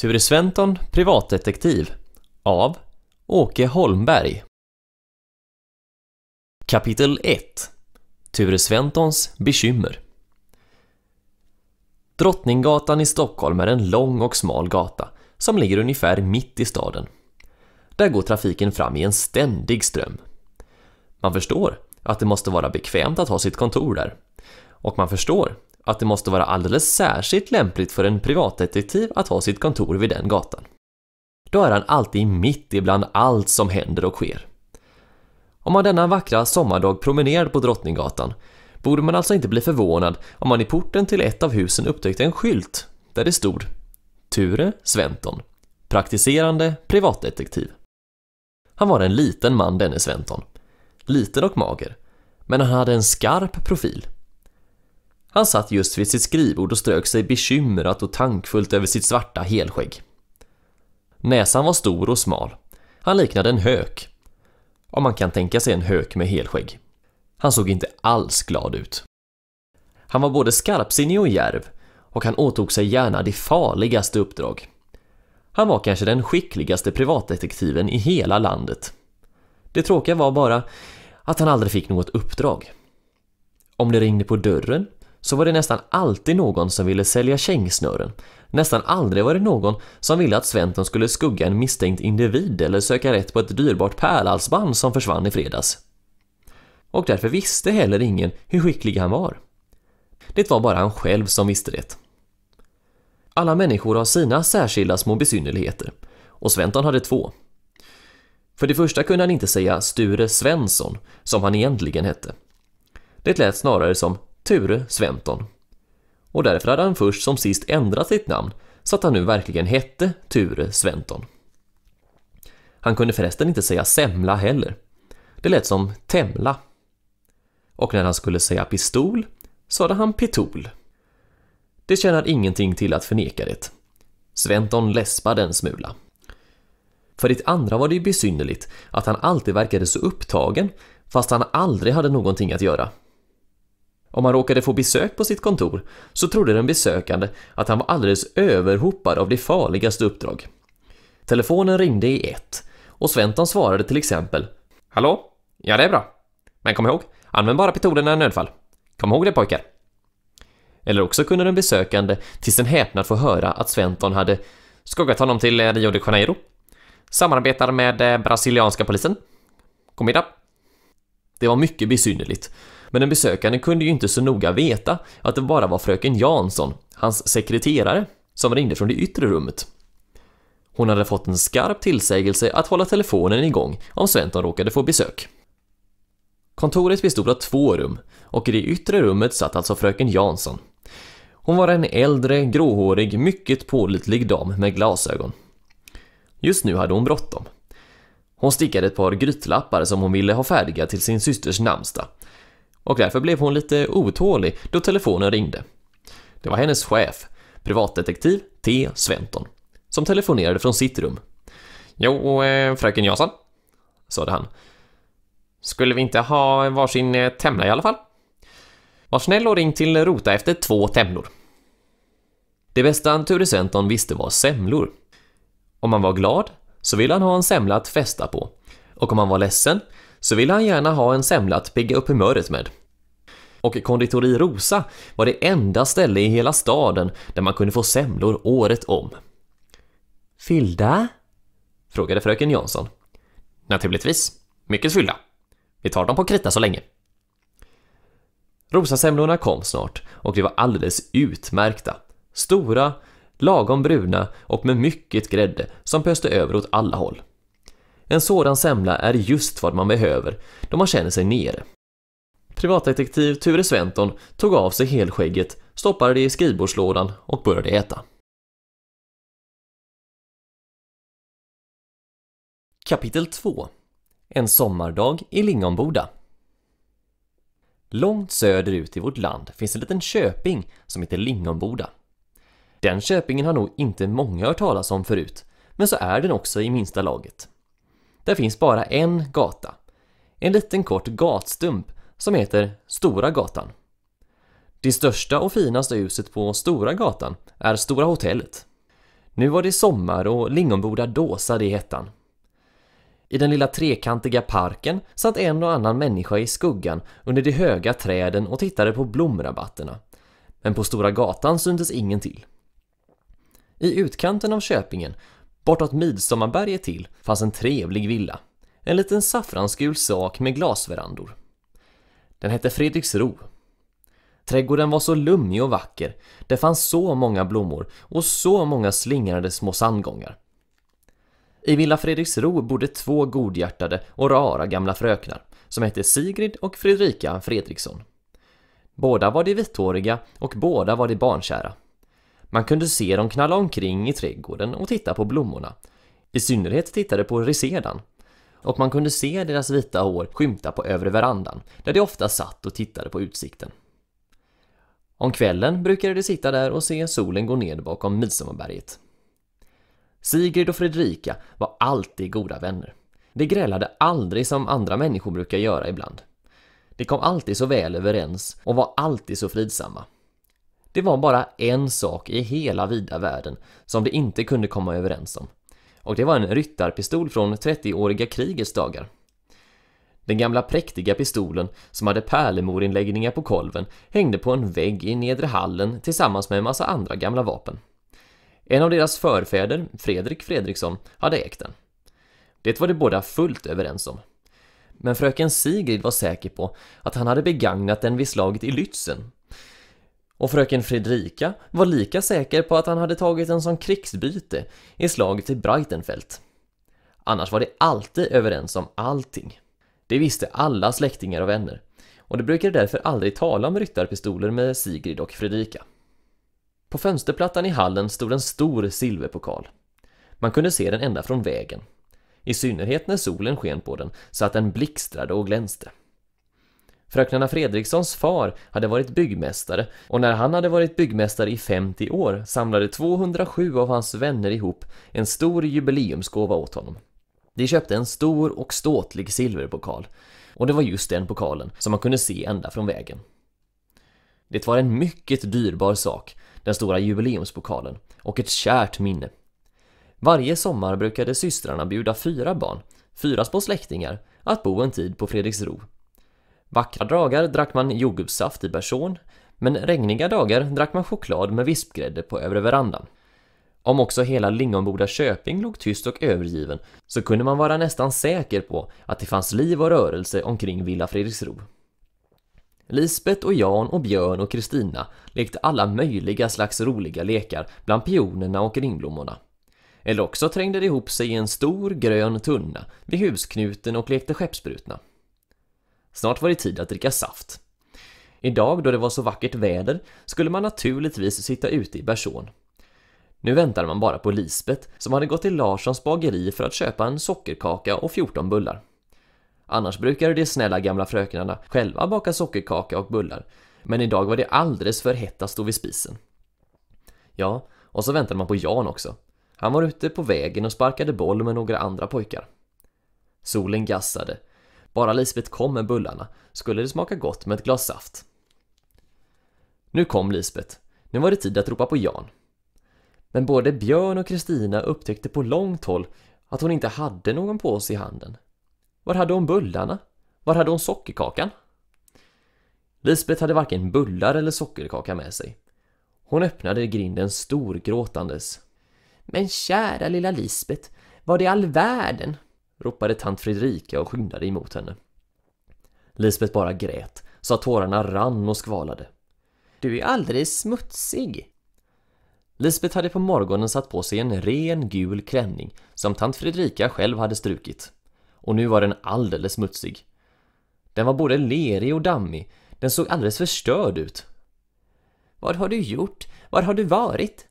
Ture Sventon, privatdetektiv av Åke Holmberg. Kapitel 1 Ture Sventons bekymmer Drottninggatan i Stockholm är en lång och smal gata som ligger ungefär mitt i staden. Där går trafiken fram i en ständig ström. Man förstår att det måste vara bekvämt att ha sitt kontor där. Och man förstår att det måste vara alldeles särskilt lämpligt för en privatdetektiv att ha sitt kontor vid den gatan. Då är han alltid mitt ibland allt som händer och sker. Om man denna vackra sommardag promenerade på Drottninggatan borde man alltså inte bli förvånad om man i porten till ett av husen upptäckte en skylt där det stod Ture Sventon, praktiserande privatdetektiv. Han var en liten man denne Sventon. Liten och mager, men han hade en skarp profil. Han satt just vid sitt skrivbord och strök sig bekymrat och tankfullt över sitt svarta helskägg. Näsan var stor och smal. Han liknade en hök. Om man kan tänka sig en hök med helskägg. Han såg inte alls glad ut. Han var både skarpsinnig och järv och han åtog sig gärna de farligaste uppdrag. Han var kanske den skickligaste privatdetektiven i hela landet. Det tråkiga var bara att han aldrig fick något uppdrag. Om det ringde på dörren så var det nästan alltid någon som ville sälja kängsnören. Nästan aldrig var det någon som ville att Sventon skulle skugga en misstänkt individ eller söka rätt på ett dyrbart pärlhalsband som försvann i fredags. Och därför visste heller ingen hur skicklig han var. Det var bara han själv som visste det. Alla människor har sina särskilda små besynnerligheter och Sventon hade två. För det första kunde han inte säga Sture Svensson, som han egentligen hette. Det lät snarare som Ture Sventon. Och därför hade han först som sist ändrat sitt namn så att han nu verkligen hette Ture Sventon. Han kunde förresten inte säga semla heller. Det lät som temla. Och när han skulle säga pistol sade han pitol. Det tjänar ingenting till att förneka det. Sventon läspade en smula. För ditt andra var det ju besynnerligt att han alltid verkade så upptagen fast han aldrig hade någonting att göra. Om han råkade få besök på sitt kontor så trodde den besökande att han var alldeles överhopad av det farligaste uppdrag. Telefonen ringde i ett och Sventon svarade till exempel Hallå? Ja, det är bra. Men kom ihåg, använd bara pistolerna i nödfall. Kom ihåg det pojkar. Eller också kunde den besökande till sin häpnad få höra att Sventon hade skuggat honom till eh, Rio de Janeiro, samarbetar med eh, brasilianska polisen. God middag. Det var mycket besynnerligt men den besökande kunde ju inte så noga veta att det bara var fröken Jansson, hans sekreterare, som ringde från det yttre rummet. Hon hade fått en skarp tillsägelse att hålla telefonen igång om Sventon råkade få besök. Kontoret bestod av två rum och i det yttre rummet satt alltså fröken Jansson. Hon var en äldre, gråhårig, mycket pålitlig dam med glasögon. Just nu hade hon bråttom. Hon stickade ett par grytlappar som hon ville ha färdiga till sin systers namnsdag och därför blev hon lite otålig då telefonen ringde. Det var hennes chef, privatdetektiv T. Sventon, som telefonerade från sitt rum. Jo, eh, fröken Jansson, sade han. Skulle vi inte ha varsin eh, tämna i alla fall? Var snäll och ring till Rota efter två tämlor. Det bästa Ture Sventon visste var semlor. Om man var glad så ville han ha en semla att festa på och om han var ledsen så ville han gärna ha en semla att pigga upp humöret med. Och konditori Rosa var det enda ställe i hela staden där man kunde få semlor året om. Fyllda? frågade fröken Jansson. Naturligtvis. Mycket fyllda. Vi tar dem på krita så länge. Rosasemlorna kom snart och de var alldeles utmärkta. Stora, lagom bruna och med mycket grädde som pöste över åt alla håll. En sådan semla är just vad man behöver då man känner sig nere. Privatdetektiv Ture Sventon tog av sig helskägget, stoppade det i skrivbordslådan och började äta. Kapitel 2 En sommardag i Lingonboda Långt söderut i vårt land finns en liten köping som heter Lingonboda. Den köpingen har nog inte många hört talas om förut, men så är den också i minsta laget. Där finns bara en gata. En liten kort gatstump som heter Stora gatan. Det största och finaste huset på Stora gatan är Stora hotellet. Nu var det sommar och Lingonboda dåsade i hettan. I den lilla trekantiga parken satt en och annan människa i skuggan under de höga träden och tittade på blomrabatterna. Men på Stora gatan syntes ingen till. I utkanten av Köpingen, bortåt Midsommarberget till, fanns en trevlig villa. En liten saffransgul sak med glasverandor. Den hette Fredriksro. Trädgården var så lummig och vacker. Det fanns så många blommor och så många slingrande små sandgångar. I Villa Fredriksro bodde två godhjärtade och rara gamla fröknar som hette Sigrid och Fredrika Fredriksson. Båda var de vithåriga och båda var de barnkära. Man kunde se dem knalla omkring i trädgården och titta på blommorna. I synnerhet tittade på resedan, och man kunde se deras vita hår skymta på övre verandan, där de ofta satt och tittade på utsikten. Om kvällen brukade de sitta där och se solen gå ned bakom Midsommarberget. Sigrid och Fredrika var alltid goda vänner. De grälade aldrig som andra människor brukar göra ibland. De kom alltid så väl överens och var alltid så fridsamma. Det var bara en sak i hela vida världen som de inte kunde komma överens om och det var en ryttarpistol från 30-åriga krigets dagar. Den gamla präktiga pistolen, som hade pärlemorinläggningar på kolven, hängde på en vägg i nedre hallen tillsammans med en massa andra gamla vapen. En av deras förfäder, Fredrik Fredriksson, hade ägt den. Det var de båda fullt överens om. Men fröken Sigrid var säker på att han hade begagnat den vid slaget i Lützen och fröken Fredrika var lika säker på att han hade tagit den som krigsbyte i slaget i Breitenfeld. Annars var de alltid överens om allting. Det visste alla släktingar och vänner och de brukade därför aldrig tala om ryttarpistoler med Sigrid och Fredrika. På fönsterplattan i hallen stod en stor silverpokal. Man kunde se den ända från vägen. I synnerhet när solen sken på den så att den blixtrade och glänste. Fröknarna Fredrikssons far hade varit byggmästare och när han hade varit byggmästare i 50 år samlade 207 av hans vänner ihop en stor jubileumsgåva åt honom. De köpte en stor och ståtlig silverpokal och det var just den pokalen som man kunde se ända från vägen. Det var en mycket dyrbar sak, den stora jubileumspokalen, och ett kärt minne. Varje sommar brukade systrarna bjuda fyra barn, fyra små släktingar, att bo en tid på Fredriksro Vackra dagar drack man jordgubbssaft i person, men regniga dagar drack man choklad med vispgrädde på övre verandan. Om också hela Lingonboda köping låg tyst och övergiven så kunde man vara nästan säker på att det fanns liv och rörelse omkring Villa Fredriksro. Lisbeth och Jan och Björn och Kristina lekte alla möjliga slags roliga lekar bland pionerna och ringblommorna. Eller också trängde de ihop sig i en stor grön tunna vid husknuten och lekte skeppsbrutna. Snart var det tid att dricka saft. Idag då det var så vackert väder skulle man naturligtvis sitta ute i Bersån. Nu väntade man bara på Lisbet som hade gått till Larssons bageri för att köpa en sockerkaka och 14 bullar. Annars brukade de snälla gamla fröknarna själva baka sockerkaka och bullar, men idag var det alldeles för hett att stå vid spisen. Ja, och så väntade man på Jan också. Han var ute på vägen och sparkade boll med några andra pojkar. Solen gassade bara Lisbet kom med bullarna skulle det smaka gott med ett glas saft. Nu kom Lisbet. Nu var det tid att ropa på Jan. Men både Björn och Kristina upptäckte på långt håll att hon inte hade någon påse i handen. Var hade hon bullarna? Var hade hon sockerkakan? Lisbet hade varken bullar eller sockerkaka med sig. Hon öppnade grinden storgråtandes. Men kära lilla Lisbet, vad i all världen? ropade tant Fredrika och skyndade emot henne. Lisbeth bara grät, så att tårarna rann och skvalade. Du är alldeles smutsig. Lisbeth hade på morgonen satt på sig en ren gul klänning som tant Fredrika själv hade strukit. Och nu var den alldeles smutsig. Den var både lerig och dammig. Den såg alldeles förstörd ut. Vad har du gjort? Var har du varit?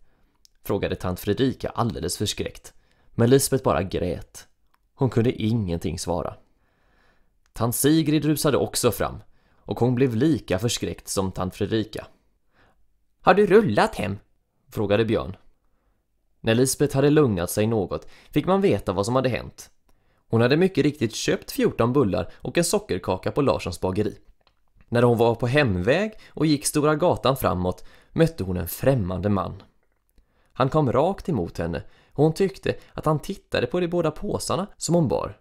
frågade tant Fredrika alldeles förskräckt. Men Lisbeth bara grät. Hon kunde ingenting svara. Tant Sigrid rusade också fram och hon blev lika förskräckt som tant Fredrika. Har du rullat hem? frågade Björn. När Lisbeth hade lugnat sig något fick man veta vad som hade hänt. Hon hade mycket riktigt köpt 14 bullar och en sockerkaka på Larssons bageri. När hon var på hemväg och gick Stora gatan framåt mötte hon en främmande man. Han kom rakt emot henne och hon tyckte att han tittade på de båda påsarna som hon bar.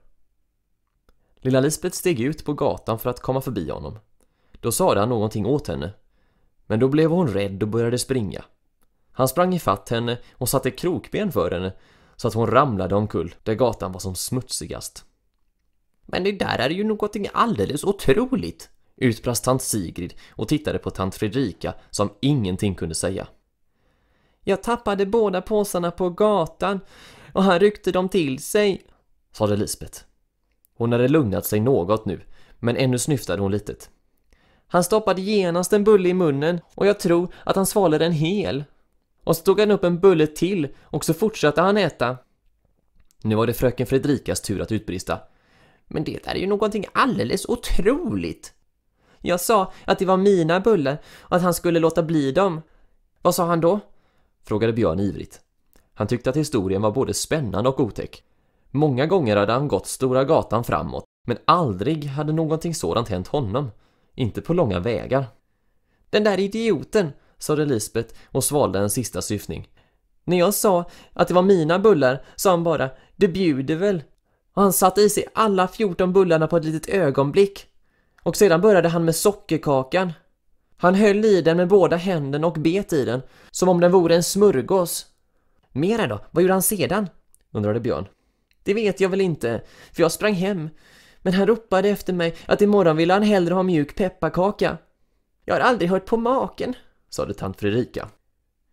Lilla Lisbeth steg ut på gatan för att komma förbi honom. Då sade han någonting åt henne. Men då blev hon rädd och började springa. Han sprang ifatt henne och satte krokben för henne så att hon ramlade omkull där gatan var som smutsigast. Men det där är ju någonting alldeles otroligt! utbrast tant Sigrid och tittade på tant Fredrika som ingenting kunde säga. Jag tappade båda påsarna på gatan och han ryckte dem till sig, sade Lisbet. Hon hade lugnat sig något nu, men ännu snyftade hon litet. Han stoppade genast en bulle i munnen och jag tror att han svalde den hel. Och så tog han upp en bulle till och så fortsatte han äta. Nu var det fröken Fredrikas tur att utbrista. Men det är ju någonting alldeles otroligt! Jag sa att det var mina bullar och att han skulle låta bli dem. Vad sa han då? Frågade Björn ivrigt. Han tyckte att historien var både spännande och otäck. Många gånger hade han gått Stora gatan framåt, men aldrig hade någonting sådant hänt honom. Inte på långa vägar. Den där idioten, sade Lisbet och svalde en sista syftning. När jag sa att det var mina bullar sa han bara ”det bjuder väl” och han satte i sig alla 14 bullarna på ett litet ögonblick. Och sedan började han med sockerkakan. Han höll i den med båda händerna och bet i den, som om den vore en smörgås. Mer då, vad gjorde han sedan? undrade Björn. Det vet jag väl inte, för jag sprang hem. Men han ropade efter mig att imorgon ville han hellre ha mjuk pepparkaka. Jag har aldrig hört på maken, sade tant Fredrika.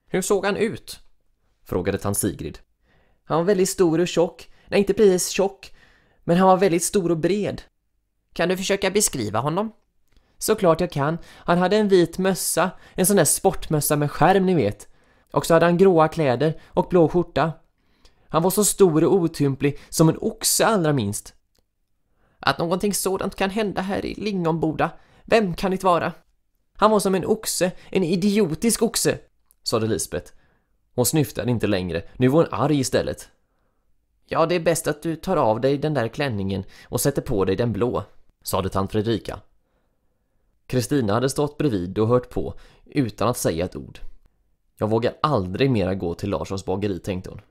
Hur såg han ut? frågade tant Sigrid. Han var väldigt stor och tjock. Nej, inte precis tjock, men han var väldigt stor och bred. Kan du försöka beskriva honom? Såklart jag kan. Han hade en vit mössa, en sån där sportmössa med skärm ni vet. Och så hade han gråa kläder och blå skjorta. Han var så stor och otymplig som en oxe allra minst. Att någonting sådant kan hända här i Lingonboda, vem kan det vara? Han var som en oxe, en idiotisk oxe, sade Lisbet. Hon snyftade inte längre, nu var hon arg istället. Ja, det är bäst att du tar av dig den där klänningen och sätter på dig den blå, sade tant Fredrika Kristina hade stått bredvid och hört på utan att säga ett ord. Jag vågar aldrig mera gå till Larssons bageri, tänkte hon.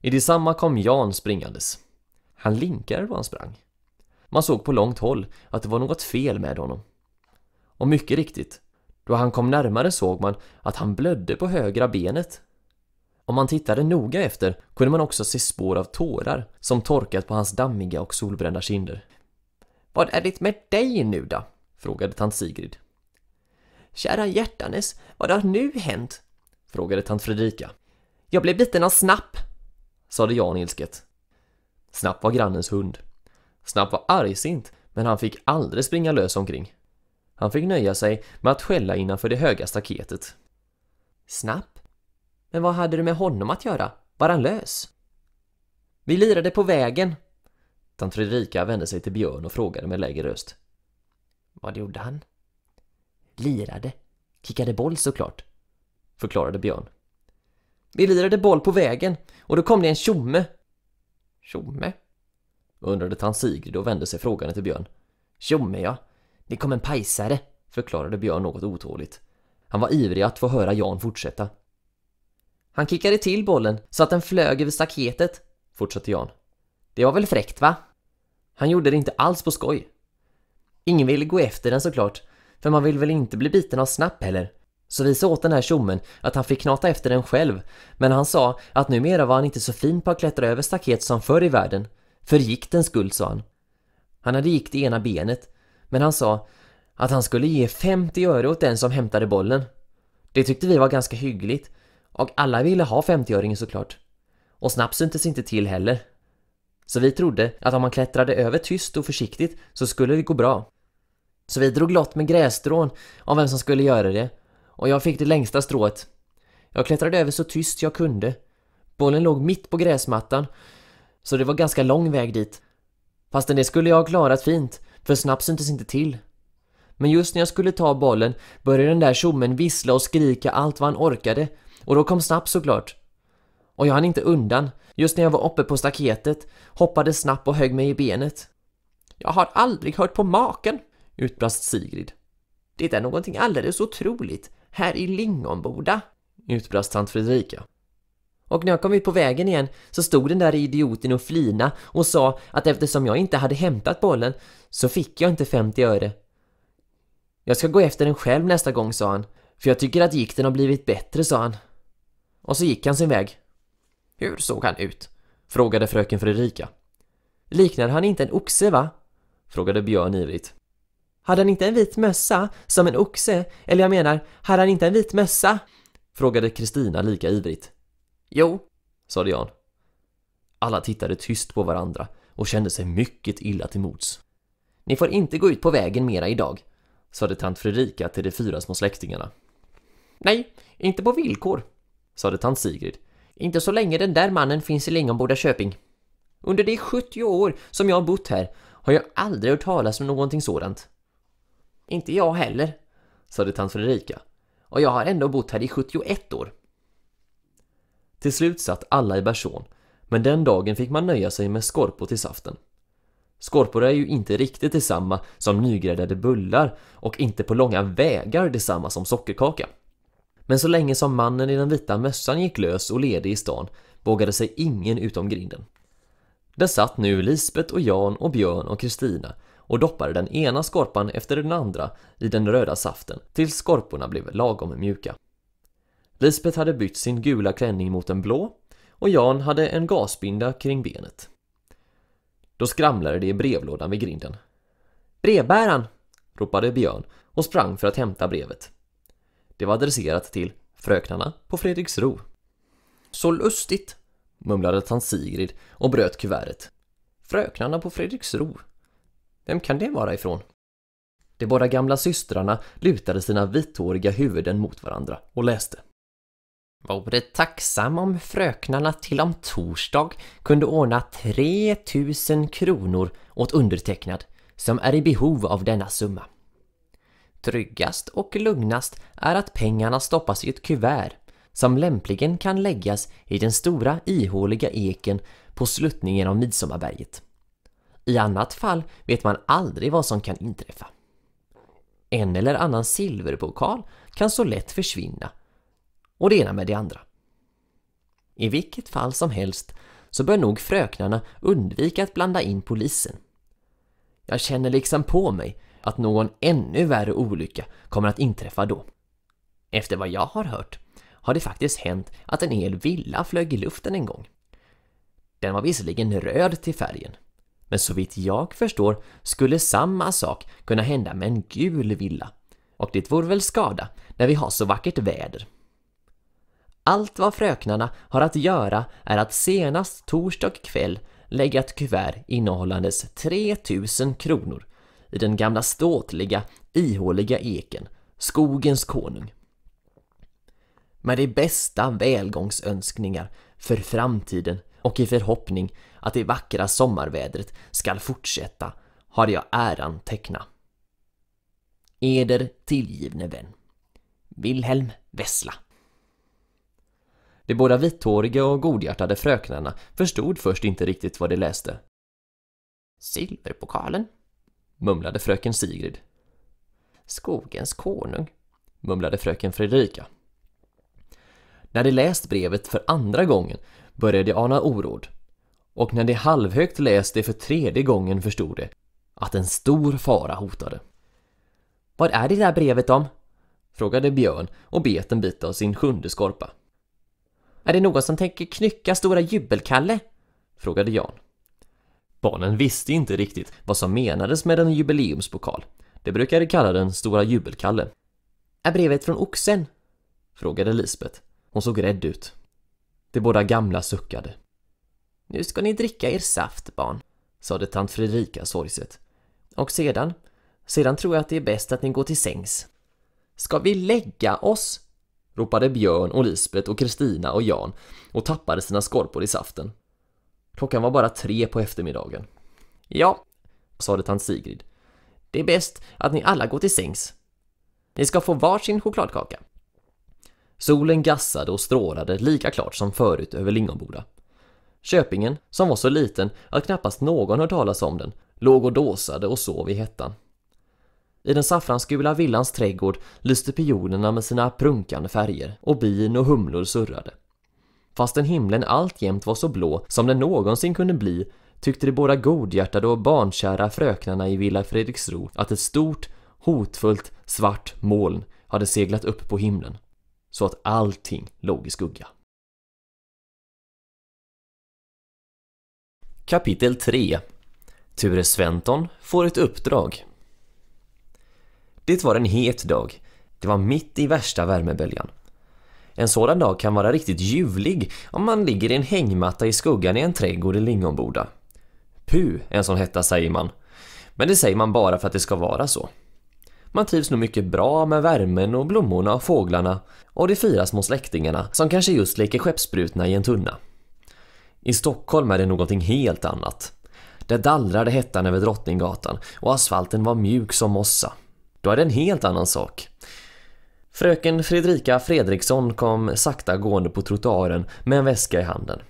I detsamma kom Jan springandes. Han linkade då han sprang. Man såg på långt håll att det var något fel med honom. Och mycket riktigt, då han kom närmare såg man att han blödde på högra benet. Om man tittade noga efter kunde man också se spår av tårar som torkat på hans dammiga och solbrända kinder. Vad är det med dig nu då? frågade tant Sigrid. Kära hjärtanes, vad har nu hänt? frågade tant Fredrika. Jag blev biten av Snapp, sade Jan ilsket. Snapp var grannens hund. Snapp var argsint, men han fick aldrig springa lös omkring. Han fick nöja sig med att skälla innanför det höga staketet. Snapp? Men vad hade du med honom att göra? Var han lös? Vi lirade på vägen. Tant Fredrika vände sig till Björn och frågade med lägre röst. Vad gjorde han? Lirade. Kickade boll såklart, förklarade Björn. Vi lirade boll på vägen och då kom det en tjomme. Tjomme? undrade tant Sigrid och vände sig frågande till Björn. Tjomme ja, det kom en pajsare, förklarade Björn något otåligt. Han var ivrig att få höra Jan fortsätta. Han kickade till bollen så att den flög över staketet, fortsatte Jan. Det var väl fräckt va? Han gjorde det inte alls på skoj. Ingen ville gå efter den såklart, för man vill väl inte bli biten av snapp heller. Så vi sa åt den här tjommen att han fick knata efter den själv, men han sa att numera var han inte så fin på att klättra över staket som förr i världen. För giktens skull, sa han. Han hade gikt i ena benet, men han sa att han skulle ge 50 öre åt den som hämtade bollen. Det tyckte vi var ganska hyggligt, och alla ville ha 50-öringen såklart. Och Snapp syntes inte till heller. Så vi trodde att om man klättrade över tyst och försiktigt så skulle det gå bra. Så vi drog lott med grässtrån om vem som skulle göra det och jag fick det längsta strået. Jag klättrade över så tyst jag kunde. Bollen låg mitt på gräsmattan så det var ganska lång väg dit. Fastän det skulle jag ha klarat fint, för snabbt syntes inte till. Men just när jag skulle ta bollen började den där tjommen vissla och skrika allt vad han orkade och då kom Snaps såklart. Och jag hann inte undan, Just när jag var uppe på staketet hoppade snabbt och högg mig i benet. Jag har aldrig hört på maken, utbrast Sigrid. Det är någonting alldeles otroligt, här i Lingonboda, utbrast tant Fredrika. Och när jag kom ut på vägen igen så stod den där idioten och flina och sa att eftersom jag inte hade hämtat bollen så fick jag inte 50 öre. Jag ska gå efter den själv nästa gång, sa han, för jag tycker att gikten har blivit bättre, sa han. Och så gick han sin väg. Hur såg han ut? frågade fröken Fredrika. Liknar han inte en oxe va? frågade Björn ivrigt. Hade han inte en vit mössa som en oxe? Eller jag menar, hade han inte en vit mössa? frågade Kristina lika ivrigt. Jo, sade Jan. Alla tittade tyst på varandra och kände sig mycket illa till mods. Ni får inte gå ut på vägen mera idag, sade tant Fredrika till de fyra små släktingarna. Nej, inte på villkor, sade tant Sigrid inte så länge den där mannen finns i Lingonboda köping. Under de 70 år som jag har bott här har jag aldrig hört talas om någonting sådant. Inte jag heller, sade tant Fredrika. Och jag har ändå bott här i 71 år. Till slut satt alla i Bersån, men den dagen fick man nöja sig med skorpor till saften. Skorpor är ju inte riktigt detsamma som nygräddade bullar och inte på långa vägar detsamma som sockerkaka. Men så länge som mannen i den vita mössan gick lös och ledig i stan vågade sig ingen utom grinden. Där satt nu Lisbet och Jan och Björn och Kristina och doppade den ena skorpan efter den andra i den röda saften tills skorporna blev lagom mjuka. Lisbet hade bytt sin gula klänning mot en blå och Jan hade en gasbinda kring benet. Då skramlade det i brevlådan vid grinden. Brevbäraren! ropade Björn och sprang för att hämta brevet. Det var adresserat till fröknarna på Fredriksro. Så lustigt, mumlade tant Sigrid och bröt kuvertet. Fröknarna på Fredriksro? Vem kan det vara ifrån? De båda gamla systrarna lutade sina vithåriga huvuden mot varandra och läste. Vore tacksam om fröknarna till om torsdag kunde ordna 3000 kronor åt undertecknad som är i behov av denna summa. Tryggast och lugnast är att pengarna stoppas i ett kuvert som lämpligen kan läggas i den stora ihåliga eken på sluttningen av Midsommarberget. I annat fall vet man aldrig vad som kan inträffa. En eller annan silverpokal kan så lätt försvinna och det ena med det andra. I vilket fall som helst så bör nog fröknarna undvika att blanda in polisen. Jag känner liksom på mig att någon ännu värre olycka kommer att inträffa då. Efter vad jag har hört har det faktiskt hänt att en hel villa flög i luften en gång. Den var visserligen röd till färgen, men så vitt jag förstår skulle samma sak kunna hända med en gul villa, och det vore väl skada när vi har så vackert väder. Allt vad fröknarna har att göra är att senast torsdag kväll lägga ett kuvert innehållandes 3000 kronor i den gamla ståtliga, ihåliga eken, skogens konung. Med de bästa välgångsönskningar för framtiden och i förhoppning att det vackra sommarvädret skall fortsätta har jag äran teckna. Eder tillgivne vän. Wilhelm Vessla. De båda vithåriga och godhjärtade fröknarna förstod först inte riktigt vad de läste. Silverpokalen, mumlade fröken Sigrid. Skogens konung, mumlade fröken Fredrika. När de läst brevet för andra gången började de ana oråd och när de halvhögt läst det för tredje gången förstod de att en stor fara hotade. Vad är det där brevet om? frågade Björn och bet en bit av sin sjunde skorpa. Är det någon som tänker knycka stora jubelkalle? frågade Jan. Barnen visste inte riktigt vad som menades med en jubileumspokal. Det brukade kalla den Stora Jubelkalle. Är brevet från oxen? frågade Lisbeth. Hon såg rädd ut. De båda gamla suckade. Nu ska ni dricka er saft, barn, sade tant Fredrika sorgset. Och sedan, sedan tror jag att det är bäst att ni går till sängs. Ska vi lägga oss? ropade Björn och Lisbeth och Kristina och Jan och tappade sina skorpor i saften. Klockan var bara tre på eftermiddagen. Ja, sade tant Sigrid. Det är bäst att ni alla går till sängs. Ni ska få varsin chokladkaka. Solen gassade och strålade lika klart som förut över Lingonboda. Köpingen, som var så liten att knappast någon hört talas om den, låg och dåsade och sov i hettan. I den saffransgula villans trädgård lyste pionerna med sina prunkande färger och bin och humlor surrade. Fastän himlen alltjämt var så blå som den någonsin kunde bli tyckte de båda godhjärtade och barnkära fröknarna i Villa Fredriksro att ett stort, hotfullt, svart moln hade seglat upp på himlen. Så att allting låg i skugga. Kapitel 3 Ture Sventon får ett uppdrag Det var en het dag. Det var mitt i värsta värmeböljan en sådan dag kan vara riktigt ljuvlig om man ligger i en hängmatta i skuggan i en trädgård i Lingonboda. Pu, en sån hetta säger man. Men det säger man bara för att det ska vara så. Man trivs nog mycket bra med värmen och blommorna och fåglarna och de fyra små släktingarna som kanske just leker skeppsbrutna i en tunna. I Stockholm är det någonting helt annat. Där dallrade hettan över Drottninggatan och asfalten var mjuk som mossa. Då är det en helt annan sak. Fröken Fredrika Fredriksson kom sakta gående på trottoaren med en väska i handen.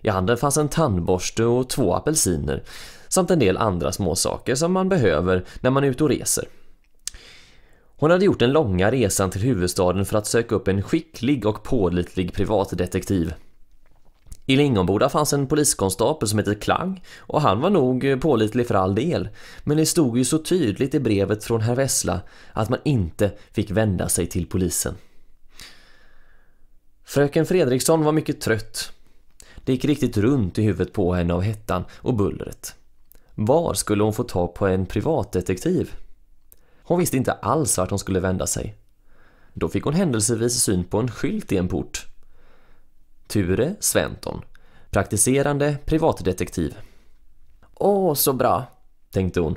I handen fanns en tandborste och två apelsiner samt en del andra småsaker som man behöver när man är ute och reser. Hon hade gjort den långa resan till huvudstaden för att söka upp en skicklig och pålitlig privatdetektiv i Lingonboda fanns en poliskonstapel som hette Klang och han var nog pålitlig för all del. Men det stod ju så tydligt i brevet från herr Vessla att man inte fick vända sig till polisen. Fröken Fredriksson var mycket trött. Det gick riktigt runt i huvudet på henne av hettan och bullret. Var skulle hon få tag på en privatdetektiv? Hon visste inte alls vart hon skulle vända sig. Då fick hon händelsevis syn på en skylt i en port Ture Sventon, praktiserande privatdetektiv. Åh, så bra, tänkte hon.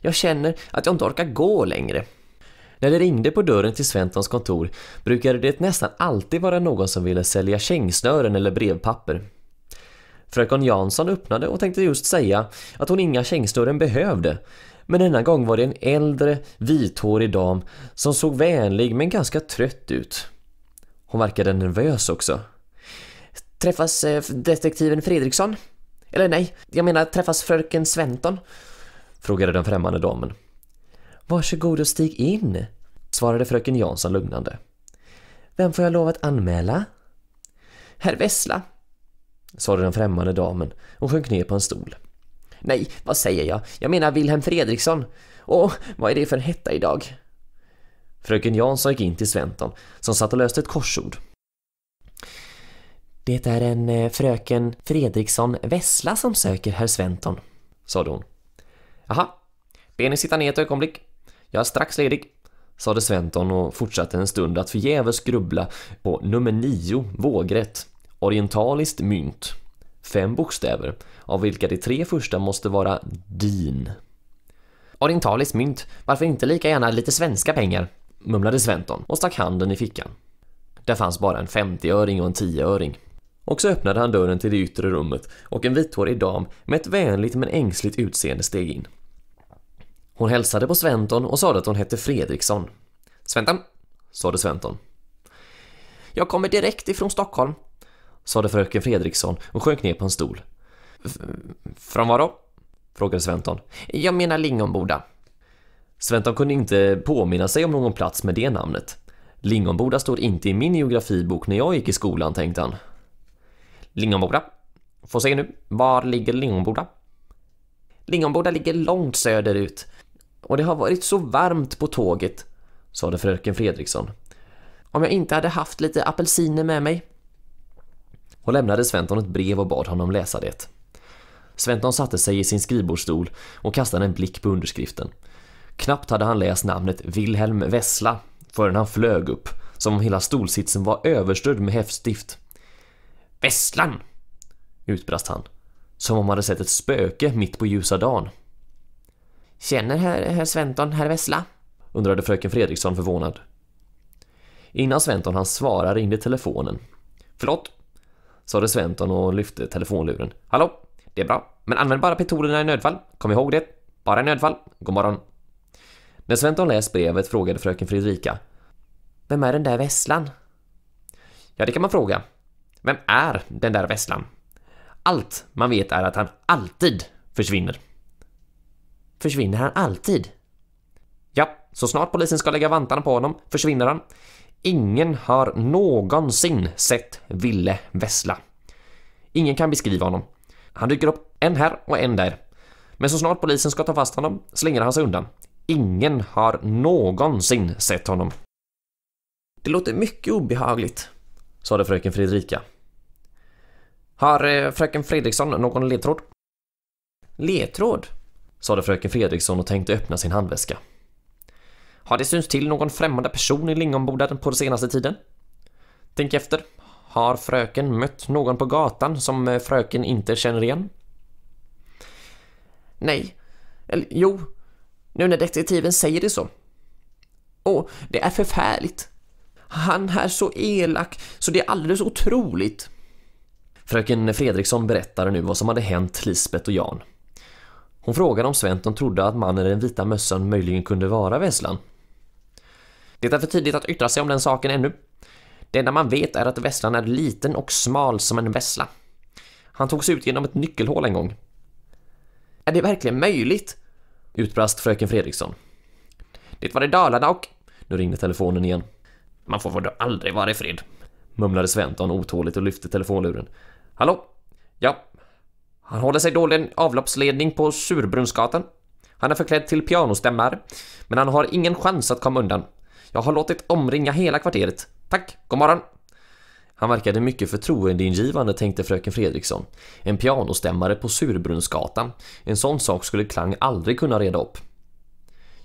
Jag känner att jag inte orkar gå längre. När det ringde på dörren till Sventons kontor brukade det nästan alltid vara någon som ville sälja kängsnören eller brevpapper. Fröken Jansson öppnade och tänkte just säga att hon inga kängsnören behövde, men denna gång var det en äldre, vithårig dam som såg vänlig men ganska trött ut. Hon verkade nervös också träffas eh, detektiven Fredriksson? Eller nej, jag menar träffas fröken Sventon? Frågade den främmande damen. Varsågod och stig in, svarade fröken Jansson lugnande. Vem får jag lov att anmäla? Herr Vessla, svarade den främmande damen och sjönk ner på en stol. Nej, vad säger jag? Jag menar Wilhelm Fredriksson. Och vad är det för en hetta idag? Fröken Jansson gick in till Sventon som satt och löste ett korsord. Det är en eh, fröken Fredriksson Vessla som söker herr Sventon, sade hon. Jaha, ber ni sitta ner ett ögonblick? Jag är strax ledig, sade Sventon och fortsatte en stund att förgäves grubbla på nummer nio vågrätt, orientaliskt mynt. Fem bokstäver, av vilka de tre första måste vara din. Orientaliskt mynt, varför inte lika gärna lite svenska pengar? mumlade Sventon och stack handen i fickan. Där fanns bara en 50-öring och en 10-öring. Och så öppnade han dörren till det yttre rummet och en vithårig dam med ett vänligt men ängsligt utseende steg in. Hon hälsade på Sventon och sade att hon hette Fredriksson. Sventon, sade Sventon. Jag kommer direkt ifrån Stockholm, sade fröken Fredriksson och sjönk ner på en stol. från vad då? frågade Sventon. Jag menar Lingonboda. Sventon kunde inte påminna sig om någon plats med det namnet. Lingonboda stod inte i min geografibok när jag gick i skolan, tänkte han. Lingonboda. Får se nu, var ligger Lingonboda? Lingonboda ligger långt söderut och det har varit så varmt på tåget, sade fröken Fredriksson. Om jag inte hade haft lite apelsiner med mig. Hon lämnade Sventon ett brev och bad honom läsa det. Sventon satte sig i sin skrivbordsstol och kastade en blick på underskriften. Knappt hade han läst namnet Wilhelm Vessla förrän han flög upp, som om hela stolsitsen var överströdd med häftstift. Vesslan! utbrast han, som om han hade sett ett spöke mitt på ljusa dagen. Känner herr, herr Sventon herr Vessla? undrade fröken Fredriksson förvånad. Innan Sventon han svara ringde telefonen. Förlåt, sade Sventon och lyfte telefonluren. Hallå, det är bra, men använd bara pistolerna i nödfall. Kom ihåg det, bara i nödfall. God morgon. När Sventon läst brevet frågade fröken Fredrika. Vem är den där Vesslan? Ja, det kan man fråga, vem är den där Vesslan? Allt man vet är att han alltid försvinner. Försvinner han alltid? Ja, så snart polisen ska lägga vantarna på honom försvinner han. Ingen har någonsin sett Ville Vessla. Ingen kan beskriva honom. Han dyker upp en här och en där. Men så snart polisen ska ta fast honom slänger han sig undan. Ingen har någonsin sett honom. Det låter mycket obehagligt, sade fröken Fredrika har eh, fröken Fredriksson någon ledtråd? Ledtråd? sade fröken Fredriksson och tänkte öppna sin handväska. Har det synts till någon främmande person i lingonboden på den senaste tiden? Tänk efter. Har fröken mött någon på gatan som eh, fröken inte känner igen? Nej. Eller jo, nu när detektiven säger det så. Åh, det är förfärligt. Han är så elak så det är alldeles otroligt. Fröken Fredriksson berättade nu vad som hade hänt Lisbet och Jan. Hon frågade om Sventon trodde att mannen i den vita mössan möjligen kunde vara Vesslan. Det är för tidigt att yttra sig om den saken ännu. Det enda man vet är att Vesslan är liten och smal som en vessla. Han togs ut genom ett nyckelhål en gång. Är det verkligen möjligt? utbrast fröken Fredriksson. Det var i Dalarna och... Nu ringde telefonen igen. Man får väl aldrig vara i fred, mumlade Sventon otåligt och lyfte telefonluren. Hallå? Ja. Han håller sig dålig avloppsledning på Surbrunnsgatan. Han är förklädd till pianostämmare, men han har ingen chans att komma undan. Jag har låtit omringa hela kvarteret. Tack, god morgon. Han verkade mycket förtroendeingivande tänkte fröken Fredriksson. En pianostämmare på Surbrunnsgatan. En sån sak skulle Klang aldrig kunna reda upp.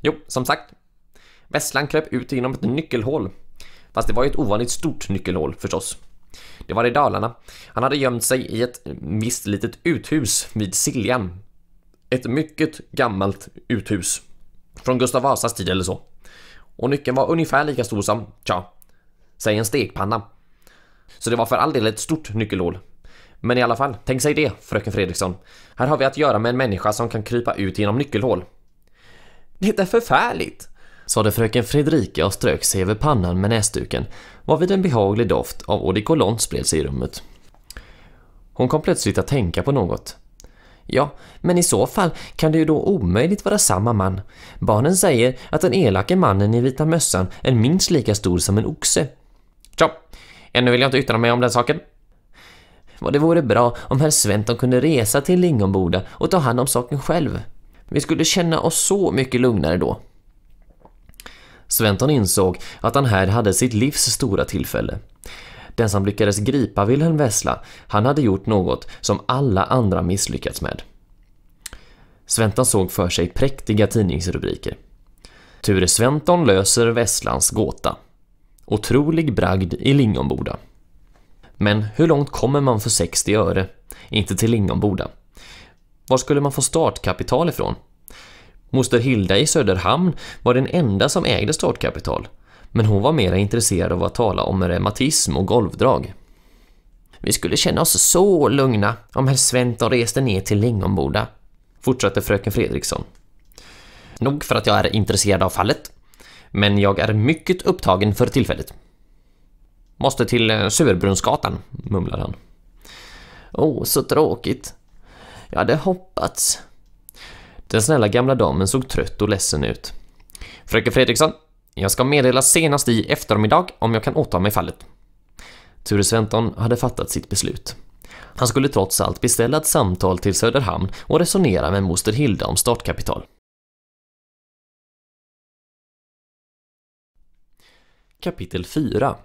Jo, som sagt. Vesslan kröp ut genom ett nyckelhål. Fast det var ju ett ovanligt stort nyckelhål förstås. Det var i Dalarna. Han hade gömt sig i ett visst litet uthus vid Siljan. Ett mycket gammalt uthus. Från Gustav Vasas tid eller så. Och nyckeln var ungefär lika stor som, tja, säg en stekpanna. Så det var för all del ett stort nyckelhål. Men i alla fall, tänk sig det, fröken Fredriksson. Här har vi att göra med en människa som kan krypa ut genom nyckelhål. Det är förfärligt! sade fröken Fredrika och strök sig över pannan med näsduken varvid en behaglig doft av eau de cologne spred sig i rummet. Hon kom plötsligt att tänka på något. Ja, men i så fall kan det ju då omöjligt vara samma man. Barnen säger att den elake mannen i vita mössan är minst lika stor som en oxe. Tja, ännu vill jag inte yttra mig om den saken. Vad det vore bra om herr Sventon kunde resa till Lingonboda och ta hand om saken själv. Vi skulle känna oss så mycket lugnare då. Sventon insåg att han här hade sitt livs stora tillfälle. Den som lyckades gripa Wilhelm Vessla, han hade gjort något som alla andra misslyckats med. Sventon såg för sig präktiga tidningsrubriker. Ture Sventon löser Vesslans gåta. Otrolig bragd i Lingonboda. Men hur långt kommer man för 60 öre? Inte till Lingonboda. Var skulle man få startkapital ifrån? Moster Hilda i Söderhamn var den enda som ägde startkapital, men hon var mer intresserad av att tala om reumatism och golvdrag. Vi skulle känna oss så lugna om herr Sventon reste ner till Lingonboda, fortsatte fröken Fredriksson. Nog för att jag är intresserad av fallet, men jag är mycket upptagen för tillfället. Måste till eh, Surbrunnsgatan, mumlade han. Åh, oh, så tråkigt. Jag hade hoppats den snälla gamla damen såg trött och ledsen ut. Fröken Fredriksson, jag ska meddela senast i eftermiddag om jag kan åta mig fallet. Ture Sventon hade fattat sitt beslut. Han skulle trots allt beställa ett samtal till Söderhamn och resonera med moster Hilda om startkapital. Kapitel 4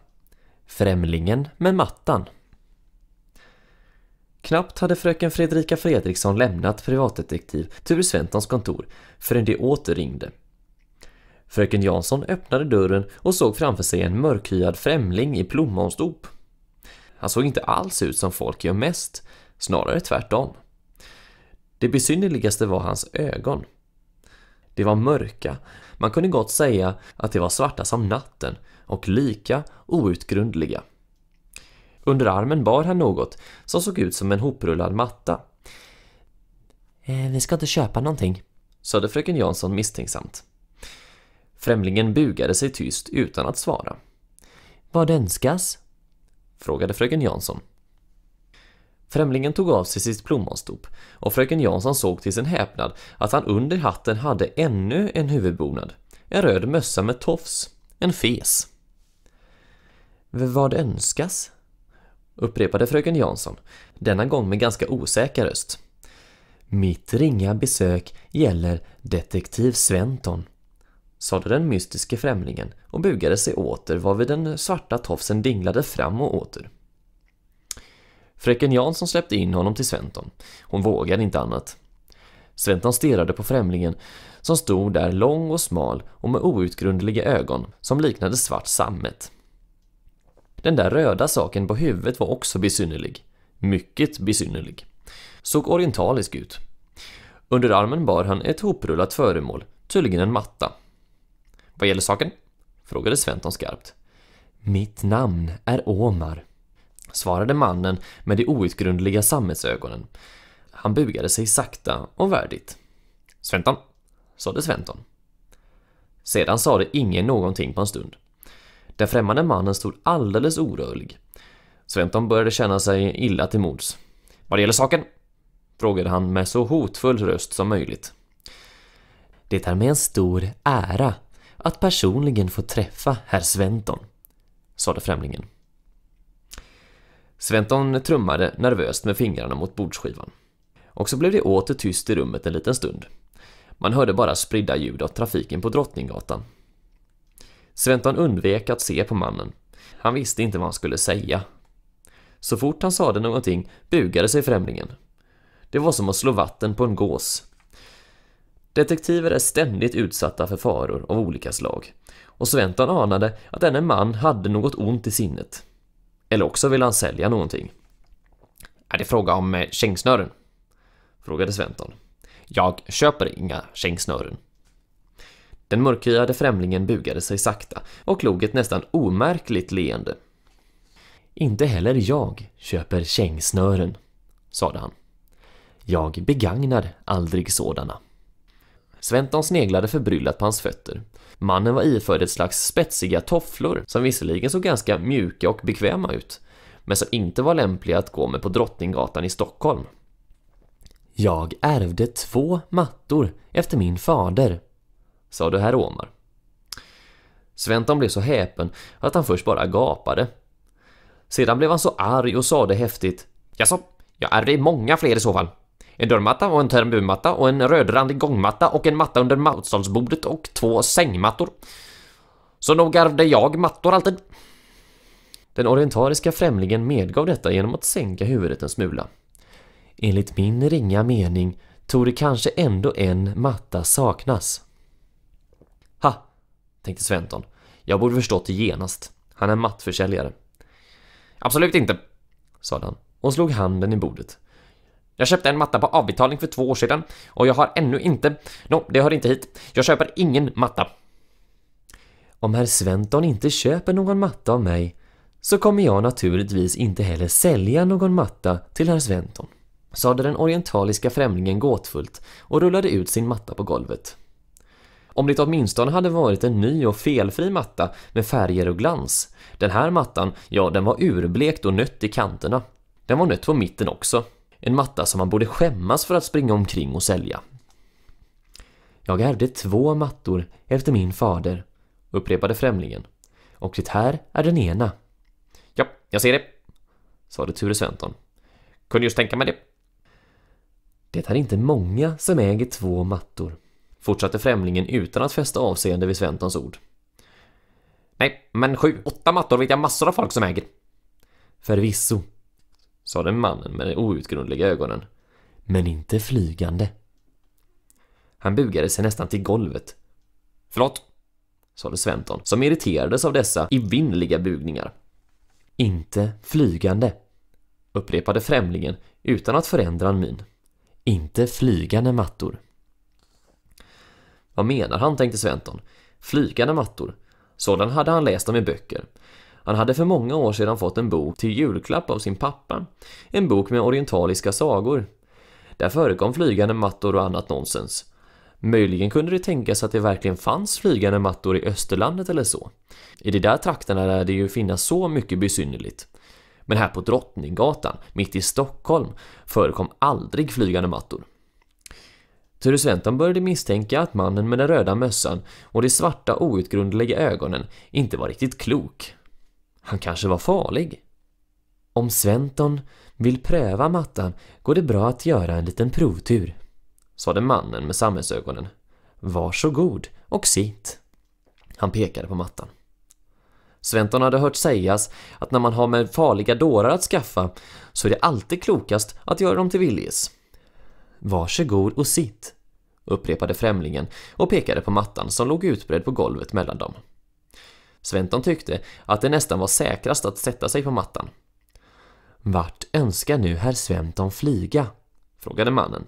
Främlingen med mattan Knappt hade fröken Fredrika Fredriksson lämnat privatdetektiv Ture Sventons kontor förrän det åter ringde. Fröken Jansson öppnade dörren och såg framför sig en mörkhyad främling i plommonstop. Han såg inte alls ut som folk gör mest, snarare tvärtom. Det besynnerligaste var hans ögon. Det var mörka, man kunde gott säga att de var svarta som natten och lika outgrundliga. Under armen bar han något som såg ut som en hoprullad matta. Eh, vi ska inte köpa någonting, sade fröken Jansson misstänksamt. Främlingen bugade sig tyst utan att svara. Vad önskas? frågade fröken Jansson. Främlingen tog av sig sitt plommonstop och fröken Jansson såg till sin häpnad att han under hatten hade ännu en huvudbonad, en röd mössa med tofs, en fes. Vad önskas? upprepade fröken Jansson, denna gång med ganska osäker röst. Mitt ringa besök gäller detektiv Sventon, sade den mystiske främlingen och bugade sig åter varvid den svarta tofsen dinglade fram och åter. Fröken Jansson släppte in honom till Sventon. Hon vågade inte annat. Sventon stirrade på främlingen som stod där lång och smal och med outgrundliga ögon som liknade svart sammet. Den där röda saken på huvudet var också besynnerlig. Mycket besynnerlig. Såg orientalisk ut. Under armen bar han ett hoprullat föremål, tydligen en matta. Vad gäller saken? frågade Sventon skarpt. Mitt namn är Omar, svarade mannen med de outgrundliga sammetsögonen. Han bugade sig sakta och värdigt. Sventon, sade Sventon. Sedan sade ingen någonting på en stund. Den främmande mannen stod alldeles orörlig. Sventon började känna sig illa till mods. Vad gäller saken? frågade han med så hotfull röst som möjligt. Det är med en stor ära att personligen få träffa herr Sventon, sade främlingen. Sventon trummade nervöst med fingrarna mot bordsskivan. Och så blev det åter tyst i rummet en liten stund. Man hörde bara spridda ljud av trafiken på Drottninggatan Sventon undvek att se på mannen. Han visste inte vad han skulle säga. Så fort han sade någonting bugade sig främlingen. Det var som att slå vatten på en gås. Detektiver är ständigt utsatta för faror av olika slag och Sventon anade att denne man hade något ont i sinnet. Eller också ville han sälja någonting. Är det fråga om eh, kängsnören? Frågade Sventon. Jag köper inga kängsnören. Den mörkhyade främlingen bugade sig sakta och log ett nästan omärkligt leende. Inte heller jag köper kängsnören, sade han. Jag begagnar aldrig sådana. Sventon sneglade förbryllat på hans fötter. Mannen var iförd ett slags spetsiga tofflor som visserligen såg ganska mjuka och bekväma ut, men som inte var lämpliga att gå med på Drottninggatan i Stockholm. Jag ärvde två mattor efter min fader, sade herr Omar. Sventon blev så häpen att han först bara gapade. Sedan blev han så arg och sade häftigt Jaså, jag ärvde många fler i så fall. En dörrmatta och en termurmatta och en rödrandig gångmatta och en matta under matsalsbordet och två sängmattor. Så nog ärvde jag mattor alltid. Den orientariska främlingen medgav detta genom att sänka huvudet en smula. Enligt min ringa mening tog det kanske ändå en matta saknas tänkte Sventon. Jag borde förstått det genast. Han är mattförsäljare. Absolut inte, sade han och slog handen i bordet. Jag köpte en matta på avbetalning för två år sedan och jag har ännu inte... Nå, no, det hör inte hit. Jag köper ingen matta. Om herr Sventon inte köper någon matta av mig så kommer jag naturligtvis inte heller sälja någon matta till herr Sventon, sade den orientaliska främlingen gåtfullt och rullade ut sin matta på golvet. Om det åtminstone hade varit en ny och felfri matta med färger och glans. Den här mattan, ja den var urblekt och nött i kanterna. Den var nött på mitten också. En matta som man borde skämmas för att springa omkring och sälja. Jag ärvde två mattor efter min fader, upprepade främlingen. Och det här är den ena. Ja, jag ser det, sade Ture Sventon. Kunde just tänka mig det. Det är inte många som äger två mattor fortsatte främlingen utan att fästa avseende vid Sventons ord. Nej, men sju, åtta mattor vet jag massor av folk som äger. Förvisso, sade mannen med de outgrundliga ögonen. Men inte flygande. Han bugade sig nästan till golvet. Förlåt, sade Sventon, som irriterades av dessa evinnerliga bugningar. Inte flygande, upprepade främlingen utan att förändra en min. Inte flygande mattor. Vad menar han, tänkte Sventon. Flygande mattor. Sådan hade han läst dem i böcker. Han hade för många år sedan fått en bok till julklapp av sin pappa. En bok med orientaliska sagor. Där förekom flygande mattor och annat nonsens. Möjligen kunde det tänkas att det verkligen fanns flygande mattor i Österlandet eller så. I de där trakterna lär det ju finnas så mycket besynnerligt. Men här på Drottninggatan, mitt i Stockholm, förekom aldrig flygande mattor. Ture Sventon började misstänka att mannen med den röda mössan och de svarta outgrundliga ögonen inte var riktigt klok. Han kanske var farlig. Om Sventon vill pröva mattan går det bra att göra en liten provtur, sade mannen med samhällsögonen. Varsågod och sitt. Han pekade på mattan. Sventon hade hört sägas att när man har med farliga dårar att skaffa så är det alltid klokast att göra dem till viljes. Varsågod och sitt, upprepade främlingen och pekade på mattan som låg utbredd på golvet mellan dem. Sventon tyckte att det nästan var säkrast att sätta sig på mattan. Vart önskar nu herr Sventon flyga? frågade mannen.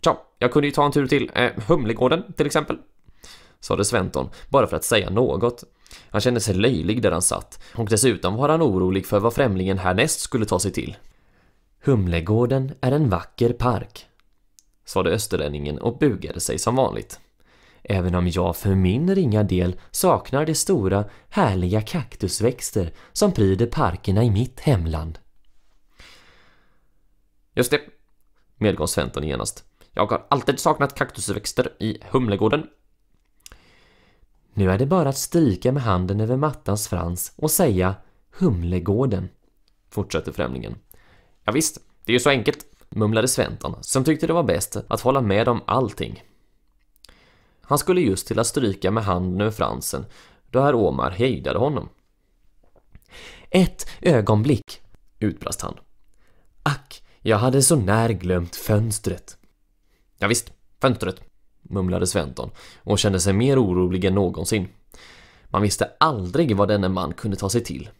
Tja, jag kunde ju ta en tur till eh, Humlegården till exempel, sade Sventon, bara för att säga något. Han kände sig löjlig där han satt, och dessutom var han orolig för vad främlingen härnäst skulle ta sig till. Humlegården är en vacker park, sade österlänningen och bugade sig som vanligt. Även om jag för min ringa del saknar de stora, härliga kaktusväxter som pryder parkerna i mitt hemland. Just det, medgav Sventon genast. Jag har alltid saknat kaktusväxter i Humlegården. Nu är det bara att stryka med handen över mattans frans och säga Humlegården, fortsatte främlingen. Ja, visst, det är ju så enkelt mumlade Sventon, som tyckte det var bäst att hålla med om allting. Han skulle just till att stryka med handen över fransen, då herr Omar hejdade honom. Ett ögonblick, utbrast han. Ack, jag hade så när glömt fönstret. Ja, visst, fönstret, mumlade Sventon och kände sig mer orolig än någonsin. Man visste aldrig vad denne man kunde ta sig till.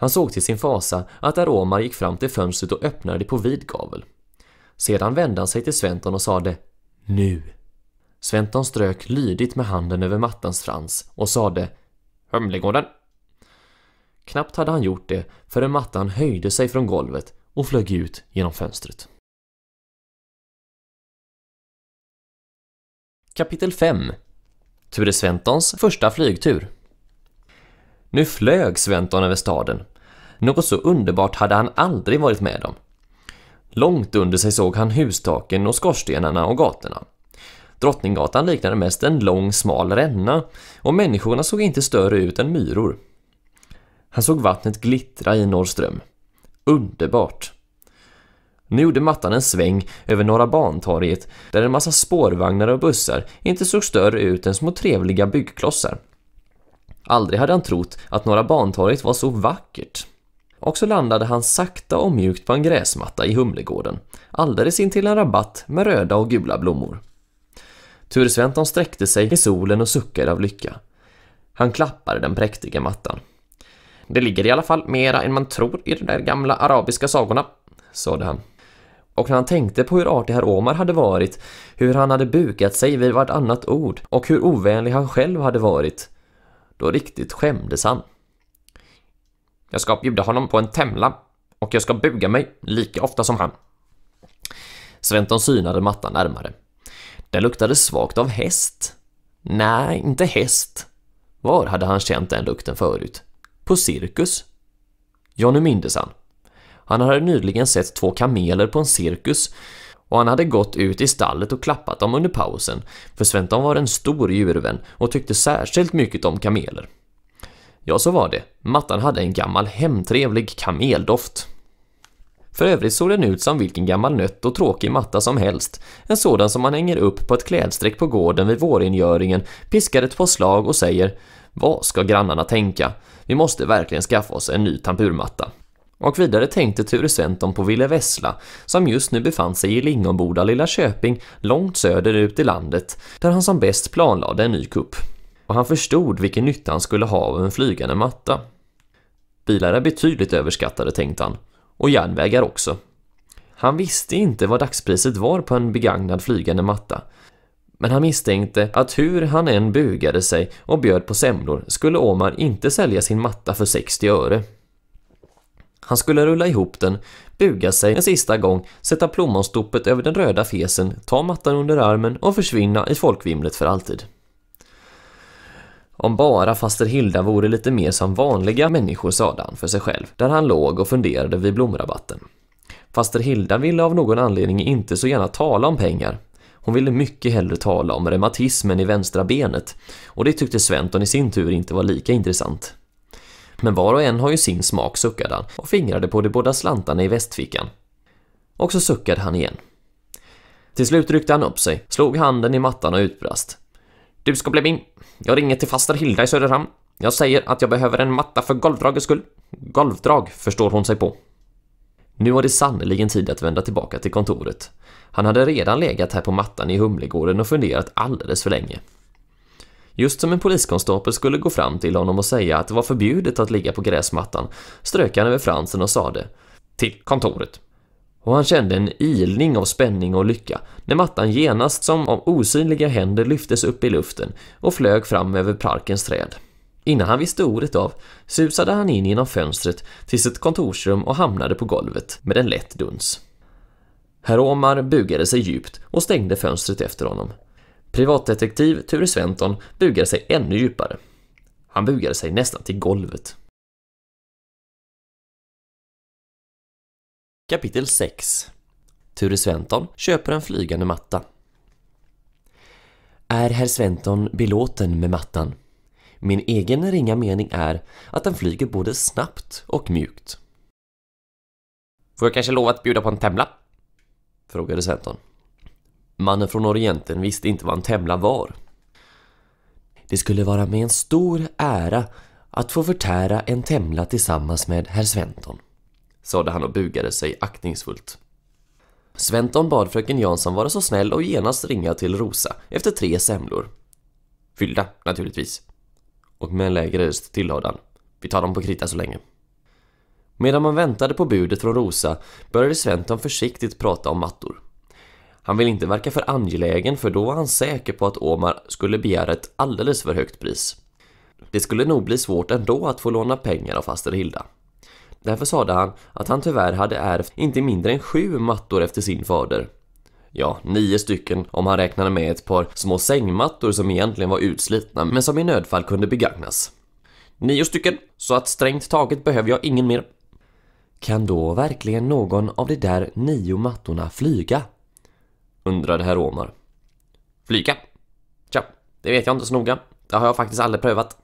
Han såg till sin fasa att Aromar gick fram till fönstret och öppnade det på vid gavel. Sedan vände han sig till Sventon och sade Nu! Sventon strök lydigt med handen över mattans frans och sade Humlegården! Knappt hade han gjort det förrän mattan höjde sig från golvet och flög ut genom fönstret. Kapitel 5 Ture Sventons första flygtur nu flög Sventon över staden. Något så underbart hade han aldrig varit med om. Långt under sig såg han hustaken och skorstenarna och gatorna. Drottninggatan liknade mest en lång smal ränna och människorna såg inte större ut än myror. Han såg vattnet glittra i Norrström. Underbart! Nu gjorde mattan en sväng över Norra Bantorget där en massa spårvagnar och bussar inte såg större ut än små trevliga byggklossar. Aldrig hade han trott att Norra Bantorget var så vackert. Och så landade han sakta och mjukt på en gräsmatta i Humlegården, alldeles intill en rabatt med röda och gula blommor. Ture Sventon sträckte sig i solen och suckade av lycka. Han klappade den präktiga mattan. Det ligger i alla fall mera än man tror i de där gamla arabiska sagorna, sade han. Och när han tänkte på hur artig herr Omar hade varit, hur han hade bukat sig vid vartannat ord och hur ovänlig han själv hade varit, då riktigt skämdes han. Jag ska bjuda honom på en temla och jag ska buga mig lika ofta som han. Sventon synade mattan närmare. Den luktade svagt av häst. Nej, inte häst. Var hade han känt den lukten förut? På cirkus? Ja, nu mindes han. Han hade nyligen sett två kameler på en cirkus och han hade gått ut i stallet och klappat dem under pausen, för Sventon var en stor djurvän och tyckte särskilt mycket om kameler. Ja, så var det. Mattan hade en gammal hemtrevlig kameldoft. För övrigt såg den ut som vilken gammal nött och tråkig matta som helst, en sådan som man hänger upp på ett klädstreck på gården vid våringöringen, piskar ett par slag och säger ”Vad ska grannarna tänka? Vi måste verkligen skaffa oss en ny tampurmatta”. Och vidare tänkte Ture Sventon på Ville Vessla, som just nu befann sig i Lingonboda, Lilla Köping, långt söderut i landet, där han som bäst planlade en ny kupp. Och han förstod vilken nytta han skulle ha av en flygande matta. Bilar är betydligt överskattade, tänkte han. Och järnvägar också. Han visste inte vad dagspriset var på en begagnad flygande matta. Men han misstänkte att hur han än bugade sig och bjöd på semlor skulle Omar inte sälja sin matta för 60 öre. Han skulle rulla ihop den, buga sig en sista gång, sätta plommonstoppet över den röda fesen, ta mattan under armen och försvinna i folkvimlet för alltid. Om bara faster Hilda vore lite mer som vanliga människor, sade han för sig själv, där han låg och funderade vid blomrabatten. Faster Hilda ville av någon anledning inte så gärna tala om pengar. Hon ville mycket hellre tala om reumatismen i vänstra benet och det tyckte Sventon i sin tur inte var lika intressant. Men var och en har ju sin smak, suckade han och fingrade på de båda slantarna i västfickan. Och så suckade han igen. Till slut ryckte han upp sig, slog handen i mattan och utbrast. Du ska bli min. Jag ringer till faster Hilda i Söderhamn. Jag säger att jag behöver en matta för golvdragets skull. Golvdrag förstår hon sig på. Nu var det sannerligen tid att vända tillbaka till kontoret. Han hade redan legat här på mattan i Humlegården och funderat alldeles för länge. Just som en poliskonstapel skulle gå fram till honom och säga att det var förbjudet att ligga på gräsmattan strök han över fransen och sade Till kontoret! Och han kände en ilning av spänning och lycka när mattan genast som av osynliga händer lyftes upp i luften och flög fram över parkens träd. Innan han visste ordet av susade han in genom fönstret till sitt kontorsrum och hamnade på golvet med en lätt duns. Herr Omar bugade sig djupt och stängde fönstret efter honom. Privatdetektiv Ture Sventon bugade sig ännu djupare. Han bugade sig nästan till golvet. Kapitel 6 Ture Sventon köper en flygande matta. Är herr Sventon belåten med mattan? Min egen ringa mening är att den flyger både snabbt och mjukt. Får jag kanske lov att bjuda på en temla? Frågade Sventon. Mannen från Orienten visste inte vad en temla var. Det skulle vara med en stor ära att få förtära en temla tillsammans med herr Sventon, sade han och bugade sig aktningsfullt. Sventon bad fröken Jansson vara så snäll och genast ringa till Rosa efter tre semlor. Fyllda, naturligtvis. Och med en lägre röst tillade han. Vi tar dem på krita så länge. Medan man väntade på budet från Rosa började Sventon försiktigt prata om mattor. Han ville inte verka för angelägen för då var han säker på att Omar skulle begära ett alldeles för högt pris. Det skulle nog bli svårt ändå att få låna pengar av faster Hilda. Därför sade han att han tyvärr hade ärvt inte mindre än sju mattor efter sin fader. Ja, nio stycken om han räknade med ett par små sängmattor som egentligen var utslitna men som i nödfall kunde begagnas. Nio stycken, så att strängt taget behöver jag ingen mer. Kan då verkligen någon av de där nio mattorna flyga? undrade herr Omar. Flyga? Tja, det vet jag inte så noga. Det har jag faktiskt aldrig prövat.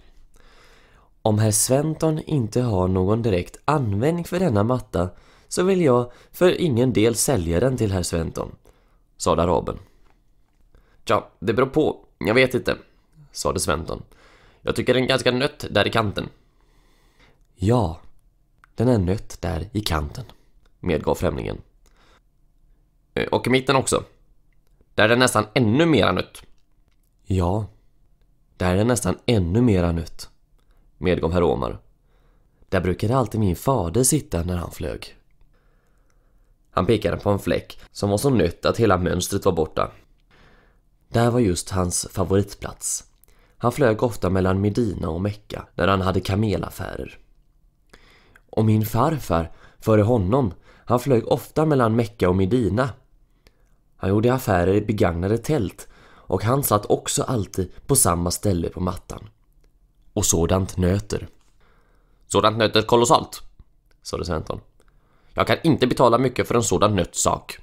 Om herr Sventon inte har någon direkt användning för denna matta så vill jag för ingen del sälja den till herr Sventon, sade araben. Tja, det beror på. Jag vet inte, sade Sventon. Jag tycker den är ganska nött där i kanten. Ja, den är nött där i kanten, medgav främlingen. Eh, och i mitten också, där är det nästan ännu mera nytt. Ja, där är det nästan ännu mera nytt, medgav herr Omar. Där brukade alltid min fader sitta när han flög. Han pekade på en fläck som var så nytt att hela mönstret var borta. Där var just hans favoritplats. Han flög ofta mellan Medina och Mecka när han hade kamelaffärer. Och min farfar, före honom, han flög ofta mellan Mecka och Medina han gjorde affärer i begagnade tält och han satt också alltid på samma ställe på mattan. Och sådant nöter. Sådant nöter kolossalt, sade Sventon. Jag kan inte betala mycket för en sådan nött sak.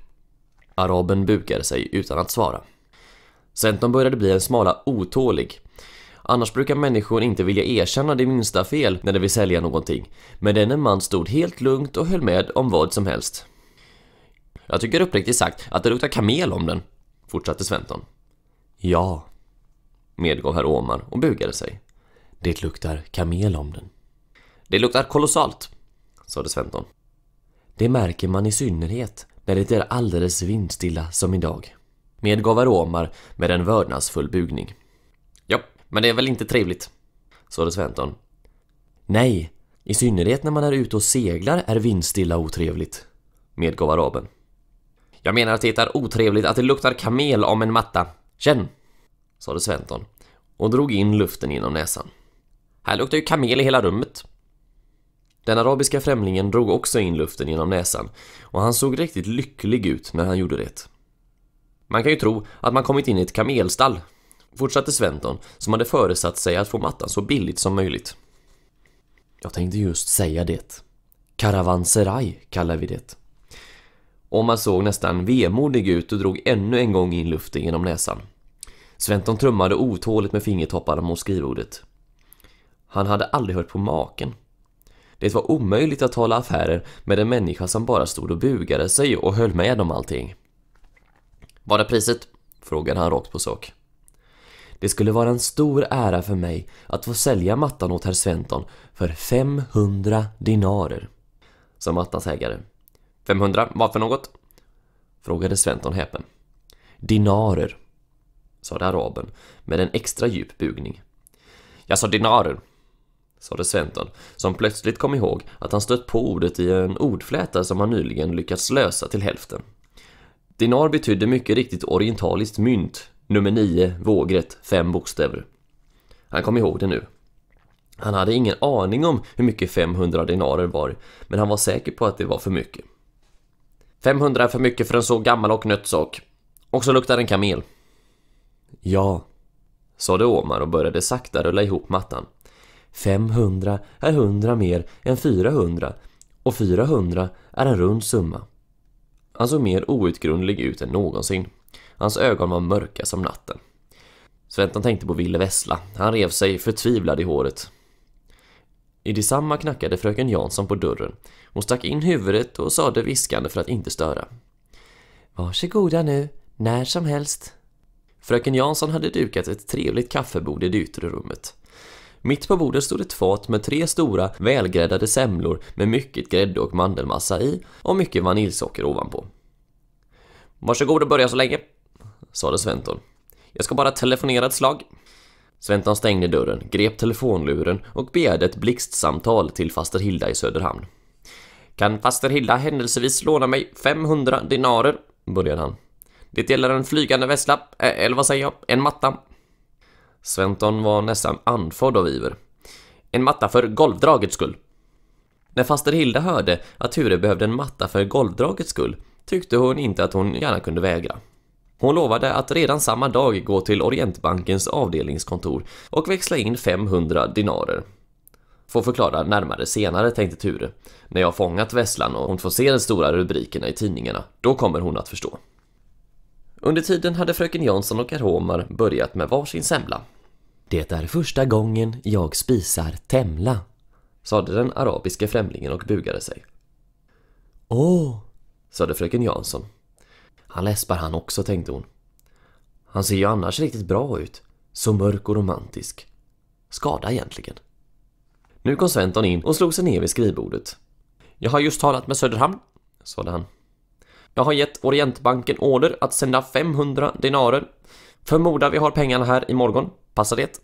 Araben bukade sig utan att svara. Sventon började bli en smala otålig. Annars brukar människor inte vilja erkänna det minsta fel när de vill sälja någonting, men denne man stod helt lugnt och höll med om vad som helst. Jag tycker uppriktigt sagt att det luktar kamel om den, fortsatte Sventon. Ja, medgav herr Åmar och bugade sig. Det luktar kamel om den. Det luktar kolossalt, sade Sventon. Det märker man i synnerhet när det är alldeles vindstilla som idag, medgav herr Åmar med en vördnadsfull bugning. Ja, men det är väl inte trevligt, sade Sventon. Nej, i synnerhet när man är ute och seglar är vindstilla otrevligt, medgav araben. Jag menar att det är otrevligt att det luktar kamel om en matta. Känn! Sade Sventon och drog in luften genom näsan. Här luktar ju kamel i hela rummet. Den arabiska främlingen drog också in luften genom näsan och han såg riktigt lycklig ut när han gjorde det. Man kan ju tro att man kommit in i ett kamelstall, fortsatte Sventon som hade föresatt sig att få mattan så billigt som möjligt. Jag tänkte just säga det. Karavanseraj kallar vi det och man såg nästan vemodig ut och drog ännu en gång in luften genom näsan. Sventon trummade otåligt med fingertopparna mot skrivbordet. Han hade aldrig hört på maken. Det var omöjligt att tala affärer med en människa som bara stod och bugade sig och höll med om allting. Var är priset? frågade han rakt på sak. Det skulle vara en stor ära för mig att få sälja mattan åt herr Sventon för 500 dinarer, sa mattans ägare. 500, vad för något? Frågade Sventon häpen. Dinarer, sade araben med en extra djup bugning. Jag sa dinarer, sade Sventon, som plötsligt kom ihåg att han stött på ordet i en ordfläta som han nyligen lyckats lösa till hälften. Dinar betydde mycket riktigt orientaliskt mynt, nummer nio, vågrätt, fem bokstäver. Han kom ihåg det nu. Han hade ingen aning om hur mycket 500 dinarer var, men han var säker på att det var för mycket. 500 är för mycket för en så gammal och nött sak. Och så luktar en kamel. Ja, sade Omar och började sakta rulla ihop mattan. 500 är 100 mer än 400 och 400 är en rund summa. Han såg mer outgrundlig ut än någonsin. Hans ögon var mörka som natten. Sventon tänkte på Ville Vessla. Han rev sig förtvivlad i håret. I detsamma knackade fröken Jansson på dörren hon stack in huvudet och sade viskande för att inte störa. Varsågoda nu, när som helst. Fröken Jansson hade dukat ett trevligt kaffebord i det yttre rummet. Mitt på bordet stod ett fat med tre stora, välgräddade semlor med mycket grädde och mandelmassa i och mycket vaniljsocker ovanpå. Varsågod och börja så länge, sade Sventon. Jag ska bara telefonera ett slag. Sventon stängde dörren, grep telefonluren och begärde ett blixtsamtal till faster Hilda i Söderhamn. Kan faster Hilda händelsevis låna mig 500 dinarer? började han. Det gäller en flygande vesslapp, eh, eller vad säger jag, en matta. Sventon var nästan andfådd av iver. En matta för golvdragets skull. När faster Hilda hörde att Ture behövde en matta för golvdragets skull tyckte hon inte att hon gärna kunde vägra. Hon lovade att redan samma dag gå till Orientbankens avdelningskontor och växla in 500 dinarer, får förklara närmare senare, tänkte Ture. När jag fångat vesslan och hon får se de stora rubrikerna i tidningarna, då kommer hon att förstå. Under tiden hade fröken Jansson och herr Håmar börjat med varsin semla. Det är första gången jag spisar temla, sade den arabiska främlingen och bugade sig. Åh, sade fröken Jansson. Han läspar han också, tänkte hon. Han ser ju annars riktigt bra ut. Så mörk och romantisk. Skada egentligen. Nu kom Sventon in och slog sig ner vid skrivbordet. Jag har just talat med Söderhamn, sade han. Jag har gett Orientbanken order att sända 500 dinarer. Förmodar vi har pengarna här imorgon. Passar det?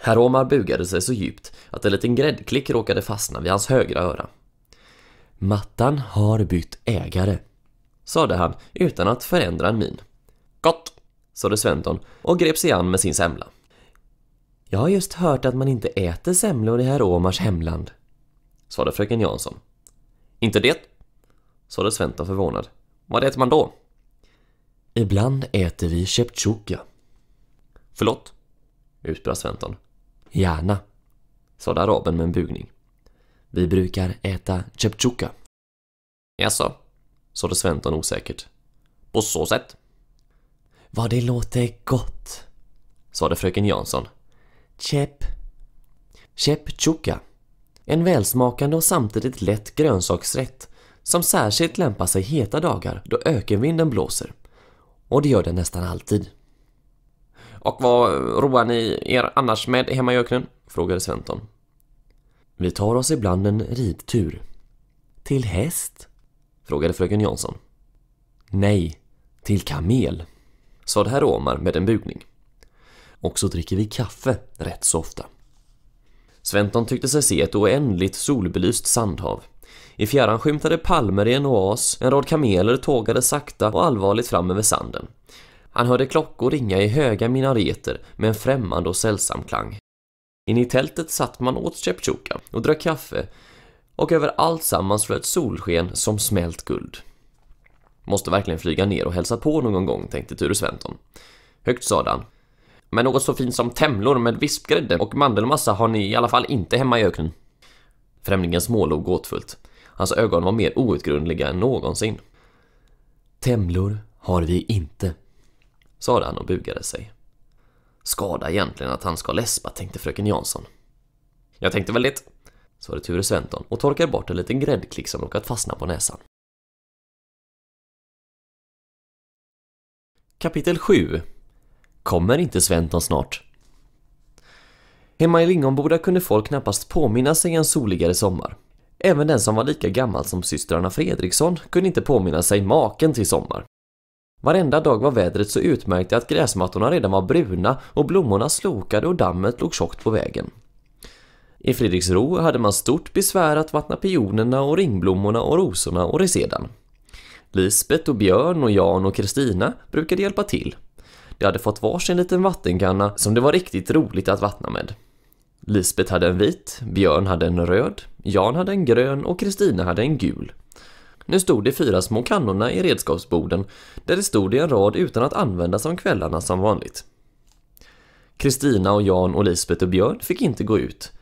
Herr Omar bugade sig så djupt att en liten gräddklick råkade fastna vid hans högra öra. Mattan har bytt ägare, sade han utan att förändra en min. Gott, sade Sventon och grep sig an med sin semla. Jag har just hört att man inte äter semlor i herr Omars hemland, Svarade fröken Jansson. Inte det? sade Sventon förvånad. Vad äter man då? Ibland äter vi kepchuka. Förlåt? utbrast Sventon. Gärna, sade araben med en bugning. Vi brukar äta kepchuka. Jaså? sade Sventon osäkert. På så sätt? Vad det låter gott, sade fröken Jansson Chep Käppchukka. En välsmakande och samtidigt lätt grönsaksrätt som särskilt lämpar sig heta dagar då ökenvinden blåser. Och det gör den nästan alltid. Och vad roar ni er annars med hemma i öknen? frågade Sventon. Vi tar oss ibland en ridtur. Till häst? frågade fröken Jansson. Nej, till kamel, sade herr Omar med en bugning och så dricker vi kaffe rätt så ofta. Sventon tyckte sig se ett oändligt solbelyst sandhav. I fjärran skymtade palmer i en oas, en rad kameler tågade sakta och allvarligt fram över sanden. Han hörde klockor ringa i höga minareter med en främmande och sällsam klang. Inne i tältet satt man åt chepchuka och drack kaffe och över allt sammans flöt solsken som smält guld. Måste verkligen flyga ner och hälsa på någon gång, tänkte Ture Sventon. Högt sade han. Men något så fint som temlor med vispgrädde och mandelmassa har ni i alla fall inte hemma i öknen. Främlingen smålog gåtfullt. Hans ögon var mer outgrundliga än någonsin. Temlor har vi inte, sade han och bugade sig. Skada egentligen att han ska läspa, tänkte fröken Jansson. Jag tänkte väl det, svarade Ture Sventon och torkade bort en liten gräddklick som råkat fastna på näsan. Kapitel 7 Kommer inte Sventon snart? Hemma i Lingonboda kunde folk knappast påminna sig en soligare sommar. Även den som var lika gammal som systrarna Fredriksson kunde inte påminna sig maken till sommar. Varenda dag var vädret så utmärkt att gräsmattorna redan var bruna och blommorna slokade och dammet låg tjockt på vägen. I Fredriksro hade man stort besvär att vattna pionerna och ringblommorna och rosorna och resedan. Lisbeth och Björn och Jan och Kristina brukade hjälpa till de hade fått varsin liten vattenkanna som det var riktigt roligt att vattna med. Lisbeth hade en vit, Björn hade en röd, Jan hade en grön och Kristina hade en gul. Nu stod de fyra små kannorna i redskapsborden där det stod i en rad utan att användas om kvällarna som vanligt. Kristina och Jan och Lisbeth och Björn fick inte gå ut.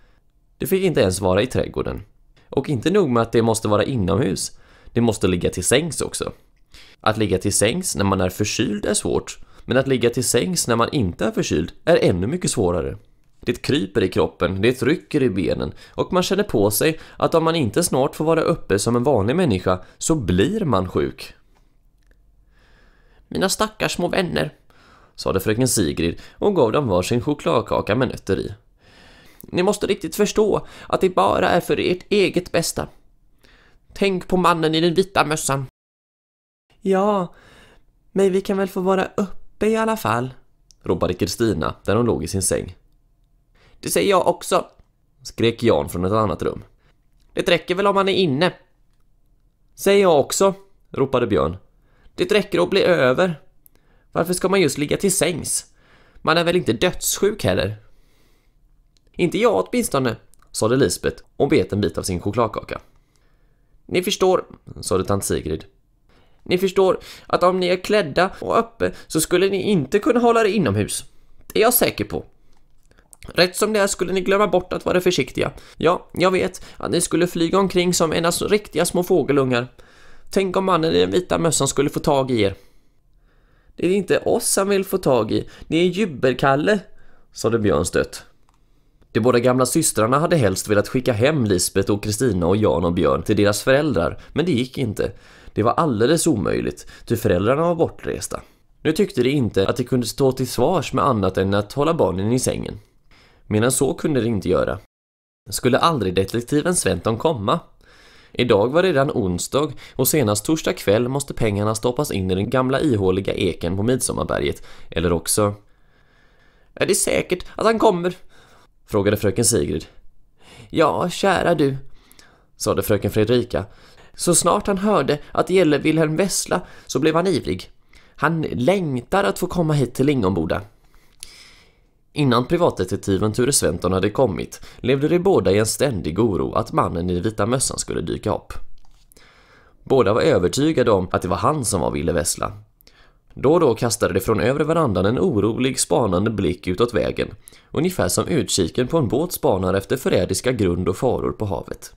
De fick inte ens vara i trädgården. Och inte nog med att det måste vara inomhus, det måste ligga till sängs också. Att ligga till sängs när man är förkyld är svårt men att ligga till sängs när man inte är förkyld är ännu mycket svårare. Det kryper i kroppen, det rycker i benen och man känner på sig att om man inte snart får vara uppe som en vanlig människa så blir man sjuk. Mina stackars små vänner, sade fröken Sigrid och gav dem varsin chokladkaka med nötter i. Ni måste riktigt förstå att det bara är för ert eget bästa. Tänk på mannen i den vita mössan. Ja, men vi kan väl få vara uppe uppe i alla fall, ropade Kristina där hon låg i sin säng. Det säger jag också, skrek Jan från ett annat rum. Det räcker väl om man är inne? Säger jag också, ropade Björn. Det räcker att bli över. Varför ska man just ligga till sängs? Man är väl inte dödssjuk heller? Inte jag åtminstone, sade Lisbet och bet en bit av sin chokladkaka. Ni förstår, sade tant Sigrid ni förstår att om ni är klädda och öppen så skulle ni inte kunna hålla er inomhus. Det är jag säker på. Rätt som det är skulle ni glömma bort att vara försiktiga. Ja, jag vet att ni skulle flyga omkring som ena riktiga små fågelungar. Tänk om mannen i den vita mössan skulle få tag i er. Det är inte oss han vill få tag i, det är Jubberkalle, sade Björn stött. De båda gamla systrarna hade helst velat skicka hem Lisbeth och Kristina och Jan och Björn till deras föräldrar, men det gick inte. Det var alldeles omöjligt, ty föräldrarna var bortresta. Nu tyckte de inte att de kunde stå till svars med annat än att hålla barnen i sängen. Medan så kunde de inte göra. Skulle aldrig detektiven Sventon komma? Idag var det redan onsdag och senast torsdag kväll måste pengarna stoppas in i den gamla ihåliga eken på Midsommarberget, eller också... Är det säkert att han kommer? frågade fröken Sigrid. Ja, kära du, sade fröken Fredrika, så snart han hörde att det gällde Wilhelm Vessla så blev han ivrig. Han längtar att få komma hit till Lingonboda. Innan privatdetektiven Ture Sventon hade kommit levde de båda i en ständig oro att mannen i vita mössan skulle dyka upp. Båda var övertygade om att det var han som var Ville Vessla. Då och då kastade de från övre verandan en orolig spanande blick utåt vägen, ungefär som utkiken på en båt spanar efter förrädiska grund och faror på havet.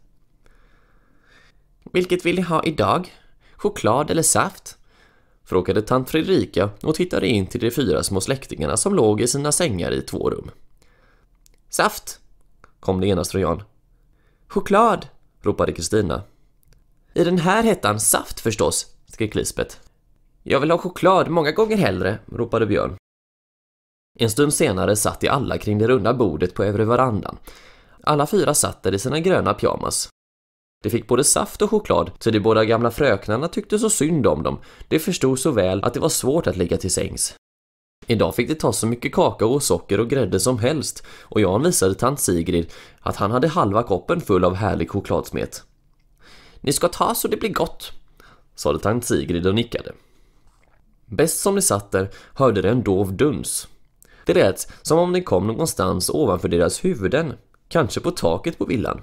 Vilket vill ni ha idag? Choklad eller saft? Frågade tant Fredrika och tittade in till de fyra små släktingarna som låg i sina sängar i två rum. Saft! kom det genast från Jan. Choklad! ropade Kristina. I den här hettan saft förstås, skrek Lisbet. Jag vill ha choklad många gånger hellre, ropade Björn. En stund senare satt de alla kring det runda bordet på övre verandan. Alla fyra satt där i sina gröna pyjamas de fick både saft och choklad, så de båda gamla fröknarna tyckte så synd om dem. De förstod så väl att det var svårt att ligga till sängs. Idag fick de ta så mycket kakao socker och grädde som helst och Jan visade tant Sigrid att han hade halva koppen full av härlig chokladsmet. Ni ska ta så det blir gott, sade tant Sigrid och nickade. Bäst som de satt där hörde de en dov duns. Det lät som om den kom någonstans ovanför deras huvuden, kanske på taket på villan.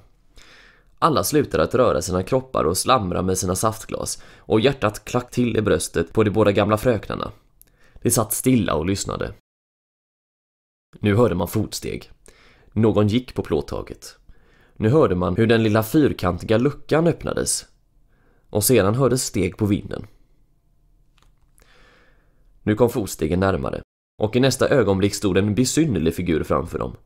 Alla slutade att röra sina kroppar och slamra med sina saftglas och hjärtat klack till i bröstet på de båda gamla fröknarna. De satt stilla och lyssnade. Nu hörde man fotsteg. Någon gick på plåttaket. Nu hörde man hur den lilla fyrkantiga luckan öppnades. Och sedan hördes steg på vinden. Nu kom fotstegen närmare och i nästa ögonblick stod en besynnerlig figur framför dem.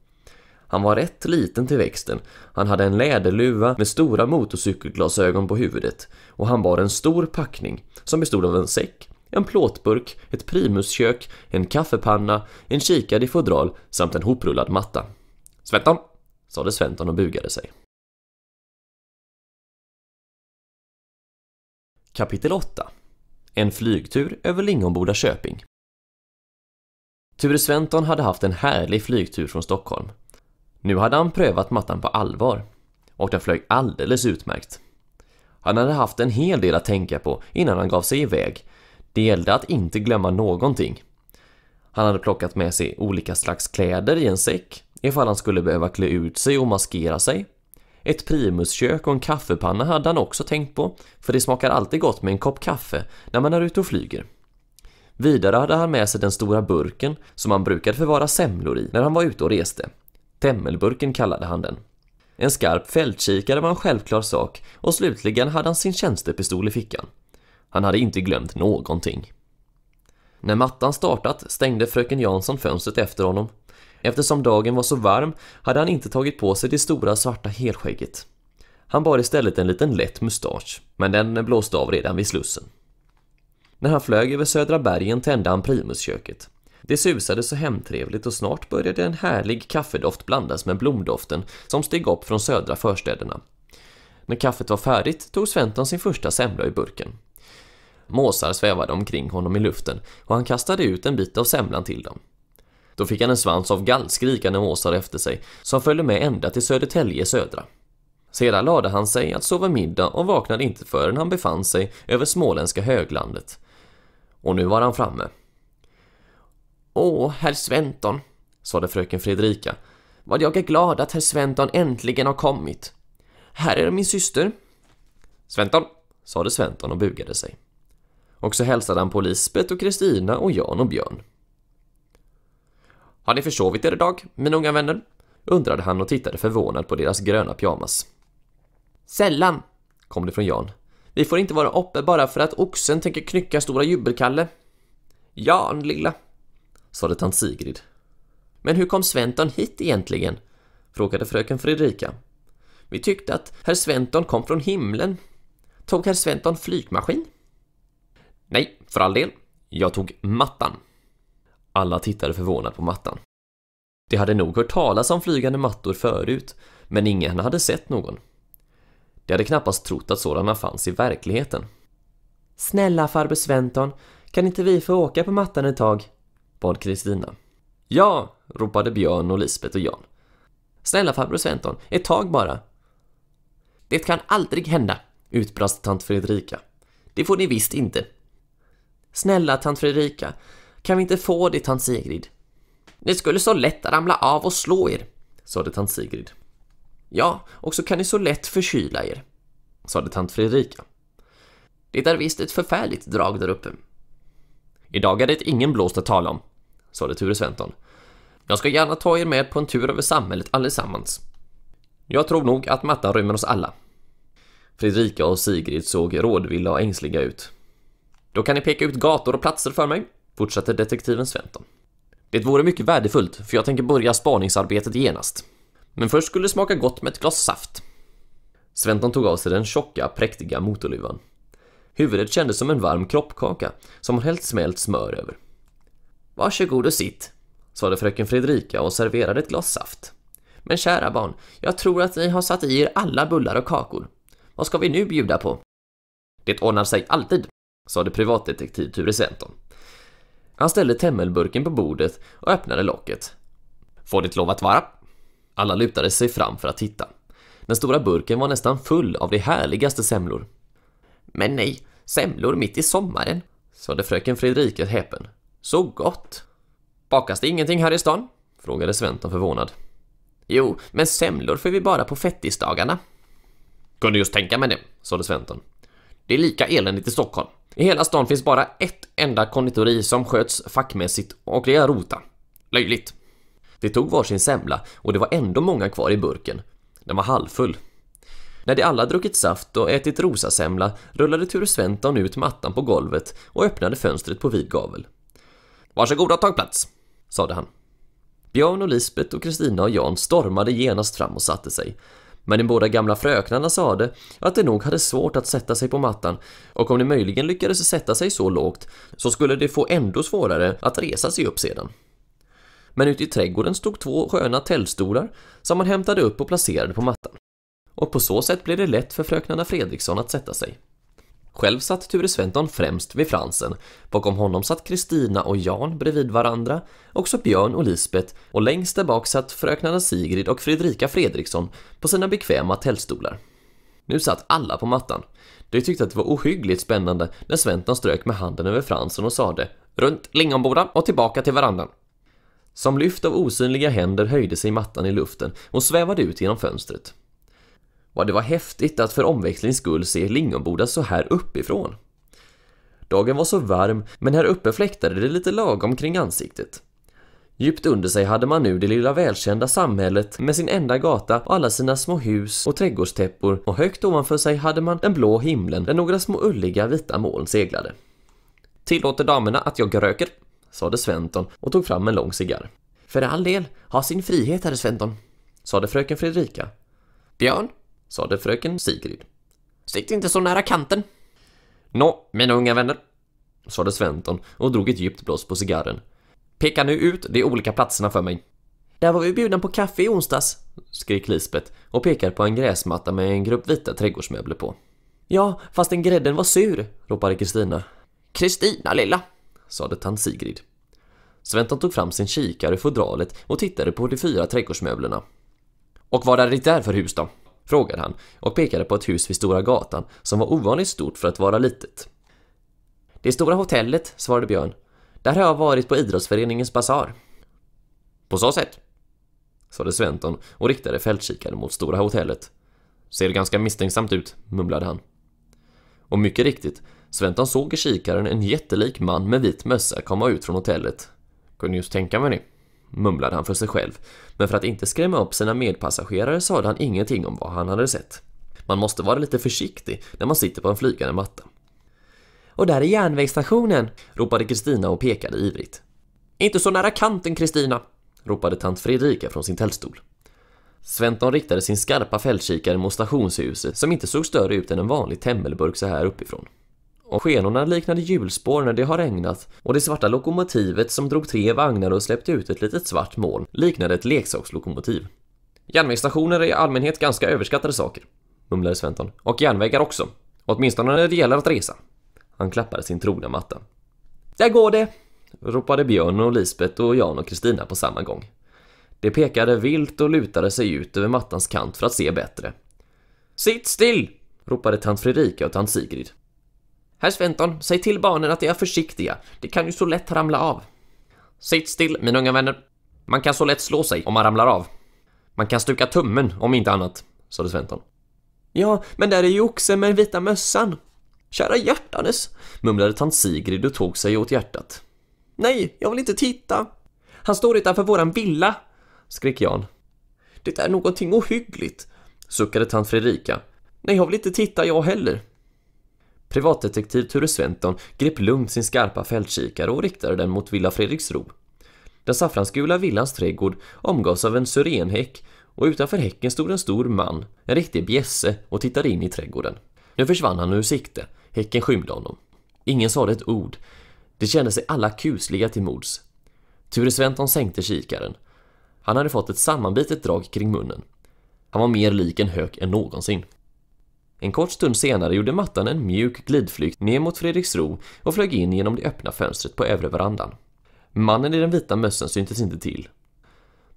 Han var rätt liten till växten. Han hade en läderluva med stora motorcykelglasögon på huvudet och han bar en stor packning som bestod av en säck, en plåtburk, ett primuskök, en kaffepanna, en kikad i fodral samt en hoprullad matta. Sventon, sade Sventon och bugade sig. Kapitel 8 En flygtur över Lingonboda köping Ture Sventon hade haft en härlig flygtur från Stockholm. Nu hade han prövat mattan på allvar och den flög alldeles utmärkt. Han hade haft en hel del att tänka på innan han gav sig iväg. Det gällde att inte glömma någonting. Han hade plockat med sig olika slags kläder i en säck ifall han skulle behöva klä ut sig och maskera sig. Ett primuskök och en kaffepanna hade han också tänkt på, för det smakar alltid gott med en kopp kaffe när man är ute och flyger. Vidare hade han med sig den stora burken som han brukade förvara semlor i när han var ute och reste Temmelburken kallade han den. En skarp fältkikare var en självklar sak och slutligen hade han sin tjänstepistol i fickan. Han hade inte glömt någonting. När mattan startat stängde fröken Jansson fönstret efter honom. Eftersom dagen var så varm hade han inte tagit på sig det stora svarta helskägget. Han bar istället en liten lätt mustasch, men den blåste av redan vid slussen. När han flög över Södra bergen tände han primusköket. Det susade så hemtrevligt och snart började en härlig kaffedoft blandas med blomdoften som steg upp från södra förstäderna. När kaffet var färdigt tog Sventon sin första semla i burken. Måsar svävade omkring honom i luften och han kastade ut en bit av semlan till dem. Då fick han en svans av gallskrikande måsar efter sig som följde med ända till Södertälje södra. Sedan lade han sig att sova middag och vaknade inte förrän han befann sig över småländska höglandet. Och nu var han framme. Åh, herr Sventon, sade fröken Fredrika. Vad jag är glad att herr Sventon äntligen har kommit. Här är min syster. Sventon, sade Sventon och bugade sig. Och så hälsade han på Lisbet och Kristina och Jan och Björn. Har ni försovit er idag, mina unga vänner? undrade han och tittade förvånad på deras gröna pyjamas. Sällan, kom det från Jan. Vi får inte vara uppe bara för att oxen tänker knycka stora jubelkalle. Jan, lilla, sade tant Sigrid. Men hur kom Sventon hit egentligen? frågade fröken Fredrika. Vi tyckte att herr Sventon kom från himlen. Tog herr Sventon flygmaskin? Nej, för all del. Jag tog mattan. Alla tittade förvånat på mattan. De hade nog hört talas om flygande mattor förut, men ingen hade sett någon. De hade knappast trott att sådana fanns i verkligheten. Snälla farbror Sventon, kan inte vi få åka på mattan ett tag? bad Kristina. Ja, ropade Björn och Lisbet och Jan. Snälla farbror Sventon, ett tag bara. Det kan aldrig hända, utbrast tant Fredrika. Det får ni visst inte. Snälla tant Fredrika, kan vi inte få det tant Sigrid? Ni skulle så lätt ramla av och slå er, sade tant Sigrid. Ja, och så kan ni så lätt förkyla er, sade tant Fredrika. Det är visst ett förfärligt drag där uppe. Idag är det ingen blåst att tala om, sade Ture Sventon. Jag ska gärna ta er med på en tur över samhället allesammans. Jag tror nog att mattan rymmer oss alla. Fredrika och Sigrid såg rådvilla och ängsliga ut. Då kan ni peka ut gator och platser för mig, fortsatte detektiven Sventon. Det vore mycket värdefullt, för jag tänker börja spaningsarbetet genast. Men först skulle det smaka gott med ett glas saft. Sventon tog av sig den tjocka, präktiga motorluvan. Huvudet kändes som en varm kroppkaka som hon hällt smält smör över. Varsågod och sitt, sade fröken Fredrika och serverade ett glas saft. Men kära barn, jag tror att ni har satt i er alla bullar och kakor. Vad ska vi nu bjuda på? Det ordnar sig alltid, sade privatdetektiv Ture Sventon. Han ställde temmelburken på bordet och öppnade locket. Får det lov att vara? Alla lutade sig fram för att titta. Den stora burken var nästan full av de härligaste semlor. Men nej, semlor mitt i sommaren, sade fröken Fredrika häpen. Så gott! Bakas det ingenting här i stan? Frågade Sventon förvånad. Jo, men semlor får vi bara på fettisdagarna. Kunde just tänka mig det, sade Sventon. Det är lika eländigt i Stockholm. I hela stan finns bara ett enda konditori som sköts fackmässigt och det är Rota. Löjligt. De tog varsin semla och det var ändå många kvar i burken. Den var halvfull. När de alla druckit saft och ätit rosasemla rullade Ture Sventon ut mattan på golvet och öppnade fönstret på vid gavel. Varsågoda och tag plats, sade han. Björn och Lisbet och Kristina och Jan stormade genast fram och satte sig. Men de båda gamla fröknarna sade att de nog hade svårt att sätta sig på mattan och om de möjligen lyckades sätta sig så lågt så skulle de få ändå svårare att resa sig upp sedan. Men ute i trädgården stod två sköna tällstolar som man hämtade upp och placerade på mattan. Och på så sätt blev det lätt för fröknarna Fredriksson att sätta sig. Själv satt Ture Sventon främst vid fransen, bakom honom satt Kristina och Jan bredvid varandra, också Björn och Lisbet och längst där bak satt fröknarna Sigrid och Fredrika Fredriksson på sina bekväma tältstolar. Nu satt alla på mattan. De tyckte att det var ohyggligt spännande när Sventon strök med handen över fransen och sade ”Runt lingonbodan och tillbaka till varandan”. Som lyft av osynliga händer höjde sig mattan i luften och svävade ut genom fönstret. Vad det var häftigt att för omväxlings skull se Lingonboda så här uppifrån. Dagen var så varm, men här uppe fläktade det lite lagom kring ansiktet. Djupt under sig hade man nu det lilla välkända samhället med sin enda gata och alla sina små hus och trädgårdstäppor och högt ovanför sig hade man den blå himlen där några små ulliga vita moln seglade. Tillåter damerna att jag röker? sade Sventon och tog fram en lång cigarr. För all del, ha sin frihet, herre Sventon, sade fröken Fredrika. Björn, sade fröken Sigrid. Sitt inte så nära kanten. Nå, mina unga vänner, sade Sventon och drog ett djupt blås på cigarren. Peka nu ut de olika platserna för mig. Där var vi bjudna på kaffe i onsdags, skrek Lisbeth och pekade på en gräsmatta med en grupp vita trädgårdsmöbler på. Ja, fastän grädden var sur, ropade Kristina. Kristina lilla, sade tant Sigrid. Sventon tog fram sin kikare ur fodralet och tittade på de fyra trädgårdsmöblerna. Och vad är det där för hus då? frågade han och pekade på ett hus vid Stora gatan som var ovanligt stort för att vara litet. Det stora hotellet, svarade Björn. Där har jag varit på idrottsföreningens basar. På så sätt, sade Sventon och riktade fältkikaren mot Stora hotellet. Ser ganska misstänksamt ut, mumlade han. Och mycket riktigt, Sventon såg i kikaren en jättelik man med vit mössa komma ut från hotellet. Kunde just tänka mig det mumlade han för sig själv, men för att inte skrämma upp sina medpassagerare sade han ingenting om vad han hade sett. Man måste vara lite försiktig när man sitter på en flygande matta. Och där är järnvägsstationen, ropade Kristina och pekade ivrigt. Inte så nära kanten, Kristina, ropade tant Fredrika från sin tältstol. Sventon riktade sin skarpa fältkikare mot stationshuset som inte såg större ut än en vanlig temmelburk så här uppifrån och skenorna liknade hjulspår när det har regnat och det svarta lokomotivet som drog tre vagnar och släppte ut ett litet svart moln liknade ett leksakslokomotiv. Järnvägsstationer är i allmänhet ganska överskattade saker, mumlade Sventon. Och järnvägar också. Åtminstone när det gäller att resa. Han klappade sin trogna matta. Där går det! ropade Björn och Lisbet och Jan och Kristina på samma gång. De pekade vilt och lutade sig ut över mattans kant för att se bättre. Sitt still! ropade tant Fredrika och tant Sigrid. Herr Sventon, säg till barnen att de är försiktiga. De kan ju så lätt ramla av. Sitt still, mina unga vänner. Man kan så lätt slå sig om man ramlar av. Man kan stuka tummen, om inte annat, sade Sventon. Ja, men där är ju oxen med den vita mössan. Kära hjärtanes, mumlade tant Sigrid och tog sig åt hjärtat. Nej, jag vill inte titta. Han står utanför våran villa, skrek Jan. Det är någonting ohyggligt, suckade tant Fredrika. Nej, jag vill inte titta jag heller, Privatdetektiv Ture Sventon grep lugnt sin skarpa fältkikare och riktade den mot Villa Fredriksro. Den saffransgula villans trädgård omgavs av en syrenhäck och utanför häcken stod en stor man, en riktig bjässe, och tittade in i trädgården. Nu försvann han ur sikte, häcken skymde honom. Ingen sade ett ord. Det kände sig alla kusliga till mods. Ture Sventon sänkte kikaren. Han hade fått ett sammanbitet drag kring munnen. Han var mer lik en hök än någonsin. En kort stund senare gjorde Mattan en mjuk glidflykt ner mot Fredriksro och flög in genom det öppna fönstret på övre verandan. Mannen i den vita mössan syntes inte till.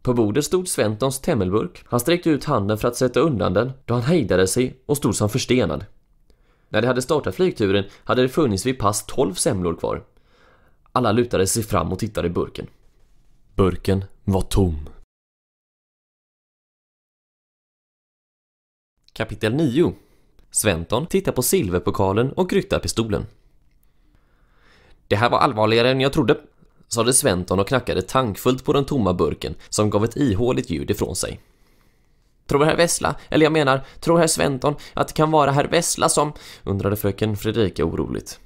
På bordet stod Sventons temmelburk. Han sträckte ut handen för att sätta undan den då han hejdade sig och stod som förstenad. När de hade startat flygturen hade det funnits vid pass 12 semlor kvar. Alla lutade sig fram och tittade i burken. Burken var tom. Kapitel 9 Sventon tittar på silverpokalen och pistolen. Det här var allvarligare än jag trodde, sade Sventon och knackade tankfullt på den tomma burken som gav ett ihåligt ljud ifrån sig. Tror herr Vessla, eller jag menar, tror herr Sventon att det kan vara herr Vessla som... undrade fröken Fredrika oroligt.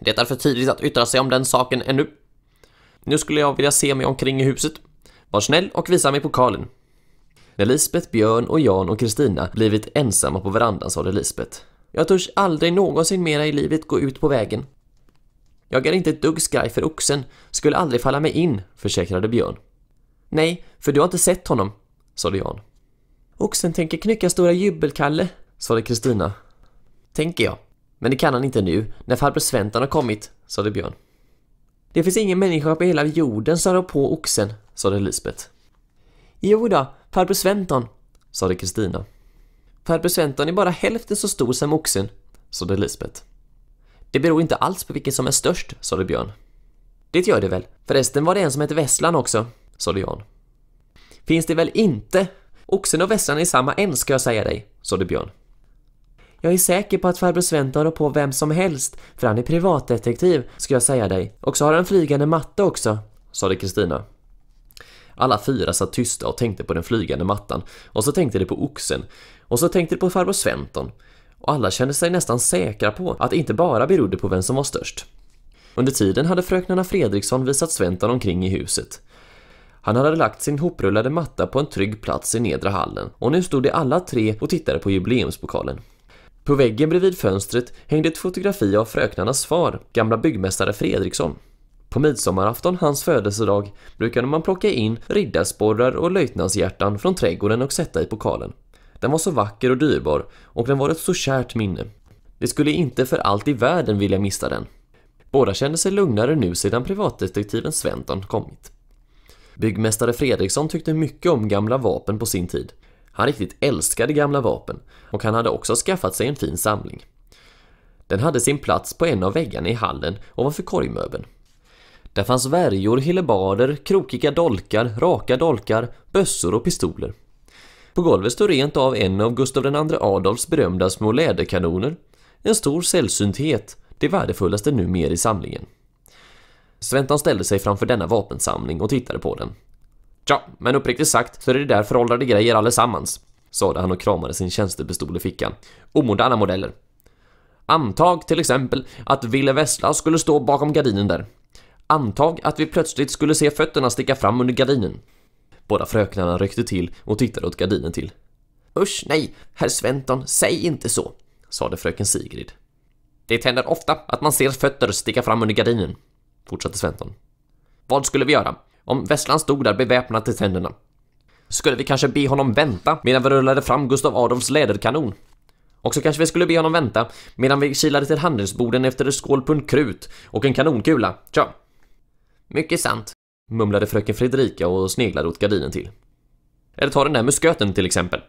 Det är för tidigt att yttra sig om den saken ännu. Nu skulle jag vilja se mig omkring i huset. Var snäll och visa mig pokalen. När Lisbeth, Björn och Jan och Kristina blivit ensamma på verandan sade Lisbeth. Jag törs aldrig någonsin mera i livet gå ut på vägen. Jag är inte ett dugg skraj för oxen, skulle aldrig falla mig in, försäkrade Björn. Nej, för du har inte sett honom, sade Jan. Oxen tänker knycka stora jubelkalle, sade Kristina. Tänker jag, men det kan han inte nu, när farbror Sventon har kommit, sade Björn. Det finns ingen människa på hela jorden som rår på oxen, sade Lisbeth. Jo då, farbror Sventon, sade Kristina. Farbror Sventon är bara hälften så stor som oxen, sade Lisbeth. Det beror inte alls på vilken som är störst, sade Björn. Det gör det väl. Förresten var det en som hette Vesslan också, sade Jan. Finns det väl inte? Oxen och Vesslan är samma en, ska jag säga dig, sade Björn. Jag är säker på att farbror Sventon rår på vem som helst, för han är privatdetektiv, ska jag säga dig. Och så har han flygande matta också, sade Kristina. Alla fyra satt tysta och tänkte på den flygande mattan, och så tänkte de på oxen, och så tänkte de på farbror Sventon, och alla kände sig nästan säkra på att det inte bara berodde på vem som var störst. Under tiden hade fröknarna Fredriksson visat Sventon omkring i huset. Han hade lagt sin hoprullade matta på en trygg plats i nedre hallen och nu stod de alla tre och tittade på jubileumspokalen. På väggen bredvid fönstret hängde ett fotografi av fröknarnas far, gamla byggmästare Fredriksson. På midsommarafton, hans födelsedag, brukade man plocka in riddarsporrar och löjtnantshjärtan från trädgården och sätta i pokalen. Den var så vacker och dyrbar och den var ett så kärt minne. De skulle inte för allt i världen vilja missa den. Båda kände sig lugnare nu sedan privatdetektiven Sventon kommit. Byggmästare Fredriksson tyckte mycket om gamla vapen på sin tid. Han riktigt älskade gamla vapen och han hade också skaffat sig en fin samling. Den hade sin plats på en av väggarna i hallen ovanför korgmöbeln. Där fanns värjor, hillebarder, krokiga dolkar, raka dolkar, bössor och pistoler. På golvet stod rent av en av Gustav II Adolfs berömda små läderkanoner. En stor sällsynthet, det värdefullaste numer i samlingen. Sventon ställde sig framför denna vapensamling och tittade på den. Ja, men uppriktigt sagt så är det där föråldrade grejer allesammans, sade han och kramade sin tjänstepistol i fickan. Omoderna modeller. Antag till exempel att Ville Vessla skulle stå bakom gardinen där. Antag att vi plötsligt skulle se fötterna sticka fram under gardinen. Båda fröknarna ryckte till och tittade åt gardinen till. Usch nej, herr Sventon, säg inte så, sade fröken Sigrid. Det händer ofta att man ser fötter sticka fram under gardinen, fortsatte Sventon. Vad skulle vi göra om Vesslan stod där beväpnad till tänderna? Skulle vi kanske be honom vänta medan vi rullade fram Gustav Adolfs läderkanon? Och så kanske vi skulle be honom vänta medan vi kilade till handelsborden efter en skålpund krut och en kanonkula. Tja, mycket sant, mumlade fröken Fredrika och sneglade åt gardinen till. Eller ta den där musköten till exempel.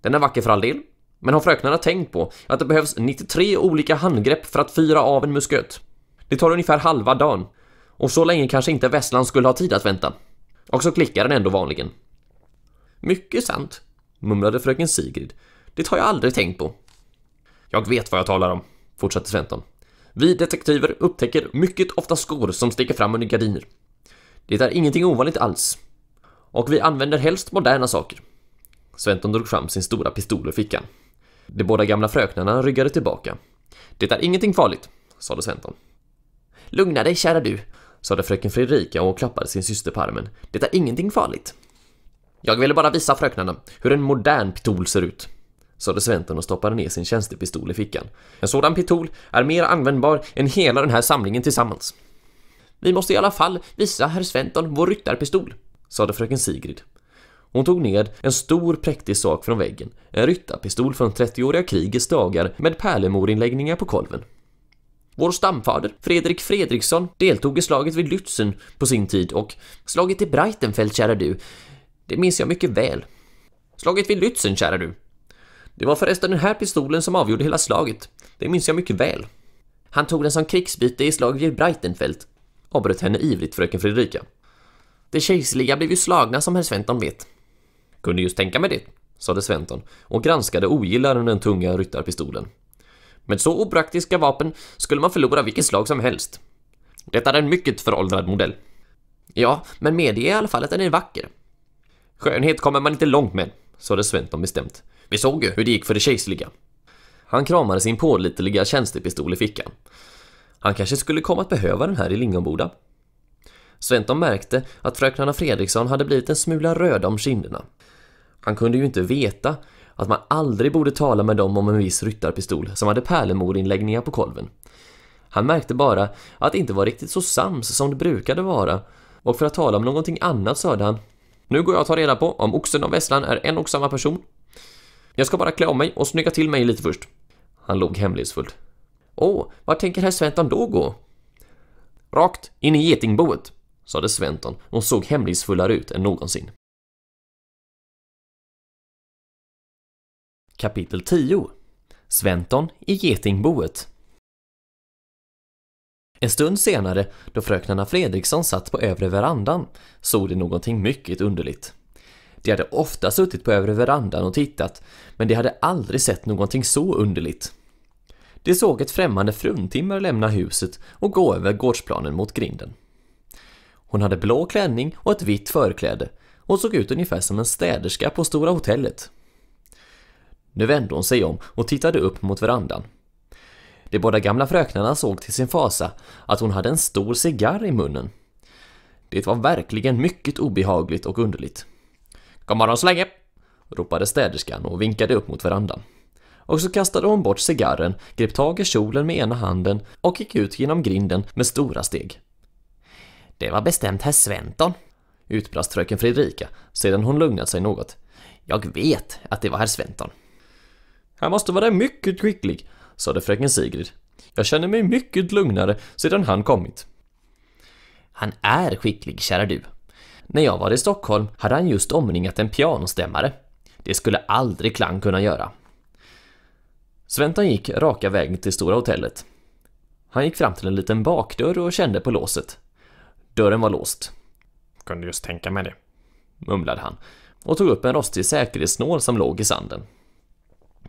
Den är vacker för all del, men har fröknarna tänkt på att det behövs 93 olika handgrepp för att fyra av en musköt? Det tar ungefär halva dagen, och så länge kanske inte Vesslan skulle ha tid att vänta. Och så klickar den ändå vanligen. Mycket sant, mumlade fröken Sigrid. Det har jag aldrig tänkt på. Jag vet vad jag talar om, fortsatte Sventon. Vi detektiver upptäcker mycket ofta skor som sticker fram under gardiner. Det är ingenting ovanligt alls. Och vi använder helst moderna saker. Sventon drog fram sin stora pistol ur fickan. De båda gamla fröknarna ryggade tillbaka. Det är ingenting farligt, sade Sventon. Lugna dig, kära du, sade fröken Fredrika och klappade sin syster på armen. Det är ingenting farligt. Jag ville bara visa fröknarna hur en modern pistol ser ut sade Sventon och stoppade ner sin tjänstepistol i fickan. En sådan pistol är mer användbar än hela den här samlingen tillsammans. Vi måste i alla fall visa herr Sventon vår ryttarpistol, sade fröken Sigrid. Hon tog ned en stor präktig sak från väggen, en ryttarpistol från 30-åriga krigets dagar med pärlemorinläggningar på kolven. Vår stamfader, Fredrik Fredriksson, deltog i slaget vid Lützen på sin tid och slaget i Breitenfeld, kära du, det minns jag mycket väl. Slaget vid Lützen, kära du, det var förresten den här pistolen som avgjorde hela slaget. Det minns jag mycket väl. Han tog den som krigsbyte i slaget vid Breitenfeld, avbröt henne ivrigt fröken Fredrika. ”De kejserliga blev ju slagna som herr Sventon vet. Kunde just tänka mig det, sade Sventon och granskade ogillaren den tunga ryttarpistolen. Med så opraktiska vapen skulle man förlora vilket slag som helst. Detta är en mycket föråldrad modell. Ja, men medge i alla fall att den är vacker. Skönhet kommer man inte långt med, sade Sventon bestämt vi såg ju hur det gick för det kejserliga. Han kramade sin pålitliga tjänstepistol i fickan. Han kanske skulle komma att behöva den här i Lingonboda. Sventon märkte att fröknarna Fredriksson hade blivit en smula röda om kinderna. Han kunde ju inte veta att man aldrig borde tala med dem om en viss ryttarpistol som hade pärlemorinläggningar på kolven. Han märkte bara att det inte var riktigt så sams som det brukade vara och för att tala om någonting annat sade han Nu går jag och tar reda på om oxen och Vesslan är en och samma person jag ska bara klä av mig och snygga till mig lite först. Han log hemlighetsfullt. Åh, var tänker herr Sventon då gå? Rakt in i getingboet, sade Sventon och såg hemlighetsfullare ut än någonsin. Kapitel 10 Sventon i getingboet En stund senare, då fröknarna Fredriksson satt på övre verandan, såg de någonting mycket underligt. De hade ofta suttit på övre verandan och tittat, men de hade aldrig sett någonting så underligt. De såg ett främmande fruntimmer lämna huset och gå över gårdsplanen mot grinden. Hon hade blå klänning och ett vitt förkläde och såg ut ungefär som en städerska på Stora hotellet. Nu vände hon sig om och tittade upp mot verandan. De båda gamla fröknarna såg till sin fasa att hon hade en stor cigarr i munnen. Det var verkligen mycket obehagligt och underligt. God morgon så länge! ropade städerskan och vinkade upp mot verandan. Och så kastade hon bort cigarren, grep tag i kjolen med ena handen och gick ut genom grinden med stora steg. Det var bestämt herr Sventon, utbrast fröken Fredrika sedan hon lugnat sig något. Jag vet att det var herr Sventon. Han måste vara mycket skicklig, sade fröken Sigrid. Jag känner mig mycket lugnare sedan han kommit. Han är skicklig, kära du, när jag var i Stockholm hade han just omringat en pianostämmare. Det skulle aldrig Klang kunna göra. Sventon gick raka vägen till Stora hotellet. Han gick fram till en liten bakdörr och kände på låset. Dörren var låst. Kunde just tänka mig det, mumlade han och tog upp en rostig säkerhetsnål som låg i sanden.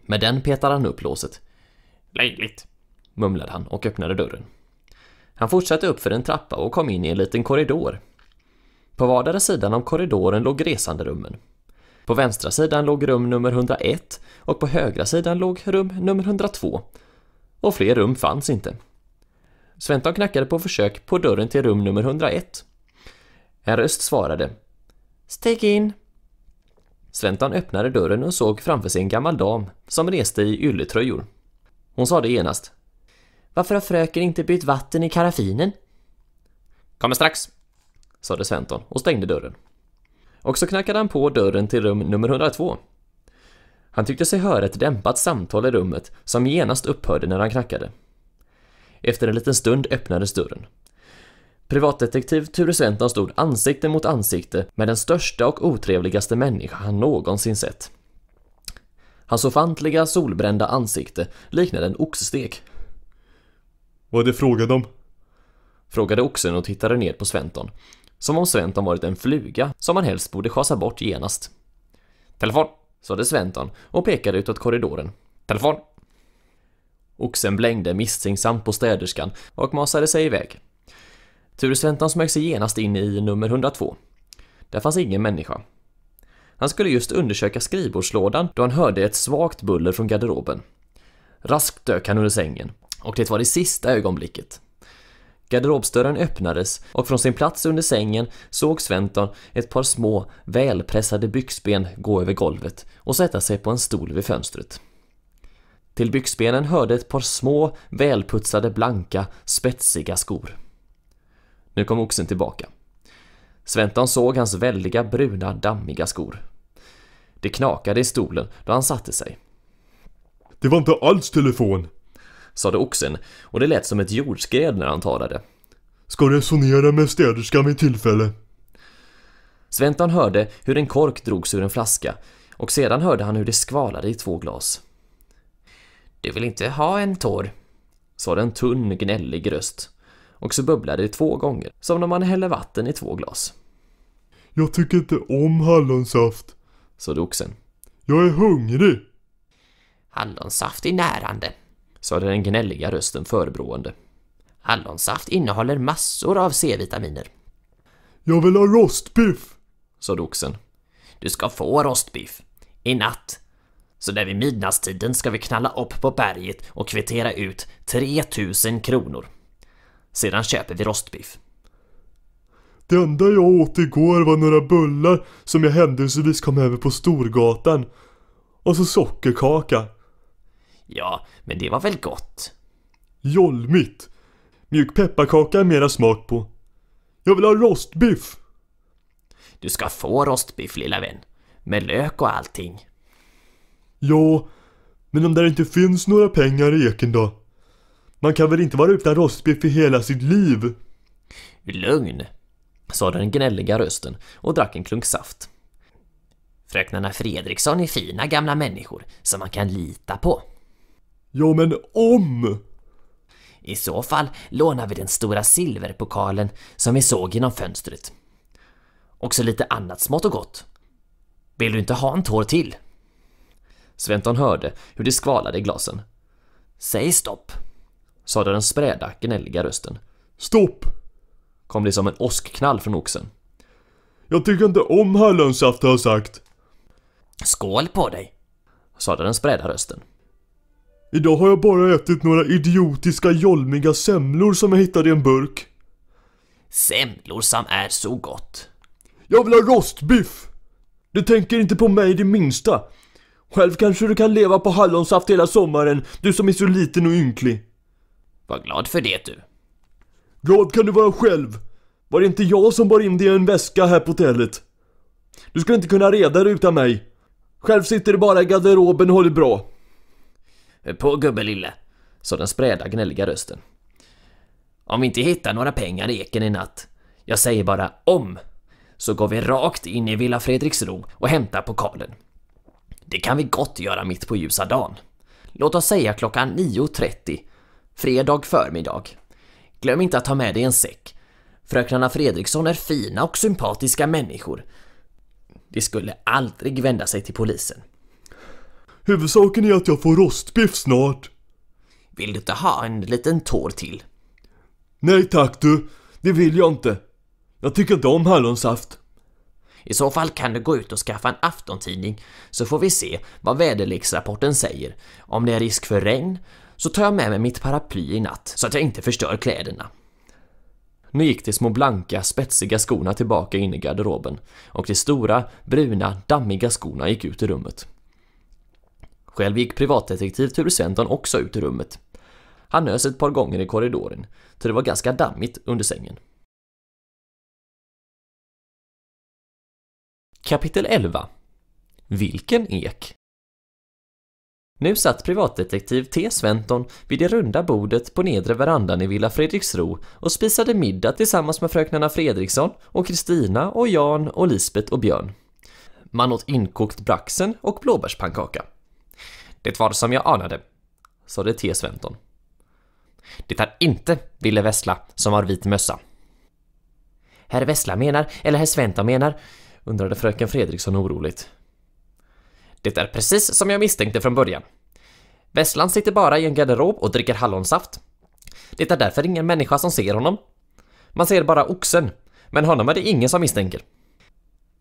Med den petade han upp låset. Löjligt, mumlade han och öppnade dörren. Han fortsatte upp för en trappa och kom in i en liten korridor på vardera sidan om korridoren låg resanderummen. På vänstra sidan låg rum nummer 101 och på högra sidan låg rum nummer 102. Och fler rum fanns inte. Sventon knackade på försök på dörren till rum nummer 101. En röst svarade. Stig in! Sventon öppnade dörren och såg framför sig en gammal dam som reste i ylletröjor. Hon sade genast. Varför har fröken inte bytt vatten i karaffinen? Kommer strax, sade Sventon och stängde dörren. Och så knackade han på dörren till rum nummer 102. Han tyckte sig höra ett dämpat samtal i rummet som genast upphörde när han knackade. Efter en liten stund öppnades dörren. Privatdetektiv Ture Sventon stod ansikte mot ansikte med den största och otrevligaste människa han någonsin sett. Hans ofantliga solbrända ansikte liknade en oxstek. Vad är det frågan om? Frågade oxen och tittade ner på Sventon. Som om Sventon varit en fluga som han helst borde schasa bort genast. Telefon, sade Sventon och pekade utåt korridoren. Telefon! Oxen blängde misstänksamt på städerskan och masade sig iväg. Ture Sventon smög sig genast in i nummer 102. Där fanns ingen människa. Han skulle just undersöka skrivbordslådan då han hörde ett svagt buller från garderoben. Raskt dök han under sängen och det var det sista ögonblicket. Garderobsdörren öppnades och från sin plats under sängen såg Sventon ett par små, välpressade byxben gå över golvet och sätta sig på en stol vid fönstret. Till byxbenen hörde ett par små, välputsade, blanka, spetsiga skor. Nu kom oxen tillbaka. Sventon såg hans väldiga, bruna, dammiga skor. Det knakade i stolen då han satte sig. Det var inte alls telefon, sade oxen och det lät som ett jordskred när han talade. Ska resonera med städerskan vid tillfälle. Sventon hörde hur en kork drogs ur en flaska och sedan hörde han hur det skvalade i två glas. Du vill inte ha en tår? sade en tunn, gnällig röst och så bubblade det två gånger, som när man häller vatten i två glas. Jag tycker inte om hallonsaft, sade oxen. Jag är hungrig. Hallonsaft är närande, sade den gnälliga rösten förebrående. Hallonsaft innehåller massor av C-vitaminer. Jag vill ha rostbiff, sade oxen. Du ska få rostbiff. I natt. Så där vid midnattstiden ska vi knalla upp på berget och kvittera ut 3000 kronor. Sedan köper vi rostbiff. Det enda jag åt igår var några bullar som jag händelsevis kom över på Storgatan. Och så sockerkaka. Ja, men det var väl gott? Jolmigt! Mjuk pepparkaka är mera smak på. Jag vill ha rostbiff! Du ska få rostbiff, lilla vän. Med lök och allting. Ja, men om det inte finns några pengar i eken då? Man kan väl inte vara utan rostbiff i hela sitt liv? Lugn, sa den gnälliga rösten och drack en klunk saft. Fröknarna Fredriksson är fina gamla människor som man kan lita på. Ja, men om! I så fall lånar vi den stora silverpokalen som vi såg genom fönstret. Och så lite annat smått och gott. Vill du inte ha en tår till? Sventon hörde hur det skvalade i glasen. Säg stopp, sade den spräda, gnälliga rösten. Stopp! kom det som en åskknall från oxen. Jag tycker inte om hallonsaft har sagt. Skål på dig, sade den spräda rösten. Idag har jag bara ätit några idiotiska jolmiga semlor som jag hittade i en burk. Semlor som är så gott. Jag vill ha rostbiff! Du tänker inte på mig det minsta. Själv kanske du kan leva på hallonsaft hela sommaren, du som är så liten och ynklig. Var glad för det du. Glad kan du vara själv. Var det inte jag som bar in dig i en väska här på hotellet? Du skulle inte kunna reda dig utan mig. Själv sitter du bara i garderoben och har det bra. På gubbe lille, sa den spräda gnälliga rösten. Om vi inte hittar några pengar i eken i natt, jag säger bara OM, så går vi rakt in i Villa Fredriksro och hämtar pokalen. Det kan vi gott göra mitt på ljusa dagen. Låt oss säga klockan 9.30, fredag förmiddag. Glöm inte att ta med dig en säck. Fröknarna Fredriksson är fina och sympatiska människor. De skulle aldrig vända sig till polisen. Huvudsaken är att jag får rostbiff snart. Vill du inte ha en liten tår till? Nej tack du, det vill jag inte. Jag tycker inte om hallonsaft. I så fall kan du gå ut och skaffa en aftontidning så får vi se vad väderleksrapporten säger. Om det är risk för regn så tar jag med mig mitt paraply i natt så att jag inte förstör kläderna. Nu gick de små blanka, spetsiga skorna tillbaka in i garderoben och de stora, bruna, dammiga skorna gick ut i rummet. Själv gick privatdetektiv Ture Sventon också ut ur rummet. Han nös ett par gånger i korridoren, för det var ganska dammigt under sängen. Kapitel 11 Vilken ek? Nu satt privatdetektiv T. Sventon vid det runda bordet på nedre verandan i Villa Fredriksro och spisade middag tillsammans med fröknarna Fredriksson och Kristina och Jan och Lisbet och Björn. Man åt inkokt braxen och blåbärspannkaka. Det var som jag anade, sade T. Sventon. Det är inte Ville Vessla som har vit mössa. Herr Vessla menar, eller herr Sventon menar, undrade fröken Fredriksson oroligt. Det är precis som jag misstänkte från början. Vesslan sitter bara i en garderob och dricker hallonsaft. Det är därför ingen människa som ser honom. Man ser bara oxen, men honom är det ingen som misstänker.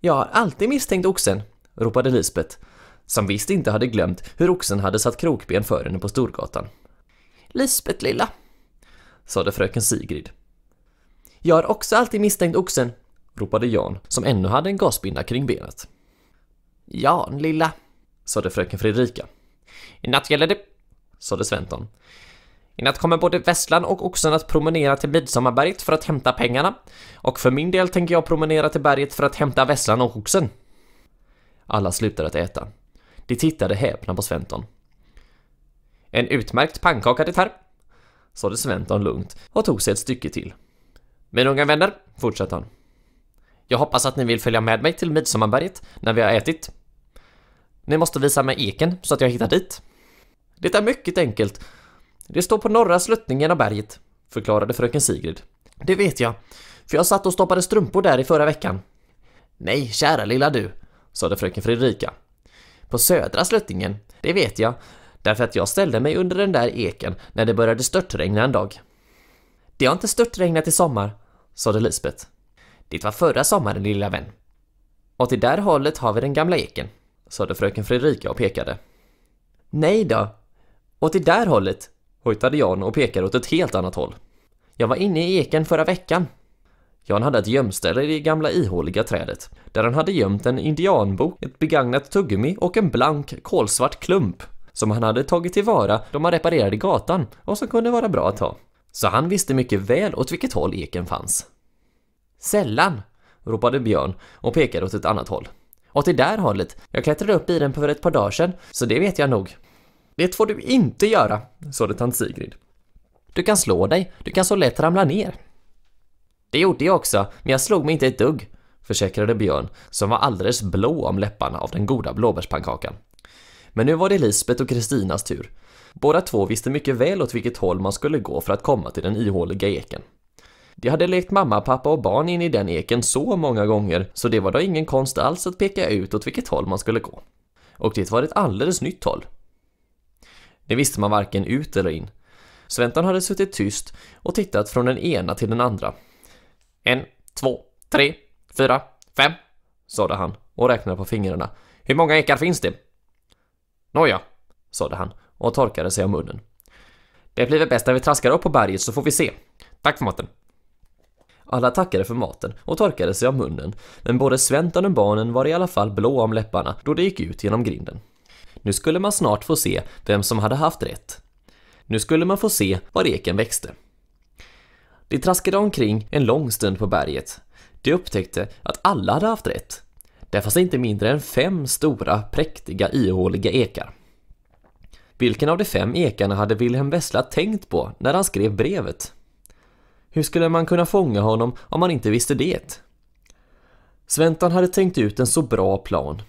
Jag har alltid misstänkt oxen, ropade Lisbeth som visst inte hade glömt hur oxen hade satt krokben för henne på Storgatan. Lisbet lilla, sade fröken Sigrid. Jag har också alltid misstänkt oxen, ropade Jan, som ännu hade en gasbinda kring benet. Jan lilla, sade fröken Fredrika. I natt gäller det, sade Sventon. I natt kommer både Vesslan och oxen att promenera till Midsommarberget för att hämta pengarna. Och för min del tänker jag promenera till berget för att hämta Vesslan och oxen. Alla slutar att äta. De tittade häpna på Sventon. En utmärkt pannkaka det här, sade Sventon lugnt och tog sig ett stycke till. Men unga vänner, fortsatte han. Jag hoppas att ni vill följa med mig till Midsommarberget när vi har ätit. Ni måste visa mig eken så att jag hittar dit. Det är mycket enkelt. Det står på norra sluttningen av berget, förklarade fröken Sigrid. Det vet jag, för jag satt och stoppade strumpor där i förra veckan. Nej, kära lilla du, sade fröken Fredrika på södra sluttningen, det vet jag, därför att jag ställde mig under den där eken när det började störtregna en dag. Det har inte störtregnat i sommar, sade Lisbeth. Det var förra sommaren, lilla vän. Och till där hållet har vi den gamla eken, sade fröken Fredrika och pekade. Nej då, och till där hållet, hojtade Jan och pekade åt ett helt annat håll. Jag var inne i eken förra veckan, Jan hade ett gömställe i det gamla ihåliga trädet, där han hade gömt en indianbok, ett begagnat tuggummi och en blank kolsvart klump, som han hade tagit tillvara då man reparerade gatan och som kunde vara bra att ha. Så han visste mycket väl åt vilket håll eken fanns. Sällan, ropade Björn och pekade åt ett annat håll. Åt det där hållet. Jag klättrade upp i den för ett par dagar sedan, så det vet jag nog. Det får du inte göra, sade tant Sigrid. Du kan slå dig, du kan så lätt ramla ner. Det gjorde jag också, men jag slog mig inte ett dugg, försäkrade Björn, som var alldeles blå om läpparna av den goda blåbärspannkakan. Men nu var det Lisbeth och Kristinas tur. Båda två visste mycket väl åt vilket håll man skulle gå för att komma till den ihåliga eken. De hade lekt mamma, pappa och barn in i den eken så många gånger, så det var då ingen konst alls att peka ut åt vilket håll man skulle gå. Och det var ett alldeles nytt håll. Det visste man varken ut eller in. Sventon hade suttit tyst och tittat från den ena till den andra en, två, tre, fyra, fem, sade han och räknade på fingrarna. Hur många ekar finns det? Nåja, sade han och torkade sig om munnen. Det blir väl bäst när vi traskar upp på berget så får vi se. Tack för maten. Alla tackade för maten och torkade sig om munnen, men både Sventon och barnen var i alla fall blå om läpparna då de gick ut genom grinden. Nu skulle man snart få se vem som hade haft rätt. Nu skulle man få se var eken växte. De traskade omkring en lång stund på berget. De upptäckte att alla hade haft rätt. Där fanns inte mindre än fem stora, präktiga, ihåliga ekar. Vilken av de fem ekarna hade Wilhelm Wessla tänkt på när han skrev brevet? Hur skulle man kunna fånga honom om man inte visste det? Sventon hade tänkt ut en så bra plan.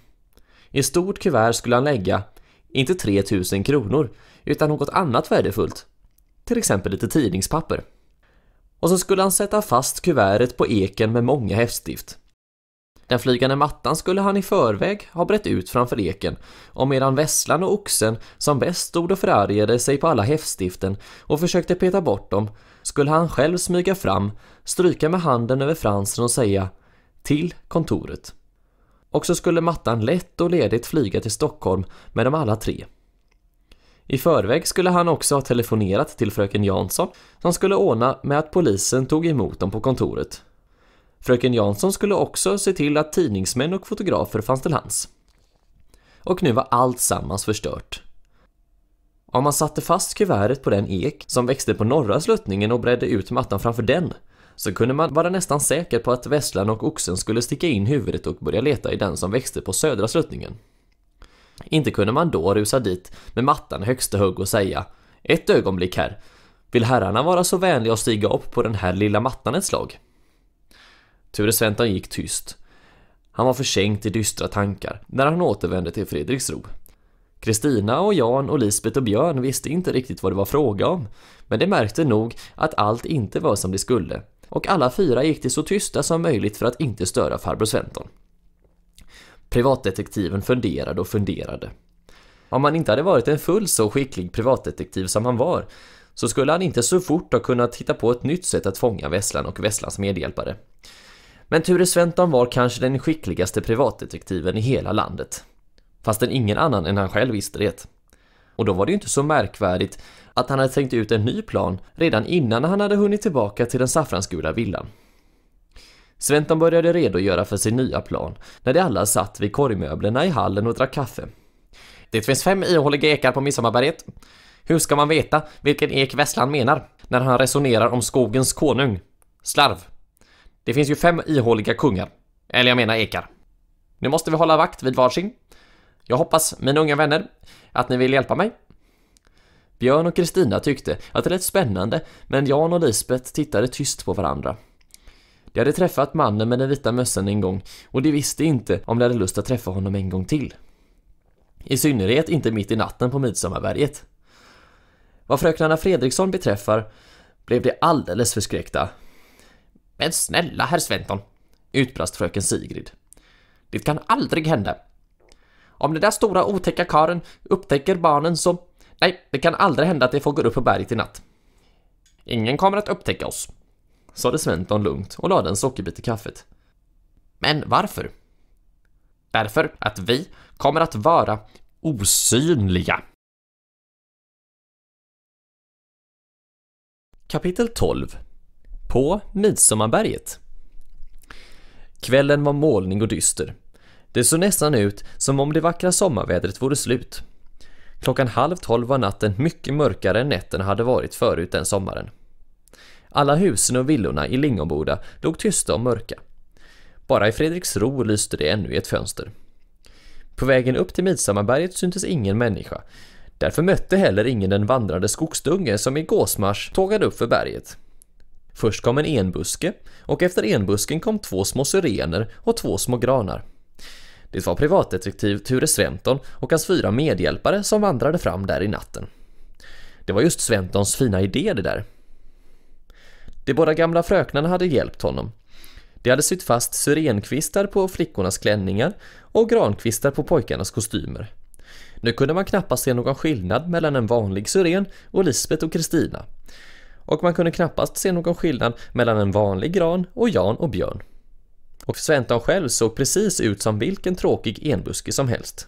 I stort kuvert skulle han lägga, inte 3000 kronor, utan något annat värdefullt. Till exempel lite tidningspapper och så skulle han sätta fast kuvertet på eken med många häftstift. Den flygande mattan skulle han i förväg ha brett ut framför eken och medan vässlan och oxen som bäst stod och förargade sig på alla häftstiften och försökte peta bort dem skulle han själv smyga fram, stryka med handen över fransen och säga ”till kontoret”. Och så skulle mattan lätt och ledigt flyga till Stockholm med dem alla tre. I förväg skulle han också ha telefonerat till fröken Jansson som skulle ordna med att polisen tog emot dem på kontoret. Fröken Jansson skulle också se till att tidningsmän och fotografer fanns till hands. Och nu var allt sammans förstört. Om man satte fast kuvertet på den ek som växte på norra sluttningen och bredde ut mattan framför den så kunde man vara nästan säker på att vässlan och oxen skulle sticka in huvudet och börja leta i den som växte på södra sluttningen. Inte kunde man då rusa dit med mattan högsta hugg och säga Ett ögonblick här, vill herrarna vara så vänliga och stiga upp på den här lilla mattan ett slag? Ture Sventon gick tyst. Han var försänkt i dystra tankar när han återvände till Fredriksro. Kristina och Jan och Lisbeth och Björn visste inte riktigt vad det var fråga om, men de märkte nog att allt inte var som det skulle och alla fyra gick till så tysta som möjligt för att inte störa farbror Sventon. Privatdetektiven funderade och funderade. Om han inte hade varit en full så skicklig privatdetektiv som han var, så skulle han inte så fort ha kunnat hitta på ett nytt sätt att fånga Vesslan och Vesslans medhjälpare. Men Ture Sventon var kanske den skickligaste privatdetektiven i hela landet. Fastän ingen annan än han själv visste det. Och då var det ju inte så märkvärdigt att han hade tänkt ut en ny plan redan innan han hade hunnit tillbaka till den saffransgula villan. Sventon började redogöra för sin nya plan när de alla satt vid korgmöblerna i hallen och drack kaffe. Det finns fem ihåliga ekar på Midsommarberget. Hur ska man veta vilken ek Vesslan menar när han resonerar om skogens konung? Slarv. Det finns ju fem ihåliga kungar. Eller jag menar ekar. Nu måste vi hålla vakt vid varsin. Jag hoppas, mina unga vänner, att ni vill hjälpa mig. Björn och Kristina tyckte att det lät spännande, men Jan och Lisbeth tittade tyst på varandra. De hade träffat mannen med den vita mössan en gång och de visste inte om de hade lust att träffa honom en gång till. I synnerhet inte mitt i natten på Midsommarberget. Vad fröknarna Fredriksson beträffar blev de alldeles förskräckta. Men snälla herr Sventon, utbrast fröken Sigrid. Det kan aldrig hända. Om den där stora otäcka karen upptäcker barnen så... Nej, det kan aldrig hända att de får gå upp på berget i natt. Ingen kommer att upptäcka oss, sade Sventon lugnt och lade en sockerbit i kaffet. Men varför? Därför att vi kommer att vara osynliga. Kapitel 12 På Midsommarberget Kvällen var molning och dyster. Det såg nästan ut som om det vackra sommarvädret vore slut. Klockan halv tolv var natten mycket mörkare än nätterna hade varit förut den sommaren. Alla husen och villorna i Lingonboda låg tysta och mörka. Bara i Fredriksro lyste det ännu i ett fönster. På vägen upp till Midsommarberget syntes ingen människa. Därför mötte heller ingen den vandrande skogsdunge som i gåsmarsch tågade upp för berget. Först kom en enbuske och efter enbusken kom två små syrener och två små granar. Det var privatdetektiv Ture Sventon och hans fyra medhjälpare som vandrade fram där i natten. Det var just Sventons fina idé det där. De båda gamla fröknarna hade hjälpt honom. De hade sytt fast syrenkvistar på flickornas klänningar och grankvistar på pojkarnas kostymer. Nu kunde man knappast se någon skillnad mellan en vanlig syren och Lisbet och Kristina. Och man kunde knappast se någon skillnad mellan en vanlig gran och Jan och Björn. Och Sventon själv såg precis ut som vilken tråkig enbuske som helst.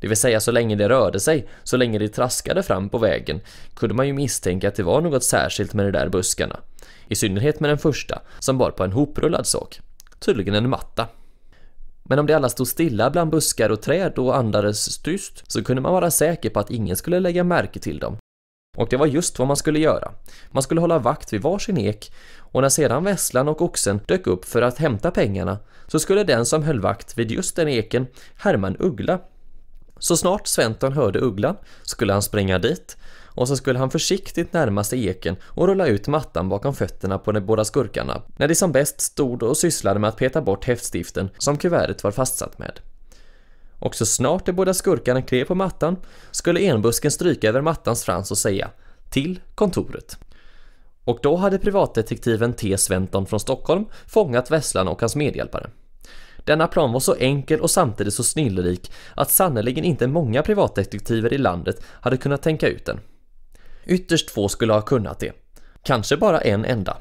Det vill säga så länge det rörde sig, så länge det traskade fram på vägen, kunde man ju misstänka att det var något särskilt med de där buskarna. I synnerhet med den första, som bar på en hoprullad sak. Tydligen en matta. Men om de alla stod stilla bland buskar och träd och andades tyst, så kunde man vara säker på att ingen skulle lägga märke till dem. Och det var just vad man skulle göra. Man skulle hålla vakt vid varsin ek och när sedan vässlan och oxen dök upp för att hämta pengarna så skulle den som höll vakt vid just den eken härma en uggla så snart Sventon hörde ugglan skulle han springa dit och så skulle han försiktigt närma sig eken och rulla ut mattan bakom fötterna på de båda skurkarna när de som bäst stod och sysslade med att peta bort häftstiften som kuvertet var fastsatt med. Och så snart de båda skurkarna klev på mattan skulle enbusken stryka över mattans frans och säga till kontoret. Och då hade privatdetektiven T. Sventon från Stockholm fångat Vesslan och hans medhjälpare. Denna plan var så enkel och samtidigt så snillrik att sannerligen inte många privatdetektiver i landet hade kunnat tänka ut den. Ytterst få skulle ha kunnat det. Kanske bara en enda.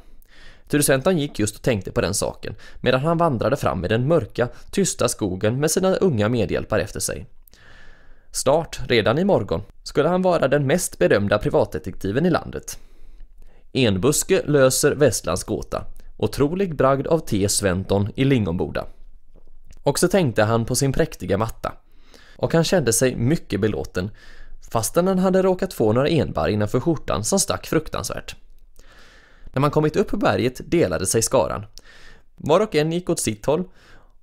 Tyrosentan gick just och tänkte på den saken medan han vandrade fram i den mörka, tysta skogen med sina unga medhjälpare efter sig. Snart, redan i morgon, skulle han vara den mest berömda privatdetektiven i landet. Enbuske löser Västlands gåta. Otrolig bragd av T. Sventon i Lingonboda. Och så tänkte han på sin präktiga matta. Och han kände sig mycket belåten, fastän han hade råkat få några enbar innanför skjortan som stack fruktansvärt. När man kommit upp på berget delade sig skaran. Var och en gick åt sitt håll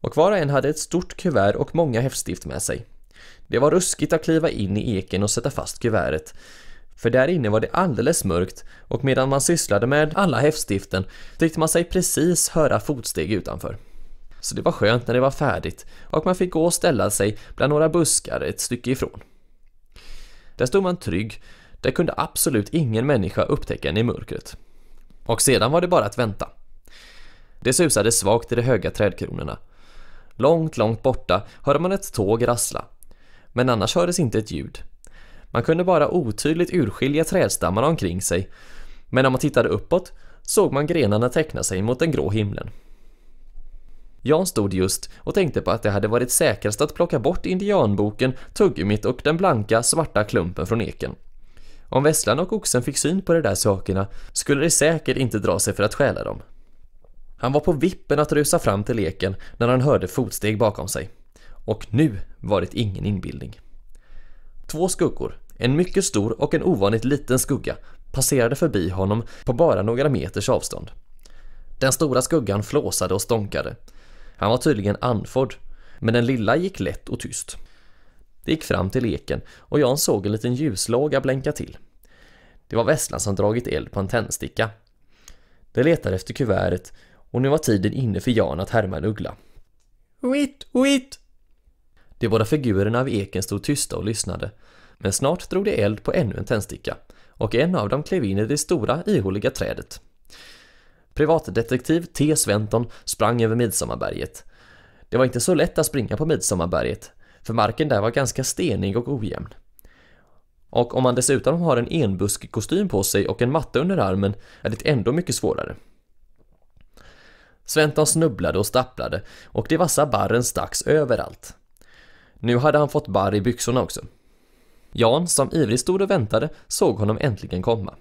och var och en hade ett stort kuvert och många häftstift med sig. Det var ruskigt att kliva in i eken och sätta fast kuvertet, för där inne var det alldeles mörkt och medan man sysslade med alla häftstiften tyckte man sig precis höra fotsteg utanför så det var skönt när det var färdigt och man fick gå och ställa sig bland några buskar ett stycke ifrån. Där stod man trygg, där kunde absolut ingen människa upptäcka en i mörkret. Och sedan var det bara att vänta. Det susade svagt i de höga trädkronorna. Långt, långt borta hörde man ett tåg rassla. Men annars hördes inte ett ljud. Man kunde bara otydligt urskilja trädstammarna omkring sig. Men om man tittade uppåt såg man grenarna teckna sig mot den grå himlen. Jan stod just och tänkte på att det hade varit säkrast att plocka bort indianboken, tuggummit och den blanka, svarta klumpen från eken. Om väslan och oxen fick syn på de där sakerna skulle de säkert inte dra sig för att stjäla dem. Han var på vippen att rusa fram till eken när han hörde fotsteg bakom sig. Och nu var det ingen inbildning. Två skuggor, en mycket stor och en ovanligt liten skugga, passerade förbi honom på bara några meters avstånd. Den stora skuggan flåsade och stånkade. Han var tydligen andfådd. Men den lilla gick lätt och tyst. Det gick fram till leken och Jan såg en liten ljuslåga blänka till. Det var Vesslan som dragit eld på en tändsticka. Det letade efter kuvertet och nu var tiden inne för Jan att härma en uggla. Witt, witt! De båda figurerna vid eken stod tysta och lyssnade. Men snart drog det eld på ännu en tändsticka och en av dem klev in i det stora ihåliga trädet. Privatdetektiv T. Sventon sprang över Midsommarberget. Det var inte så lätt att springa på Midsommarberget, för marken där var ganska stenig och ojämn. Och om man dessutom har en enbuskig kostym på sig och en matta under armen är det ändå mycket svårare. Sventon snubblade och stapplade och de vassa barren stacks överallt. Nu hade han fått barr i byxorna också. Jan, som ivrigt stod och väntade, såg honom äntligen komma.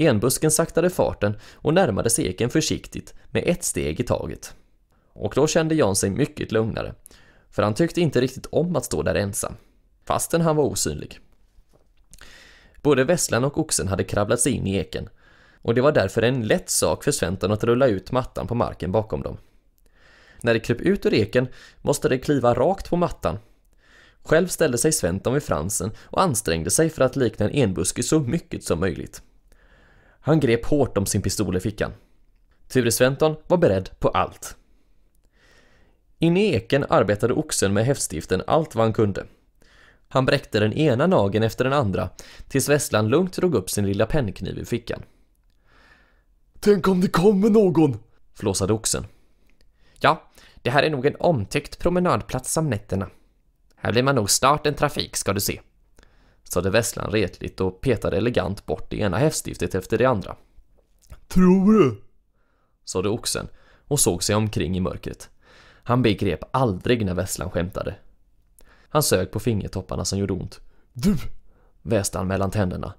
Enbusken saktade farten och närmade sig eken försiktigt med ett steg i taget. Och då kände Jan sig mycket lugnare, för han tyckte inte riktigt om att stå där ensam, fastän han var osynlig. Både vesslan och oxen hade kravlat sig in i eken och det var därför en lätt sak för Sventon att rulla ut mattan på marken bakom dem. När de kröp ut ur eken måste de kliva rakt på mattan. Själv ställde sig Sventon vid fransen och ansträngde sig för att likna en enbuske så mycket som möjligt. Han grep hårt om sin pistol i fickan. Ture Sventon var beredd på allt. Inne i eken arbetade oxen med häftstiften allt vad han kunde. Han bräckte den ena nagen efter den andra tills Vesslan lugnt drog upp sin lilla pennkniv ur fickan. Tänk om det kommer någon! flåsade oxen. Ja, det här är nog en omtyckt promenadplats om nätterna. Här blir man nog snart en trafik ska du se sade Vesslan retligt och petade elegant bort det ena häftstiftet efter det andra. Tror du? sade oxen och såg sig omkring i mörkret. Han begrep aldrig när Vesslan skämtade. Han sög på fingertopparna som gjorde ont. Du! väste han mellan tänderna.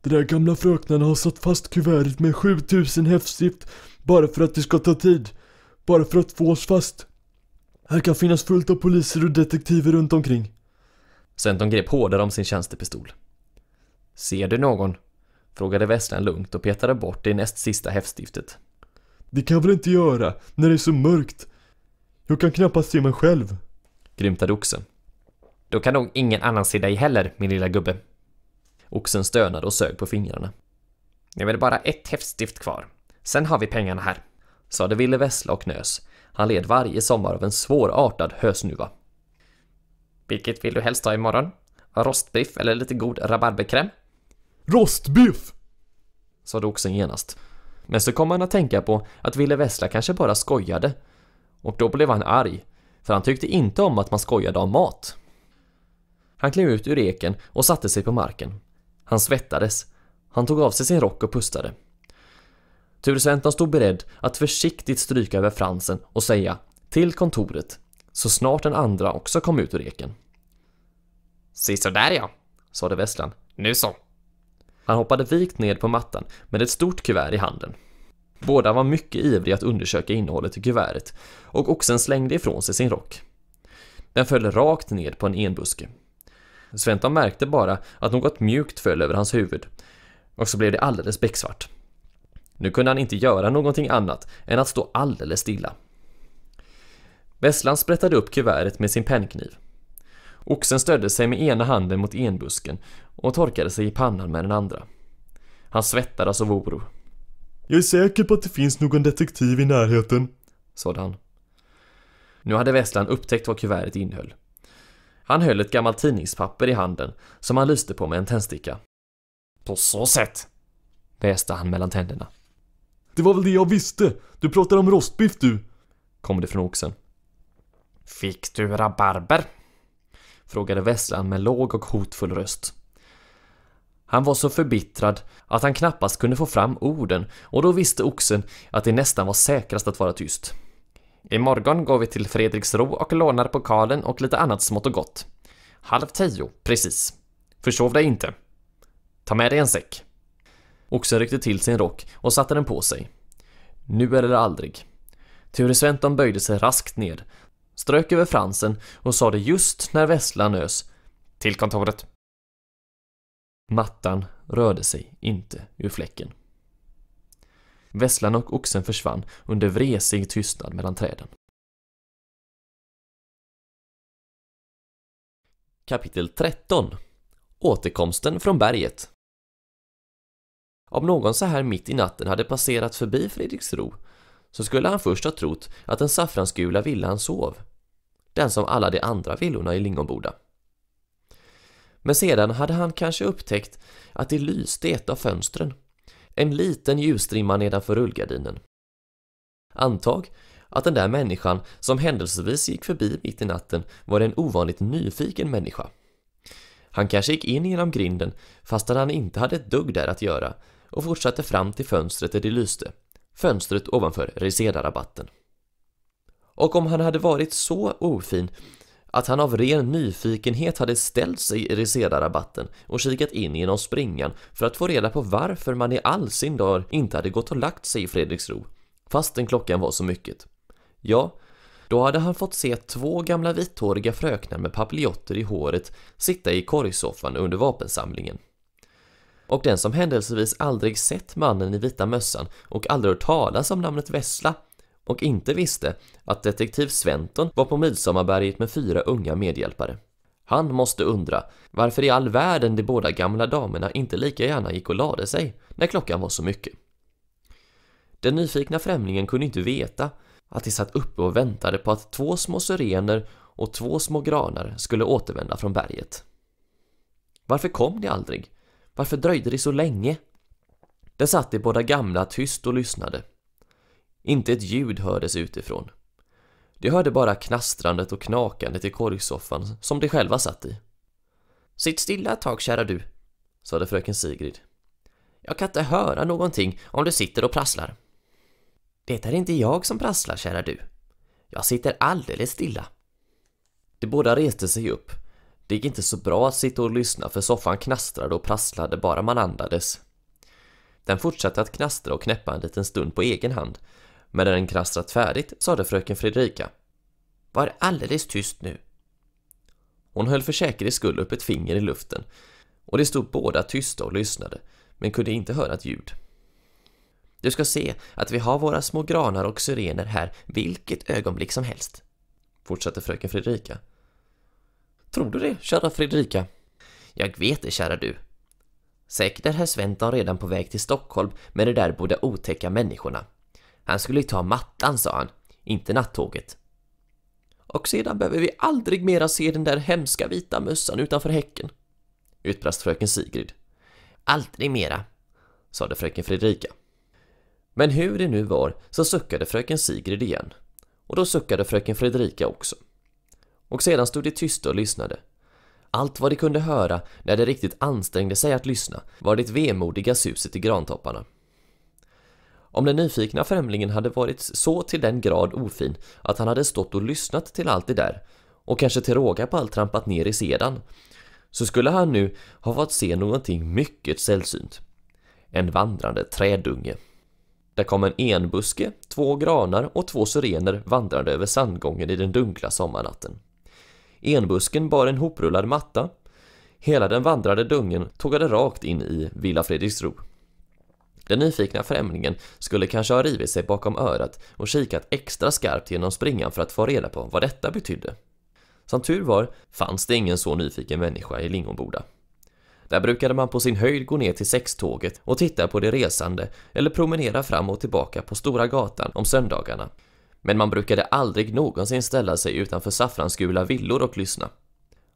De där gamla fröknarna har satt fast kuvertet med 7000 häftstift bara för att det ska ta tid. Bara för att få oss fast. Här kan finnas fullt av poliser och detektiver runt omkring. Senton grep hårdare om sin tjänstepistol. Ser du någon? Frågade Vesslan lugnt och petade bort det näst sista häftstiftet. Det kan jag väl inte göra, när det är så mörkt. Jag kan knappast se mig själv. Grymtade oxen. Då kan nog ingen annan se dig heller, min lilla gubbe. Oxen stönade och sög på fingrarna. Nu är det bara ett häftstift kvar. Sen har vi pengarna här. Sade Ville Vessla och nös. Han led varje sommar av en svårartad hösnuva. Vilket vill du helst ha imorgon? Rostbiff eller lite god rabarberkräm? Rostbiff! sade oxen genast. Men så kom han att tänka på att Ville Vessla kanske bara skojade. Och då blev han arg, för han tyckte inte om att man skojade om mat. Han klev ut ur eken och satte sig på marken. Han svettades. Han tog av sig sin rock och pustade. Ture Sventon stod beredd att försiktigt stryka över fransen och säga ”Till kontoret” så snart den andra också kom ut ur eken. där ja, sade Vesslan. Nu så. Han hoppade vikt ned på mattan med ett stort kuvert i handen. Båda var mycket ivriga att undersöka innehållet i kuvertet och oxen slängde ifrån sig sin rock. Den föll rakt ned på en enbuske. Sventon märkte bara att något mjukt föll över hans huvud och så blev det alldeles becksvart. Nu kunde han inte göra någonting annat än att stå alldeles stilla. Vesslan sprättade upp kuvertet med sin pennkniv. Oxen stödde sig med ena handen mot enbusken och torkade sig i pannan med den andra. Han svettades av oro. Jag är säker på att det finns någon detektiv i närheten, sade han. Nu hade Vesslan upptäckt vad kuvertet innehöll. Han höll ett gammalt tidningspapper i handen som han lyste på med en tändsticka. På så sätt, väste han mellan tänderna. Det var väl det jag visste! Du pratar om rostbiff du! kom det från oxen. Fick du rabarber? Frågade Vesslan med låg och hotfull röst. Han var så förbittrad att han knappast kunde få fram orden och då visste oxen att det nästan var säkrast att vara tyst. Imorgon går vi till Fredriksro och lånar pokalen och lite annat smått och gott. Halv tio, precis. Försov dig inte. Ta med dig en säck. Oxen ryckte till sin rock och satte den på sig. Nu eller aldrig. Ture Sventon böjde sig raskt ned, strök över fransen och sa det just när vesslan nös. Till kontoret. Mattan rörde sig inte ur fläcken. Vesslan och oxen försvann under vresig tystnad mellan träden. Kapitel 13 Återkomsten från berget Om någon så här mitt i natten hade passerat förbi Fredriksro så skulle han först ha trott att den saffransgula villan sov den som alla de andra villorna i Lingonboda. Men sedan hade han kanske upptäckt att det lyste i ett av fönstren, en liten ljusstrimma nedanför rullgardinen. Antag att den där människan som händelsevis gick förbi mitt i natten var en ovanligt nyfiken människa. Han kanske gick in genom grinden fastän han inte hade ett dugg där att göra och fortsatte fram till fönstret där det lyste, fönstret ovanför reseda och om han hade varit så ofin att han av ren nyfikenhet hade ställt sig i reserarabatten och kikat in genom springan för att få reda på varför man i all sin dag inte hade gått och lagt sig i Fredriksro, fastän klockan var så mycket. Ja, då hade han fått se två gamla vithåriga fröknar med papiljotter i håret sitta i korgsoffan under vapensamlingen. Och den som händelsevis aldrig sett mannen i vita mössan och aldrig hört talas om namnet Vessla och inte visste att detektiv Sventon var på Midsommarberget med fyra unga medhjälpare. Han måste undra varför i all världen de båda gamla damerna inte lika gärna gick och lade sig när klockan var så mycket. Den nyfikna främlingen kunde inte veta att de satt uppe och väntade på att två små syrener och två små granar skulle återvända från berget. Varför kom de aldrig? Varför dröjde de så länge? Där satt de båda gamla tyst och lyssnade. Inte ett ljud hördes utifrån. De hörde bara knastrandet och knakandet i korgsoffan som de själva satt i. Sitt stilla ett tag, kära du, sade fröken Sigrid. Jag kan inte höra någonting om du sitter och prasslar. Det är inte jag som prasslar, kära du. Jag sitter alldeles stilla. De båda reste sig upp. Det gick inte så bra att sitta och lyssna för soffan knastrade och prasslade bara man andades. Den fortsatte att knastra och knäppa en liten stund på egen hand men när den krastrat färdigt sade fröken Fredrika Var alldeles tyst nu. Hon höll för säkerhets skull upp ett finger i luften och de stod båda tysta och lyssnade men kunde inte höra ett ljud. Du ska se att vi har våra små granar och syrener här vilket ögonblick som helst, fortsatte fröken Fredrika. Tror du det, kära Fredrika? Jag vet det, kära du. Säkert är herr Sventon redan på väg till Stockholm med de där båda otäcka människorna. Han skulle ta mattan, sa han, inte nattåget. Och sedan behöver vi aldrig mera se den där hemska vita mössan utanför häcken, utbrast fröken Sigrid. Aldrig mera, sade fröken Fredrika. Men hur det nu var så suckade fröken Sigrid igen, och då suckade fröken Fredrika också. Och sedan stod de tysta och lyssnade. Allt vad de kunde höra när de riktigt ansträngde sig att lyssna var det vemodiga suset i grantopparna. Om den nyfikna främlingen hade varit så till den grad ofin att han hade stått och lyssnat till allt det där och kanske till råga på allt trampat ner i sedan så skulle han nu ha fått se någonting mycket sällsynt. En vandrande trädunge. Där kom en enbuske, två granar och två syrener vandrande över sandgången i den dunkla sommarnatten. Enbusken bar en hoprullad matta. Hela den vandrade dungen tågade rakt in i Villa Fredriksro. Den nyfikna främlingen skulle kanske ha rivit sig bakom örat och kikat extra skarpt genom springan för att få reda på vad detta betydde. Som tur var fanns det ingen så nyfiken människa i Lingonboda. Där brukade man på sin höjd gå ner till sextåget och titta på de resande eller promenera fram och tillbaka på Stora gatan om söndagarna. Men man brukade aldrig någonsin ställa sig utanför saffransgula villor och lyssna.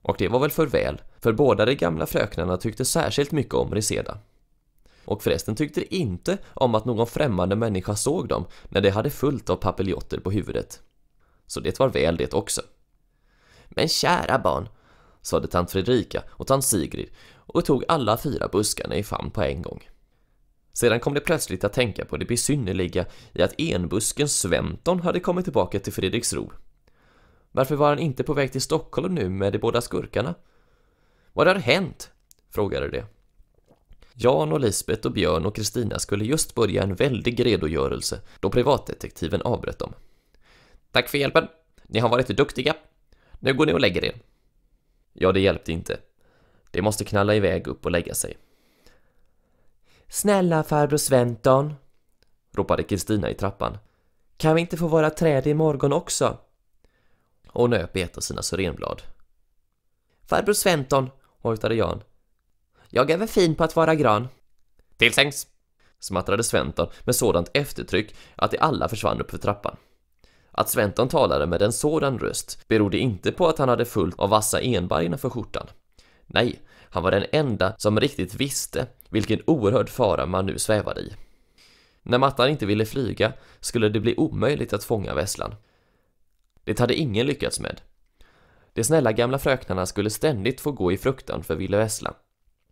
Och det var väl för väl, för båda de gamla fröknarna tyckte särskilt mycket om Reseda. Och förresten tyckte de inte om att någon främmande människa såg dem när de hade fullt av papiljotter på huvudet. Så det var väl det också. Men kära barn, sade tant Fredrika och tant Sigrid och tog alla fyra buskarna i famn på en gång. Sedan kom de plötsligt att tänka på det besynnerliga i att enbusken Sventon hade kommit tillbaka till Fredriksro. Varför var han inte på väg till Stockholm nu med de båda skurkarna? Vad har hänt? frågade de. Jan och Lisbeth och Björn och Kristina skulle just börja en väldig redogörelse då privatdetektiven avbröt dem. Tack för hjälpen! Ni har varit duktiga! Nu går ni och lägger er. Ja, det hjälpte inte. De måste knalla iväg upp och lägga sig. Snälla farbror Sventon, ropade Kristina i trappan. Kan vi inte få vara träd i morgon också? Och nöp i ett av sina syrenblad. Farbror Sventon, hojtade Jan. Jag är väl fin på att vara gran. Till sängs! smattrade Sventon med sådant eftertryck att de alla försvann upp för trappan. Att Sventon talade med en sådan röst berodde inte på att han hade fullt av vassa enbär innanför skjortan. Nej, han var den enda som riktigt visste vilken oerhörd fara man nu svävade i. När mattan inte ville flyga skulle det bli omöjligt att fånga vesslan. Det hade ingen lyckats med. De snälla gamla fröknarna skulle ständigt få gå i fruktan för Ville Vessla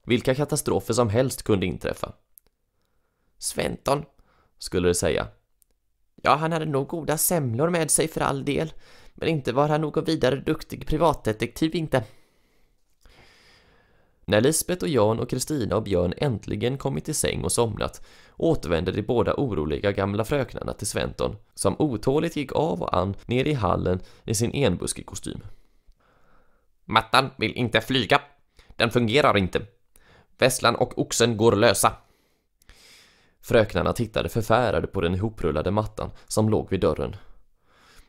vilka katastrofer som helst kunde inträffa. Sventon, skulle det säga. Ja, han hade nog goda semlor med sig för all del, men inte var han någon vidare duktig privatdetektiv inte. När Lisbeth och Jan och Kristina och Björn äntligen kommit till säng och somnat återvände de båda oroliga gamla fröknarna till Sventon, som otåligt gick av och an ner i hallen i sin enbuskig kostym. Mattan vill inte flyga. Den fungerar inte, Vesslan och oxen går lösa. Fröknarna tittade förfärade på den ihoprullade mattan som låg vid dörren.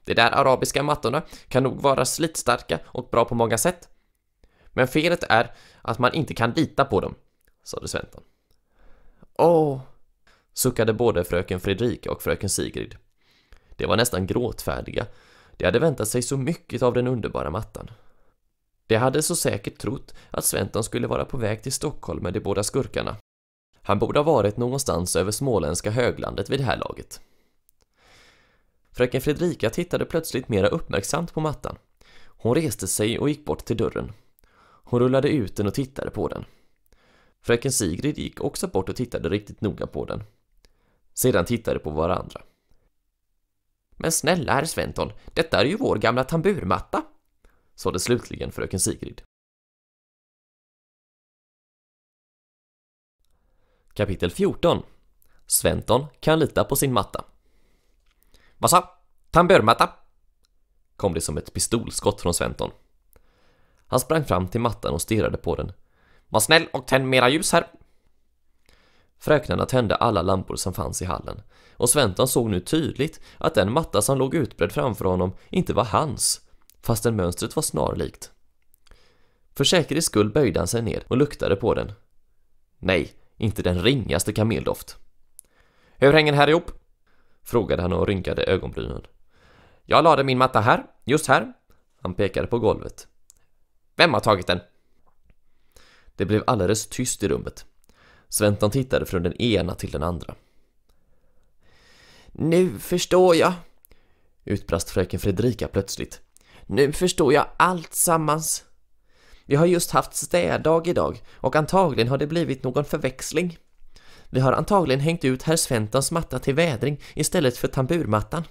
De där arabiska mattorna kan nog vara slitstarka och bra på många sätt. Men felet är att man inte kan lita på dem, sade Sventon. Åh, suckade både fröken Fredrika och fröken Sigrid. De var nästan gråtfärdiga. De hade väntat sig så mycket av den underbara mattan. De hade så säkert trott att Sventon skulle vara på väg till Stockholm med de båda skurkarna. Han borde ha varit någonstans över småländska höglandet vid det här laget. Fröken Fredrika tittade plötsligt mera uppmärksamt på mattan. Hon reste sig och gick bort till dörren. Hon rullade ut den och tittade på den. Fröken Sigrid gick också bort och tittade riktigt noga på den. Sedan tittade på varandra. Men snälla herr Sventon, detta är ju vår gamla tamburmatta, sade slutligen fröken Sigrid. Kapitel 14 Sventon kan lita på sin matta. Vad sa? Tamburmatta? kom det som ett pistolskott från Sventon. Han sprang fram till mattan och stirrade på den. Var snäll och tänd mera ljus här. Fröknarna tände alla lampor som fanns i hallen och Sventon såg nu tydligt att den matta som låg utbredd framför honom inte var hans fastän mönstret var snarlikt. För säkerhets skull böjde han sig ner och luktade på den. Nej, inte den ringaste kameldoft. Hur hänger det här ihop? frågade han och rynkade ögonbrynen. Jag lade min matta här, just här. Han pekade på golvet. Vem har tagit den? Det blev alldeles tyst i rummet. Sventon tittade från den ena till den andra. Nu förstår jag, utbrast fröken Fredrika plötsligt. Nu förstår jag allt sammans. Vi har just haft städdag idag och antagligen har det blivit någon förväxling. Vi har antagligen hängt ut herr Sventons matta till vädring istället för tamburmattan.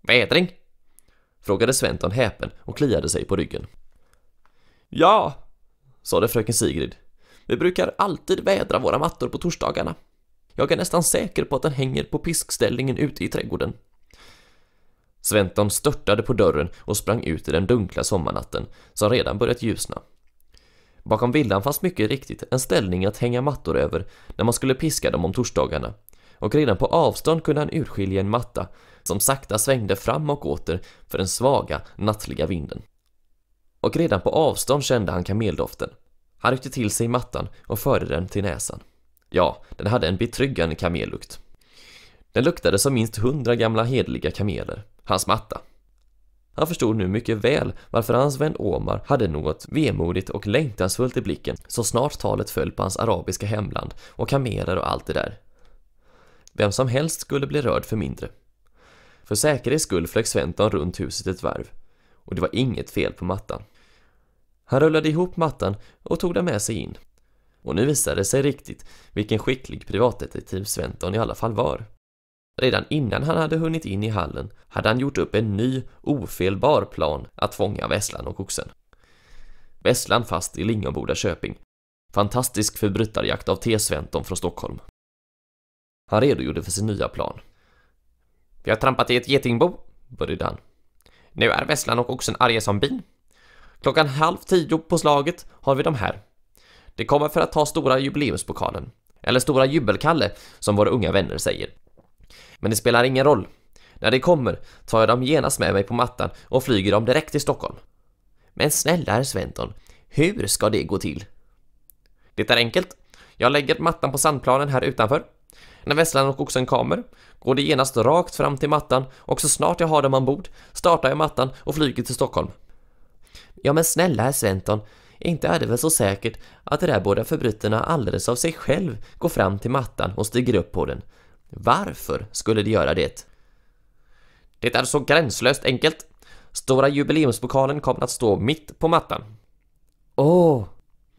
Vädring? Frågade Sventon häpen och kliade sig på ryggen. Ja, sade fröken Sigrid. Vi brukar alltid vädra våra mattor på torsdagarna. Jag är nästan säker på att den hänger på piskställningen ute i trädgården. Sventon störtade på dörren och sprang ut i den dunkla sommarnatten, som redan börjat ljusna. Bakom villan fanns mycket riktigt en ställning att hänga mattor över när man skulle piska dem om torsdagarna, och redan på avstånd kunde han urskilja en matta som sakta svängde fram och åter för den svaga, nattliga vinden. Och redan på avstånd kände han kameldoften. Han ryckte till sig mattan och förde den till näsan. Ja, den hade en betryggande kamellukt. Den luktade som minst hundra gamla hedliga kameler, hans matta. Han förstod nu mycket väl varför hans vän Omar hade något vemodigt och längtansfullt i blicken så snart talet föll på hans arabiska hemland och kameler och allt det där. Vem som helst skulle bli rörd för mindre. För säkerhets skull flög Sventon runt huset ett varv och det var inget fel på mattan. Han rullade ihop mattan och tog den med sig in. Och nu visade det sig riktigt vilken skicklig privatdetektiv Sventon i alla fall var. Redan innan han hade hunnit in i hallen hade han gjort upp en ny, ofelbar plan att fånga Vesslan och oxen. Vesslan fast i Lingonboda köping. Fantastisk förbrytarjakt av T. Sventon från Stockholm. Han redogjorde för sin nya plan. Vi har trampat i ett getingbo, började han. Nu är Vesslan och oxen arga som bin. Klockan halv tio på slaget har vi dem här. De kommer för att ta stora jubileumspokalen, eller stora jubelkalle som våra unga vänner säger. Men det spelar ingen roll. När de kommer tar jag dem genast med mig på mattan och flyger dem direkt till Stockholm. Men snälla herr Sventon, hur ska det gå till? Det är enkelt. Jag lägger mattan på sandplanen här utanför. När vesslan och oxen kommer går det genast rakt fram till mattan och så snart jag har dem ombord startar jag mattan och flyger till Stockholm. Ja men snälla herr Sventon, inte är det väl så säkert att de där båda förbrytarna alldeles av sig själv går fram till mattan och stiger upp på den varför skulle det göra det? Det är så gränslöst enkelt. Stora jubileumspokalen kommer att stå mitt på mattan. Åh! Oh,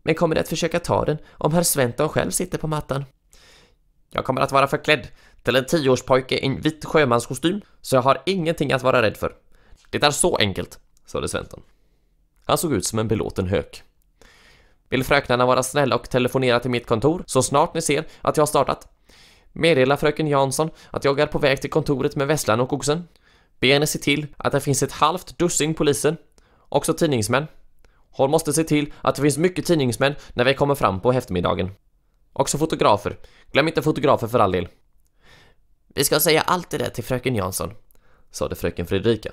men kommer det att försöka ta den om herr Sventon själv sitter på mattan? Jag kommer att vara förklädd till en tioårspojke i en vit sjömanskostym, så jag har ingenting att vara rädd för. Det är så enkelt, sade Sventon. Han såg ut som en belåten hök. Vill fröknarna vara snälla och telefonera till mitt kontor så snart ni ser att jag har startat? Meddela fröken Jansson att jag är på väg till kontoret med vässlan och oxen. Be henne se till att det finns ett halvt dussin poliser, också tidningsmän. Hon måste se till att det finns mycket tidningsmän när vi kommer fram på eftermiddagen. Också fotografer. Glöm inte fotografer för all del. Vi ska säga allt det där till fröken Jansson, sade fröken Fredrika.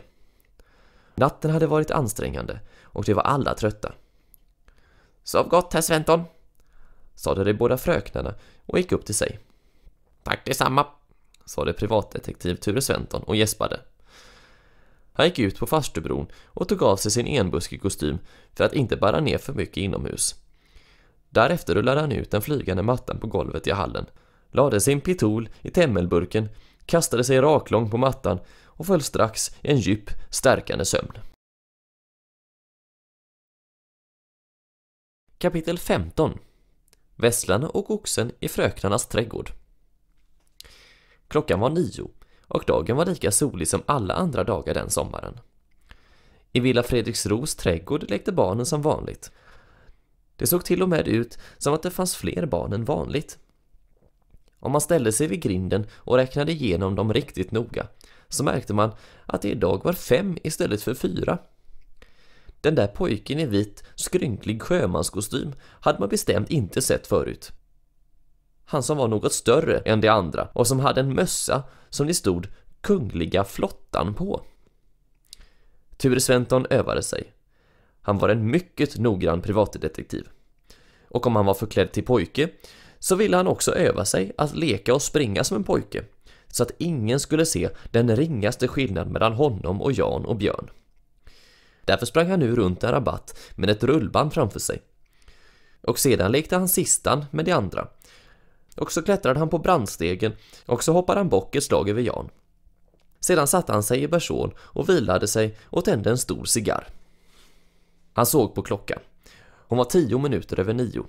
Natten hade varit ansträngande och de var alla trötta. Sov gott, herr Sventon, sade de båda fröknarna och gick upp till sig. Tack detsamma, sade privatdetektiv Ture Sventon och gäspade. Han gick ut på farstubron och tog av sig sin enbuskig kostym för att inte bära ner för mycket inomhus. Därefter rullade han ut den flygande mattan på golvet i hallen, lade sin pitol i temmelburken, kastade sig raklång på mattan och föll strax i en djup, stärkande sömn. Kapitel 15 Vesslan och oxen i fröknarnas trädgård Klockan var nio och dagen var lika solig som alla andra dagar den sommaren. I Villa Fredriksros trädgård lekte barnen som vanligt. Det såg till och med ut som att det fanns fler barn än vanligt. Om man ställde sig vid grinden och räknade igenom dem riktigt noga så märkte man att det idag var fem istället för fyra. Den där pojken i vit, skrynklig sjömanskostym hade man bestämt inte sett förut han som var något större än de andra och som hade en mössa som det stod Kungliga flottan på. Ture Sventon övade sig. Han var en mycket noggrann privatdetektiv. Och om han var förklädd till pojke så ville han också öva sig att leka och springa som en pojke så att ingen skulle se den ringaste skillnad mellan honom och Jan och Björn. Därför sprang han nu runt en rabatt med ett rullband framför sig. Och sedan lekte han sistan med de andra och så klättrade han på brandstegen och så hoppade han bock ett slag över Jan. Sedan satte han sig i bersån och vilade sig och tände en stor cigarr. Han såg på klockan. Hon var tio minuter över nio.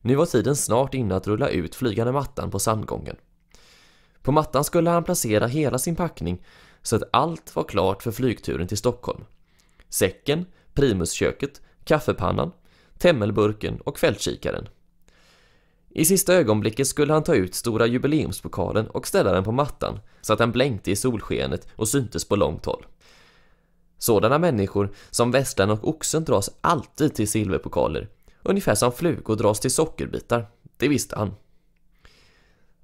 Nu var tiden snart inne att rulla ut flygande mattan på sandgången. På mattan skulle han placera hela sin packning så att allt var klart för flygturen till Stockholm. Säcken, primusköket, kaffepannan, temmelburken och fältkikaren. I sista ögonblicket skulle han ta ut stora jubileumspokalen och ställa den på mattan så att den blänkte i solskenet och syntes på långt håll. Sådana människor som västern och oxen dras alltid till silverpokaler, ungefär som flugor dras till sockerbitar, det visste han.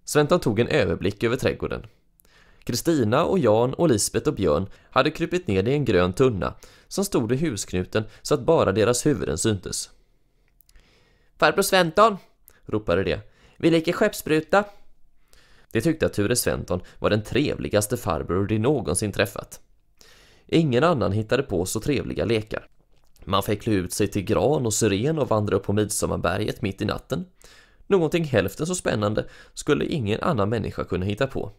Sventon tog en överblick över trädgården. Kristina och Jan och Lisbet och Björn hade krypit ner i en grön tunna som stod i husknuten så att bara deras huvuden syntes. Farbror Sventon, ropade det. Vi leker skeppsbruta! De tyckte att Ture Sventon var den trevligaste farbror de någonsin träffat. Ingen annan hittade på så trevliga lekar. Man fick klä ut sig till gran och syren och vandra upp på Midsommarberget mitt i natten. Någonting hälften så spännande skulle ingen annan människa kunna hitta på.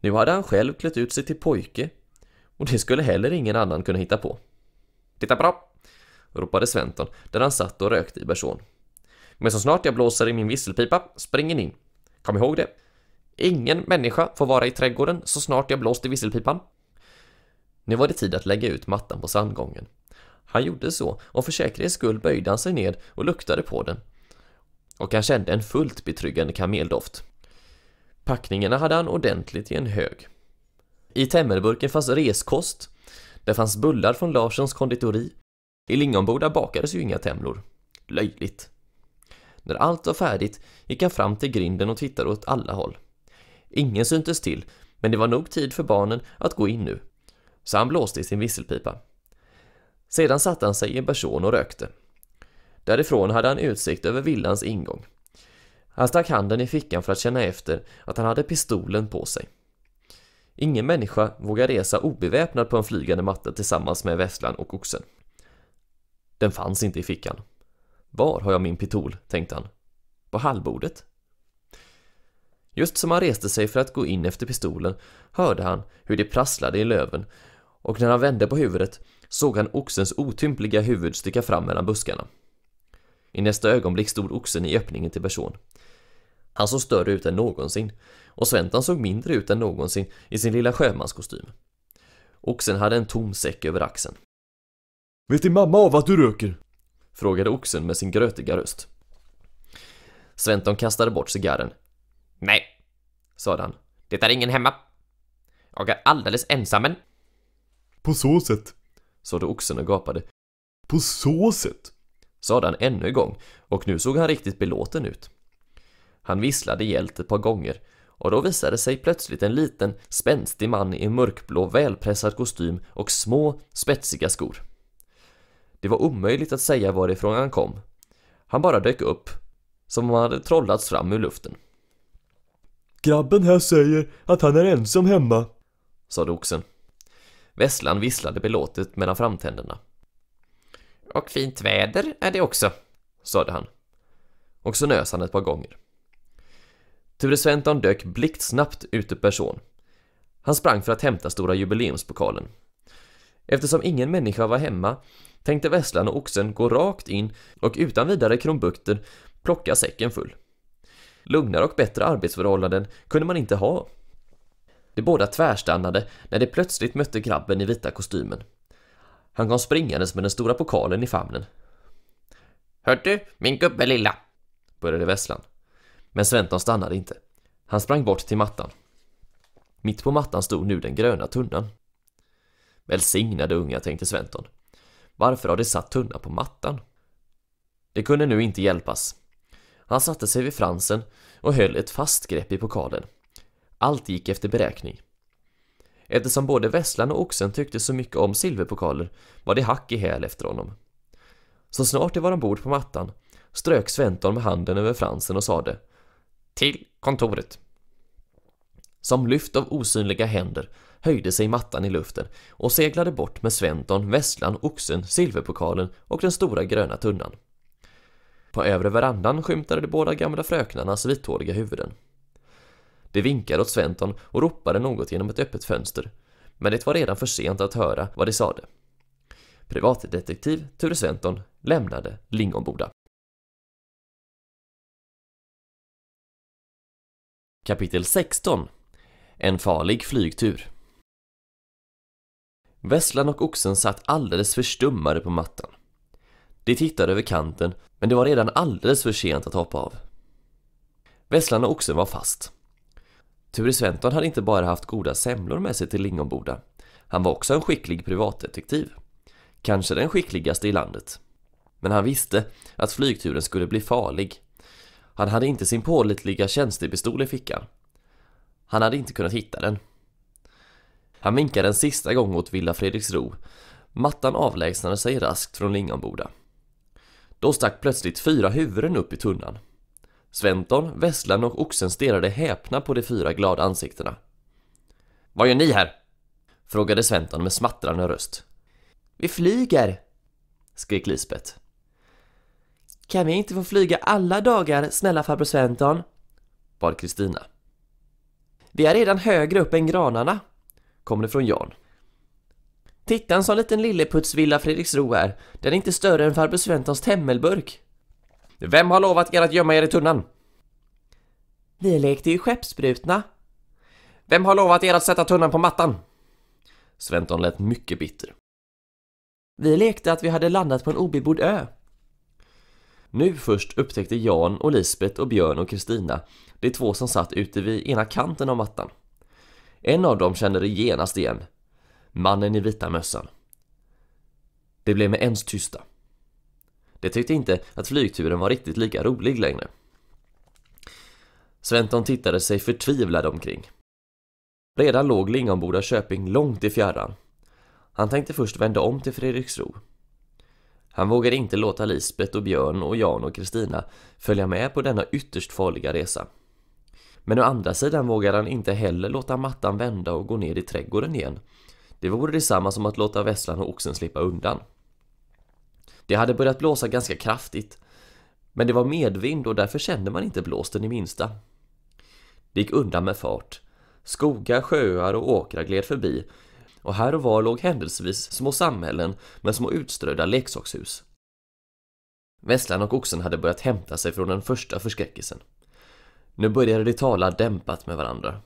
Nu hade han själv klätt ut sig till pojke och det skulle heller ingen annan kunna hitta på. Titta bra! ropade Sventon där han satt och rökte i person. Men så snart jag blåser i min visselpipa springer ni in. Kom ihåg det. Ingen människa får vara i trädgården så snart jag blåst i visselpipan. Nu var det tid att lägga ut mattan på sandgången. Han gjorde så och för säkerhets skull böjde han sig ned och luktade på den. Och han kände en fullt betryggande kameldoft. Packningarna hade han ordentligt i en hög. I tämmerburken fanns reskost. det fanns bullar från Larssons konditori. I Lingonboda bakades ju inga temlor. Löjligt. När allt var färdigt gick han fram till grinden och tittade åt alla håll. Ingen syntes till, men det var nog tid för barnen att gå in nu. Så han blåste i sin visselpipa. Sedan satte han sig i en person och rökte. Därifrån hade han utsikt över villans ingång. Han stack handen i fickan för att känna efter att han hade pistolen på sig. Ingen människa vågar resa obeväpnad på en flygande matta tillsammans med väslan och oxen. Den fanns inte i fickan. Var har jag min pitol? tänkte han. På hallbordet? Just som han reste sig för att gå in efter pistolen hörde han hur det prasslade i löven och när han vände på huvudet såg han oxens otympliga huvud sticka fram mellan buskarna. I nästa ögonblick stod oxen i öppningen till person. Han såg större ut än någonsin och Sventan såg mindre ut än någonsin i sin lilla sjömanskostym. Oxen hade en tom säck över axeln. Vet din mamma av att du röker? Frågade oxen med sin grötiga röst. Sventon kastade bort cigarren. Nej, sade han. Det är ingen hemma. Jag är alldeles ensammen. På så sätt, sade oxen och gapade. På så sätt, sade han ännu en gång och nu såg han riktigt belåten ut. Han visslade gällt ett par gånger och då visade sig plötsligt en liten, spänstig man i mörkblå välpressad kostym och små, spetsiga skor. Det var omöjligt att säga varifrån han kom. Han bara dök upp, som om han hade trollats fram ur luften. Grabben här säger att han är ensam hemma, sade oxen. Vesslan visslade belåtet mellan framtänderna. Och fint väder är det också, sade han. Och så nös han ett par gånger. Ture Sventon dök blixtsnabbt ut ur person. Han sprang för att hämta stora jubileumspokalen. Eftersom ingen människa var hemma tänkte väslan och oxen gå rakt in och utan vidare krumbukter plocka säcken full. Lugnare och bättre arbetsförhållanden kunde man inte ha. De båda tvärstannade när de plötsligt mötte grabben i vita kostymen. Han kom springandes med den stora pokalen i famnen. Hör du, min gubbe lilla? började vässlan. Men Sventon stannade inte. Han sprang bort till mattan. Mitt på mattan stod nu den gröna tunnan. Välsignade unga, tänkte Sventon. Varför har de satt tunnan på mattan? Det kunde nu inte hjälpas. Han satte sig vid fransen och höll ett fast grepp i pokalen. Allt gick efter beräkning. Eftersom både Vesslan och oxen tyckte så mycket om silverpokaler var det hack i häl efter honom. Så snart de var ombord på mattan strök Sventon med handen över fransen och sade Till kontoret! Som lyft av osynliga händer höjde sig mattan i luften och seglade bort med Sventon, Vesslan, Oxen, Silverpokalen och den stora gröna tunnan. På övre verandan skymtade de båda gamla fröknarnas vithåriga huvuden. De vinkade åt Sventon och ropade något genom ett öppet fönster, men det var redan för sent att höra vad de sade. Privatdetektiv Ture Sventon lämnade Lingonboda. Kapitel 16 En farlig flygtur Vesslan och oxen satt alldeles förstummade på mattan. De tittade över kanten, men det var redan alldeles för sent att hoppa av. Vesslan och oxen var fast. Ture Sventon hade inte bara haft goda semlor med sig till Lingonboda. Han var också en skicklig privatdetektiv. Kanske den skickligaste i landet. Men han visste att flygturen skulle bli farlig. Han hade inte sin pålitliga tjänstepistol i fickan. Han hade inte kunnat hitta den. Han vinkade en sista gång åt Villa Fredriksro. Mattan avlägsnade sig raskt från Lingonboda. Då stack plötsligt fyra huvuden upp i tunnan. Sventon, Vesslan och Oxen stirrade häpna på de fyra glada ansiktena. Vad gör ni här? Frågade Sventon med smattrande röst. Vi flyger! Skrek Lisbet. Kan vi inte få flyga alla dagar, snälla farbror Sventon? Bad Kristina. Vi är redan högre upp än granarna, kommer det från Jan. Titta en sån liten lilleputsvilla Fredriksro är. Den är inte större än farbror Sventons temmelburk. Vem har lovat er att gömma er i tunnan? Vi lekte ju skeppsbrutna. Vem har lovat er att sätta tunnan på mattan? Sventon lät mycket bitter. Vi lekte att vi hade landat på en obebodd ö. Nu först upptäckte Jan och Lisbet och Björn och Kristina, de två som satt ute vid ena kanten av mattan. En av dem kände det genast igen. Mannen i vita mössan. Det blev med ens tysta. Det tyckte inte att flygturen var riktigt lika rolig längre. Sventon tittade sig förtvivlad omkring. Redan låg Lingonboda köping långt i fjärran. Han tänkte först vända om till Fredriksro. Han vågade inte låta Lisbet och Björn och Jan och Kristina följa med på denna ytterst farliga resa. Men å andra sidan vågade han inte heller låta mattan vända och gå ner i trädgården igen. Det vore detsamma som att låta väslan och oxen slippa undan. Det hade börjat blåsa ganska kraftigt, men det var medvind och därför kände man inte blåsten i minsta. Det gick undan med fart. Skogar, sjöar och åkrar gled förbi och här och var låg händelsevis små samhällen med små utströdda leksakshus. Vesslan och oxen hade börjat hämta sig från den första förskräckelsen. Nu började de tala dämpat med varandra.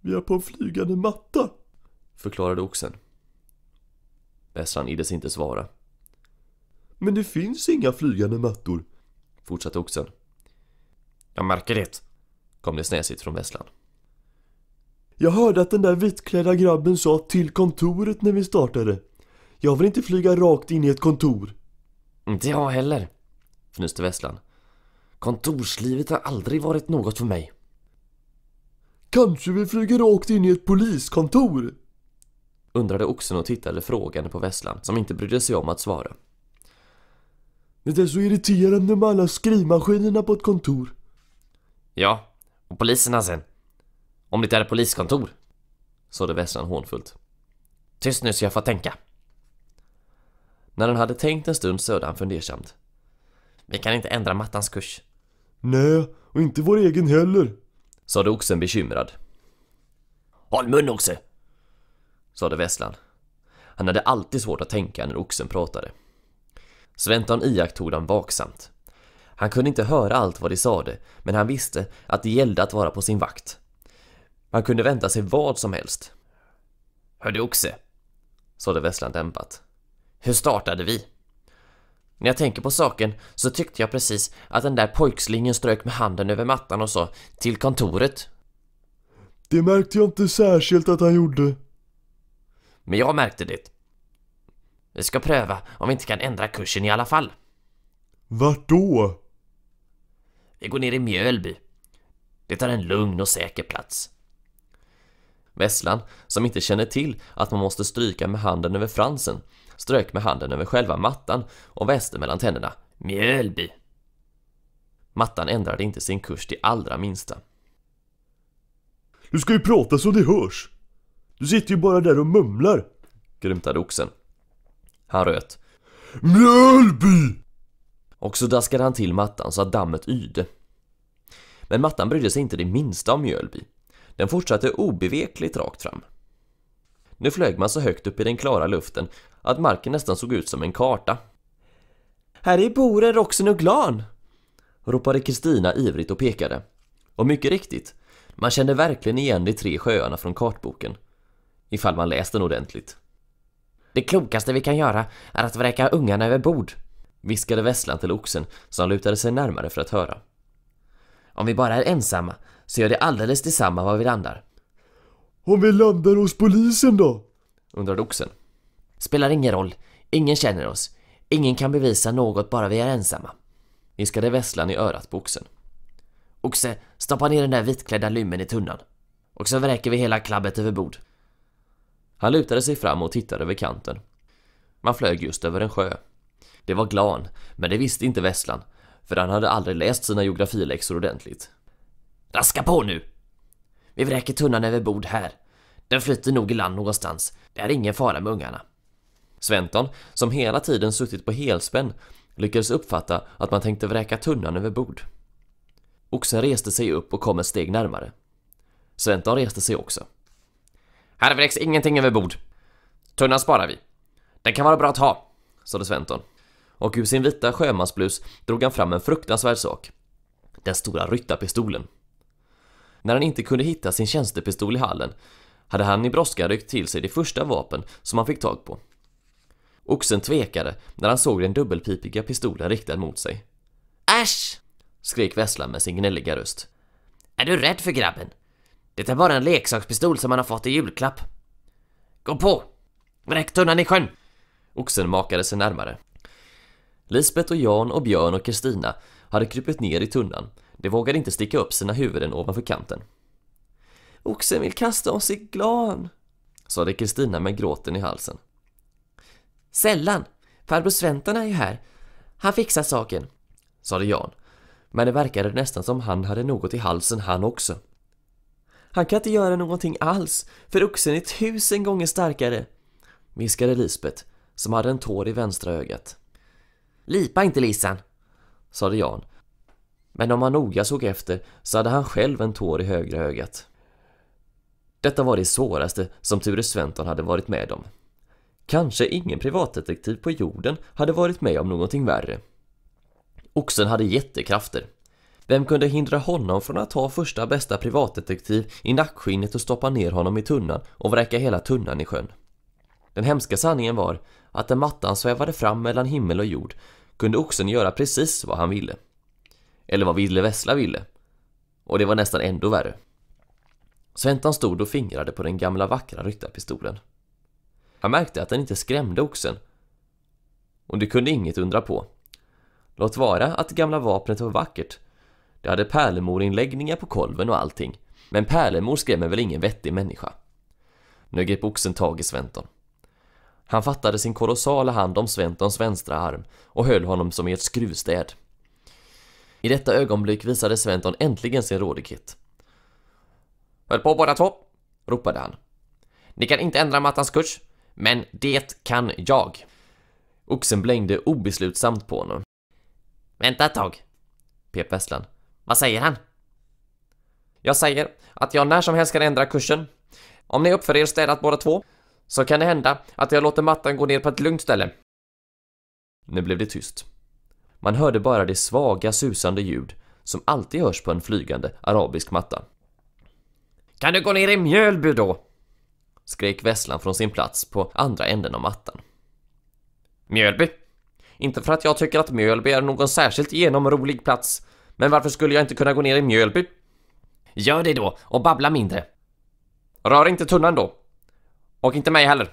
Vi är på en flygande matta, förklarade oxen. Bessan iddes inte svara. Men det finns inga flygande mattor, fortsatte oxen. Jag märker det, kom det snäsigt från Vesslan. Jag hörde att den där vitklädda grabben sa till kontoret när vi startade. Jag vill inte flyga rakt in i ett kontor. Inte jag heller, fnyste Vesslan. Kontorslivet har aldrig varit något för mig. Kanske vi flyger rakt in i ett poliskontor? Undrade oxen och tittade frågande på Vesslan som inte brydde sig om att svara. Det är så irriterande med alla skrivmaskinerna på ett kontor. Ja, och poliserna sen. Om det är ett poliskontor. Sade Vesslan hånfullt. Tyst nu så jag får tänka. När han hade tänkt en stund sade han fundersamt. Vi kan inte ändra mattans kurs. Nej, och inte vår egen heller, sade oxen bekymrad. Håll mun oxe! sade Vesslan. Han hade alltid svårt att tänka när oxen pratade. Sventon iakttog dem vaksamt. Han kunde inte höra allt vad de sade, men han visste att det gällde att vara på sin vakt. Man kunde vänta sig vad som helst. Hör du oxe? sade Vesslan dämpat. Hur startade vi? När jag tänker på saken så tyckte jag precis att den där pojkslingen strök med handen över mattan och sa till kontoret. Det märkte jag inte särskilt att han gjorde. Men jag märkte det. Vi ska pröva om vi inte kan ändra kursen i alla fall. Vart då? Vi går ner i Mjölby. Det tar en lugn och säker plats. Vesslan, som inte känner till att man måste stryka med handen över fransen, strök med handen över själva mattan och väste mellan tänderna. Mjölby! Mattan ändrade inte sin kurs till allra minsta. Du ska ju prata så det hörs! Du sitter ju bara där och mumlar! grymtade oxen. Han röt. Mjölby! Och så daskade han till mattan så att dammet yrde. Men mattan brydde sig inte det minsta om Mjölby. Den fortsatte obevekligt rakt fram. Nu flög man så högt upp i den klara luften att marken nästan såg ut som en karta. Här är Boren, Roxen och Glan! ropade Kristina ivrigt och pekade. Och mycket riktigt, man kände verkligen igen de tre sjöarna från kartboken. Ifall man läst den ordentligt. Det klokaste vi kan göra är att vräka ungarna över bord, viskade Vesslan till oxen som lutade sig närmare för att höra. Om vi bara är ensamma så gör det alldeles detsamma var vi landar. Om vi landar hos polisen då? undrade oxen. Spelar ingen roll, ingen känner oss, ingen kan bevisa något bara vi är ensamma. Viskade vesslan i örat på oxen. Oxe, stoppa ner den där vitklädda lymmen i tunnan. Och så vräker vi hela klabbet över bord. Han lutade sig fram och tittade över kanten. Man flög just över en sjö. Det var Glan, men det visste inte Vesslan, för han hade aldrig läst sina geografiläxor ordentligt. Raska på nu! Vi vräker tunnan över bord här. Den flyter nog i land någonstans. Det är ingen fara med ungarna. Sventon, som hela tiden suttit på helspänn, lyckades uppfatta att man tänkte vräka tunnan över bord. Oxen reste sig upp och kom ett steg närmare. Sventon reste sig också. Här vräks ingenting över bord. Tunnan sparar vi. Den kan vara bra att ha, sade Sventon. Och ur sin vita sjömansblus drog han fram en fruktansvärd sak. Den stora ryttarpistolen. När han inte kunde hitta sin tjänstepistol i hallen hade han i brådska ryckt till sig det första vapen som han fick tag på. Oxen tvekade när han såg den dubbelpipiga pistolen riktad mot sig. Äsch! skrek Vesslan med sin gnälliga röst. Är du rädd för grabben? Det är bara en leksakspistol som han har fått i julklapp. Gå på! Vräk tunnan i sjön! Oxen makade sig närmare. Lisbeth och Jan och Björn och Kristina hade krupit ner i tunnan. De vågade inte sticka upp sina huvuden ovanför kanten. Oxen vill kasta oss i glan, sade Kristina med gråten i halsen. Sällan! Farbror Sventon är ju här. Han fixar saken, sade Jan. Men det verkade nästan som han hade något i halsen han också. Han kan inte göra någonting alls, för oxen är tusen gånger starkare, viskade Lisbet, som hade en tår i vänstra ögat. Lipa inte Lisan, sade Jan. Men om han noga såg efter så hade han själv en tår i högra ögat. Detta var det svåraste som Ture Sventon hade varit med om. Kanske ingen privatdetektiv på jorden hade varit med om någonting värre. Oxen hade jättekrafter. Vem kunde hindra honom från att ta första bästa privatdetektiv i nackskinnet och stoppa ner honom i tunnan och vräka hela tunnan i sjön? Den hemska sanningen var att när mattan svävade fram mellan himmel och jord kunde oxen göra precis vad han ville. Eller vad Ville Vessla ville. Och det var nästan ändå värre. Sväntan stod och fingrade på den gamla vackra ryttarpistolen. Han märkte att den inte skrämde oxen. Och det kunde inget undra på. Låt vara att det gamla vapnet var vackert. Det hade pärlemorinläggningar på kolven och allting. Men pärlemor skrämmer väl ingen vettig människa? Nu grep oxen tag i Sventon. Han fattade sin kolossala hand om Sventons vänstra arm och höll honom som i ett skruvstäd. I detta ögonblick visade Sventon äntligen sin rådighet. Höll på båda två, ropade han. Ni kan inte ändra mattans kurs. Men det kan jag. Oxen blängde obeslutsamt på honom. Vänta ett tag, pep Vesslan. Vad säger han? Jag säger att jag när som helst kan ändra kursen. Om ni uppför er städat båda två, så kan det hända att jag låter mattan gå ner på ett lugnt ställe. Nu blev det tyst. Man hörde bara det svaga susande ljud som alltid hörs på en flygande arabisk matta. Kan du gå ner i Mjölby då? skrek Vesslan från sin plats på andra änden av mattan. Mjölby? Inte för att jag tycker att Mjölby är någon särskilt genomrolig plats, men varför skulle jag inte kunna gå ner i Mjölby? Gör det då och babbla mindre. Rör inte tunnan då. Och inte mig heller.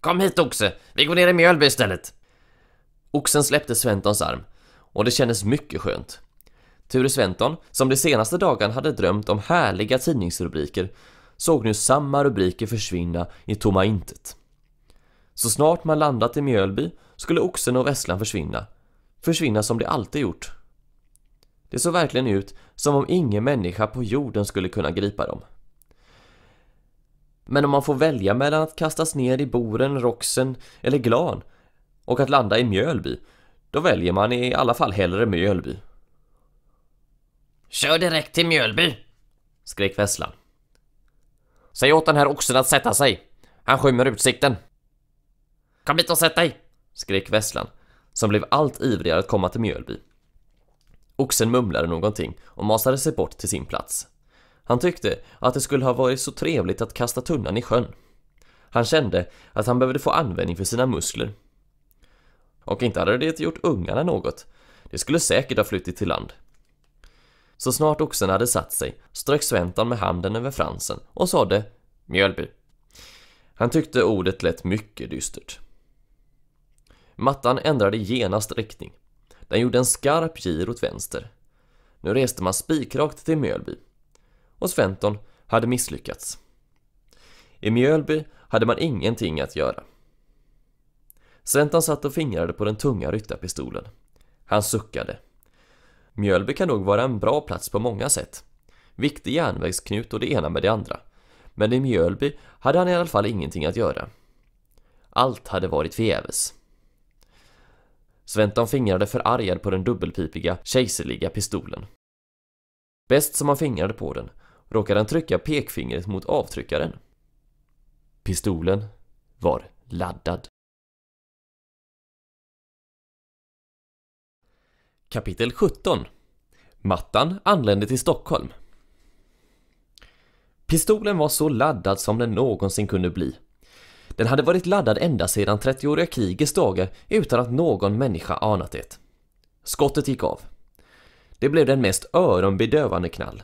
Kom hit oxe, vi går ner i Mjölby istället. Oxen släppte Sventons arm och det kändes mycket skönt. Ture Sventon, som de senaste dagarna hade drömt om härliga tidningsrubriker, såg nu samma rubriker försvinna i tomma intet. Så snart man landat i Mjölby skulle oxen och Vesslan försvinna. Försvinna som de alltid gjort. Det såg verkligen ut som om ingen människa på jorden skulle kunna gripa dem. Men om man får välja mellan att kastas ner i Boren, Roxen eller Glan och att landa i Mjölby, då väljer man i alla fall hellre Mjölby. Kör direkt till Mjölby! skrek Vesslan. Säg åt den här oxen att sätta sig. Han skymmer utsikten. Kom hit och sätt dig! skrek Vesslan, som blev allt ivrigare att komma till Mjölby. Oxen mumlade någonting och masade sig bort till sin plats. Han tyckte att det skulle ha varit så trevligt att kasta tunnan i sjön. Han kände att han behövde få användning för sina muskler. Och inte hade det gjort ungarna något. Det skulle säkert ha flyttit till land. Så snart oxen hade satt sig strök Sventon med handen över fransen och sade Mjölby. Han tyckte ordet lät mycket dystert. Mattan ändrade genast riktning. Den gjorde en skarp gir åt vänster. Nu reste man spikrakt till Mjölby. Och Sventon hade misslyckats. I Mjölby hade man ingenting att göra. Sventon satt och fingrade på den tunga ryttarpistolen. Han suckade. Mjölby kan nog vara en bra plats på många sätt. Viktig järnvägsknut och det ena med det andra. Men i Mjölby hade han i alla fall ingenting att göra. Allt hade varit förgäves. Sventon fingrade förargad på den dubbelpipiga, kejserliga pistolen. Bäst som han fingrade på den råkade han trycka pekfingret mot avtryckaren. Pistolen var laddad. Kapitel 17 Mattan anlände till Stockholm. Pistolen var så laddad som den någonsin kunde bli. Den hade varit laddad ända sedan 30-åriga krigets dagar utan att någon människa anat det. Skottet gick av. Det blev den mest öronbedövande knall.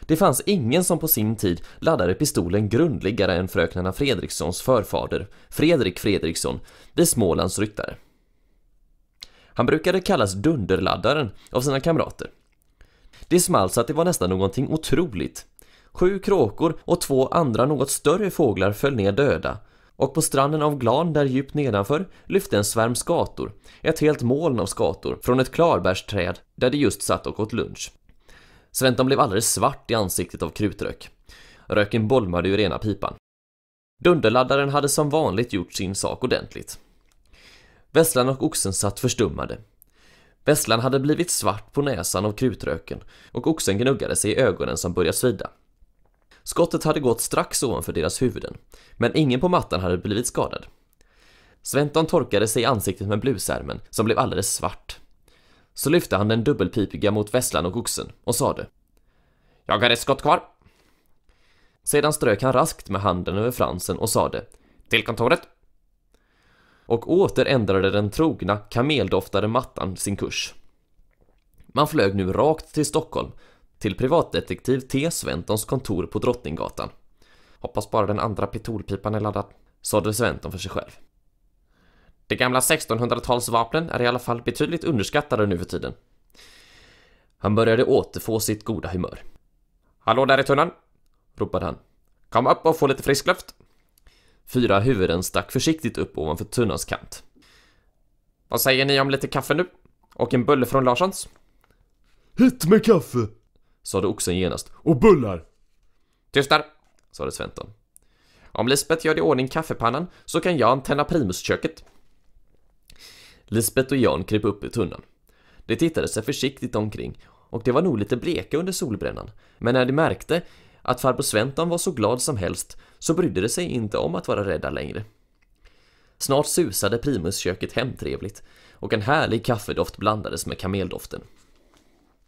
Det fanns ingen som på sin tid laddade pistolen grundligare än fröknarna Fredrikssons förfader, Fredrik Fredriksson, vid Smålands ryttare. Han brukade kallas Dunderladdaren av sina kamrater. Det small så att det var nästan någonting otroligt. Sju kråkor och två andra något större fåglar föll ner döda och på stranden av Glan där djupt nedanför lyfte en svärm skator, ett helt moln av skator, från ett klarbärsträd där de just satt och åt lunch. Sventon blev alldeles svart i ansiktet av krutrök. Röken bolmade ur ena pipan. Dunderladdaren hade som vanligt gjort sin sak ordentligt. Vesslan och oxen satt förstummade. Vesslan hade blivit svart på näsan av krutröken och oxen gnuggade sig i ögonen som började svida. Skottet hade gått strax ovanför deras huvuden, men ingen på mattan hade blivit skadad. Sventon torkade sig i ansiktet med blusärmen, som blev alldeles svart. Så lyfte han den dubbelpipiga mot Vesslan och oxen och sade Jag har ett skott kvar. Sedan strök han raskt med handen över fransen och sade Till kontoret! och åter ändrade den trogna, kameldoftade mattan sin kurs. Man flög nu rakt till Stockholm, till privatdetektiv T. Sventons kontor på Drottninggatan. Hoppas bara den andra pitolpipan är laddad, sade Sventon för sig själv. De gamla 1600-talsvapnen är i alla fall betydligt underskattade nu för tiden. Han började återfå sitt goda humör. Hallå där i tunnan! ropade han. Kom upp och få lite frisk luft! Fyra huvuden stack försiktigt upp ovanför tunnans kant. Vad säger ni om lite kaffe nu? Och en bulle från Larssons? Hit med kaffe! sade oxen genast. Och bullar! Tyst där! sade Sventon. Om Lisbeth gör i ordning kaffepannan så kan Jan tända primusköket. Lisbeth och Jan kryp upp i tunnan. De tittade sig försiktigt omkring och det var nog lite bleka under solbrännan, men när de märkte att farbror Sventon var så glad som helst så brydde det sig inte om att vara rädda längre. Snart susade primusköket hemtrevligt och en härlig kaffedoft blandades med kameldoften.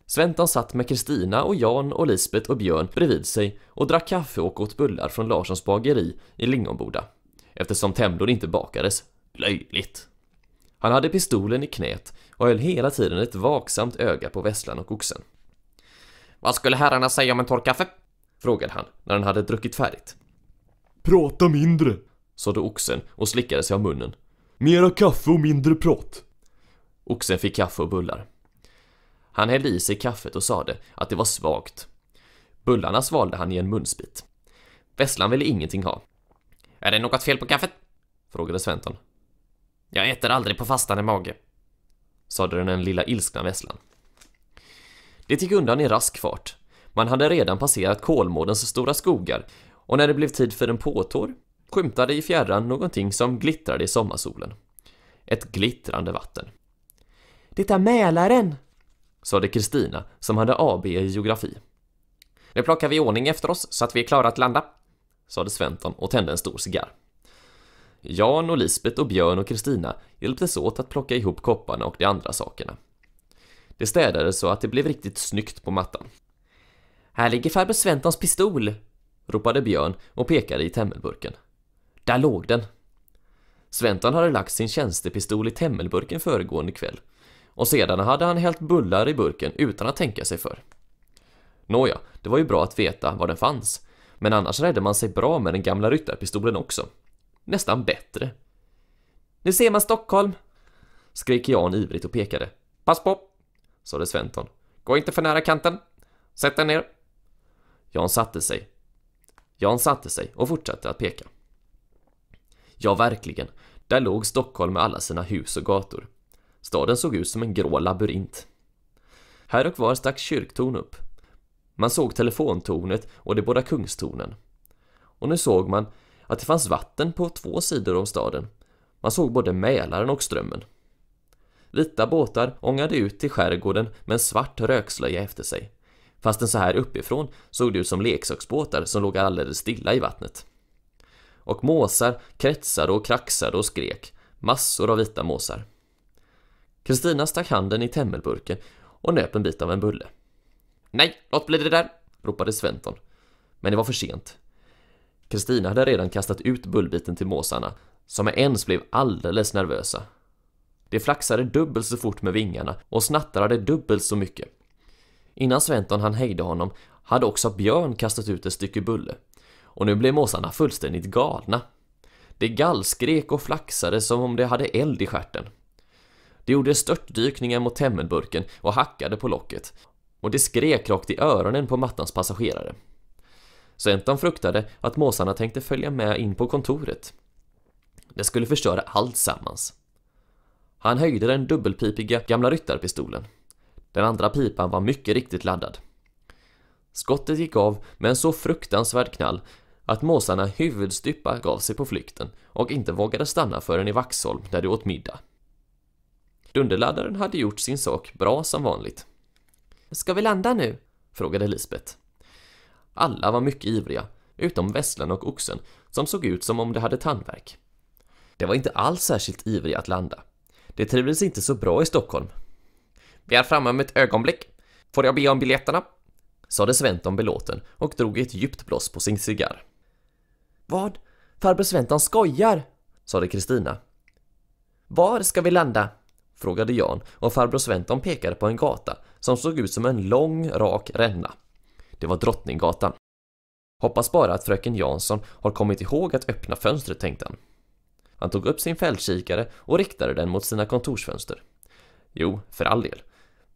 Sventon satt med Kristina och Jan och Lisbet och Björn bredvid sig och drack kaffe och åt bullar från Larssons bageri i Lingonboda, eftersom temlor inte bakades. Löjligt! Han hade pistolen i knät och höll hela tiden ett vaksamt öga på vässlan och oxen. Vad skulle herrarna säga om en torr kaffe? frågade han när han hade druckit färdigt. Prata mindre, sade oxen och slickade sig av munnen. Mera kaffe och mindre prat. Oxen fick kaffe och bullar. Han hällde i sig kaffet och sade att det var svagt. Bullarna svalde han i en munsbit. Vesslan ville ingenting ha. Är det något fel på kaffet? frågade Sventon. Jag äter aldrig på fastande mage, sade den lilla ilskna vesslan. Det gick undan i rask fart man hade redan passerat Kolmårdens stora skogar och när det blev tid för en påtår skymtade i fjärran någonting som glittrade i sommarsolen. Ett glittrande vatten. Det är Mälaren, sade Kristina som hade AB i geografi. Nu plockar vi i ordning efter oss så att vi är klara att landa, sade Sventon och tände en stor cigarr. Jan och Lisbet och Björn och Kristina hjälptes åt att plocka ihop kopparna och de andra sakerna. Det städades så att det blev riktigt snyggt på mattan. Här ligger farbror Sventons pistol! ropade Björn och pekade i temmelburken. Där låg den! Sventon hade lagt sin tjänstepistol i temmelburken föregående kväll och sedan hade han hällt bullar i burken utan att tänka sig för. Nåja, det var ju bra att veta var den fanns, men annars räddade man sig bra med den gamla ryttarpistolen också. Nästan bättre. Nu ser man Stockholm! skrek Jan ivrigt och pekade. Pass på! sade Sventon. Gå inte för nära kanten. Sätt dig ner. Jan satte sig. Jan satte sig och fortsatte att peka. Ja, verkligen. Där låg Stockholm med alla sina hus och gator. Staden såg ut som en grå labyrint. Här och var stack kyrktorn upp. Man såg telefontornet och de båda kungstornen. Och nu såg man att det fanns vatten på två sidor om staden. Man såg både Mälaren och Strömmen. Vita båtar ångade ut till skärgården med en svart rökslöja efter sig. Fastän så här uppifrån såg det ut som leksaksbåtar som låg alldeles stilla i vattnet. Och måsar kretsade och kraxade och skrek, massor av vita måsar. Kristina stack handen i temmelburken och nöp en bit av en bulle. Nej, låt bli det där, ropade Sventon. Men det var för sent. Kristina hade redan kastat ut bullbiten till måsarna, som med ens blev alldeles nervösa. De flaxade dubbelt så fort med vingarna och snattrade dubbelt så mycket. Innan Sventon hann hejda honom hade också Björn kastat ut ett stycke bulle. Och nu blev måsarna fullständigt galna. Det gallskrek och flaxade som om det hade eld i stjärten. Det gjorde störtdykningar mot temmelburken och hackade på locket. Och det skrek rakt i öronen på mattans passagerare. Sventon fruktade att måsarna tänkte följa med in på kontoret. Det skulle förstöra allt sammans. Han höjde den dubbelpipiga gamla ryttarpistolen. Den andra pipan var mycket riktigt laddad. Skottet gick av med en så fruktansvärd knall att måsarna huvudstypa gav sig på flykten och inte vågade stanna förrän i Vaxholm där de åt middag. Dunderladdaren hade gjort sin sak bra som vanligt. Ska vi landa nu? frågade Lisbet. Alla var mycket ivriga, utom vässlan och oxen, som såg ut som om de hade tandvärk. Det var inte alls särskilt ivriga att landa. Det trivdes inte så bra i Stockholm, vi är framme om ett ögonblick. Får jag be om biljetterna? Sade Sventon belåten och drog ett djupt blås på sin cigarr. Vad? Farbror Sventon skojar! Sade Kristina. Var ska vi landa? Frågade Jan och farbror Sventon pekade på en gata som såg ut som en lång rak ränna. Det var Drottninggatan. Hoppas bara att fröken Jansson har kommit ihåg att öppna fönstret, tänkte han. Han tog upp sin fältkikare och riktade den mot sina kontorsfönster. Jo, för all del.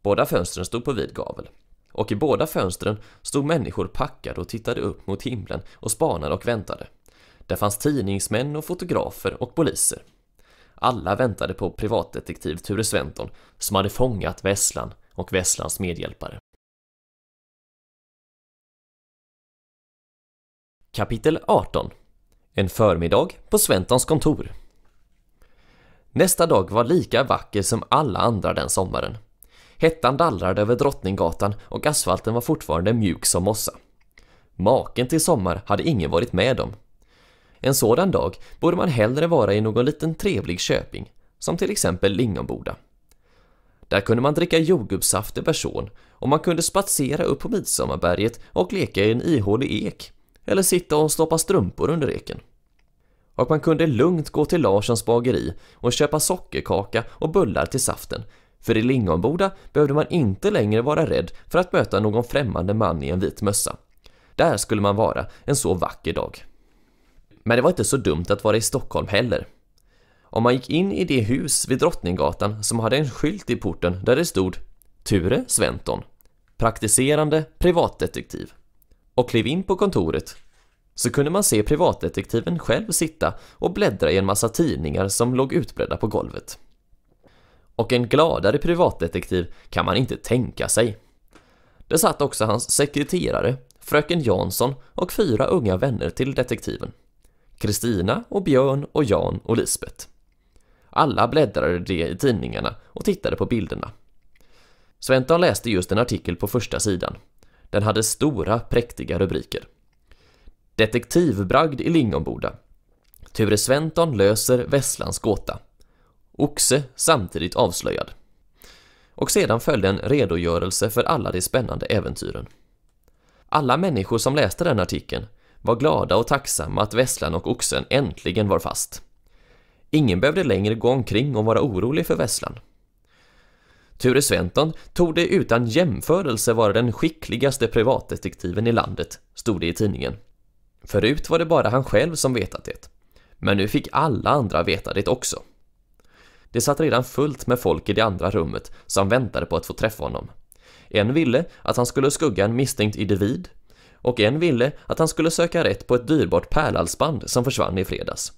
Båda fönstren stod på vid gavel. Och i båda fönstren stod människor packade och tittade upp mot himlen och spanade och väntade. Där fanns tidningsmän och fotografer och poliser. Alla väntade på privatdetektiv Ture Sventon som hade fångat Vesslan och Vesslans medhjälpare. Kapitel 18 En förmiddag på Sventons kontor Nästa dag var lika vacker som alla andra den sommaren. Hettan dallrade över Drottninggatan och asfalten var fortfarande mjuk som mossa. Maken till sommar hade ingen varit med om. En sådan dag borde man hellre vara i någon liten trevlig köping, som till exempel Lingonboda. Där kunde man dricka jordgubbssaft i person och man kunde spatsera upp på Midsommarberget och leka i en ihålig ek, eller sitta och stoppa strumpor under eken. Och man kunde lugnt gå till Larssons bageri och köpa sockerkaka och bullar till saften för i Lingonboda behövde man inte längre vara rädd för att möta någon främmande man i en vit mössa. Där skulle man vara en så vacker dag. Men det var inte så dumt att vara i Stockholm heller. Om man gick in i det hus vid Drottninggatan som hade en skylt i porten där det stod Ture Sventon, praktiserande privatdetektiv och klev in på kontoret så kunde man se privatdetektiven själv sitta och bläddra i en massa tidningar som låg utbredda på golvet. Och en gladare privatdetektiv kan man inte tänka sig. Det satt också hans sekreterare, fröken Jansson och fyra unga vänner till detektiven. Kristina och Björn och Jan och Lisbet. Alla bläddrade det i tidningarna och tittade på bilderna. Sventon läste just en artikel på första sidan. Den hade stora, präktiga rubriker. Detektivbragd i Lingonboda. Ture Sventon löser Vesslans gåta. Oxe samtidigt avslöjad. Och sedan följde en redogörelse för alla de spännande äventyren. Alla människor som läste den artikeln var glada och tacksamma att Vesslan och oxen äntligen var fast. Ingen behövde längre gå omkring och vara orolig för Vesslan. Ture Sventon tog det utan jämförelse vara den skickligaste privatdetektiven i landet, stod det i tidningen. Förut var det bara han själv som vetat det, men nu fick alla andra veta det också. Det satt redan fullt med folk i det andra rummet som väntade på att få träffa honom. En ville att han skulle skugga en misstänkt individ och en ville att han skulle söka rätt på ett dyrbart pärlhalsband som försvann i fredags.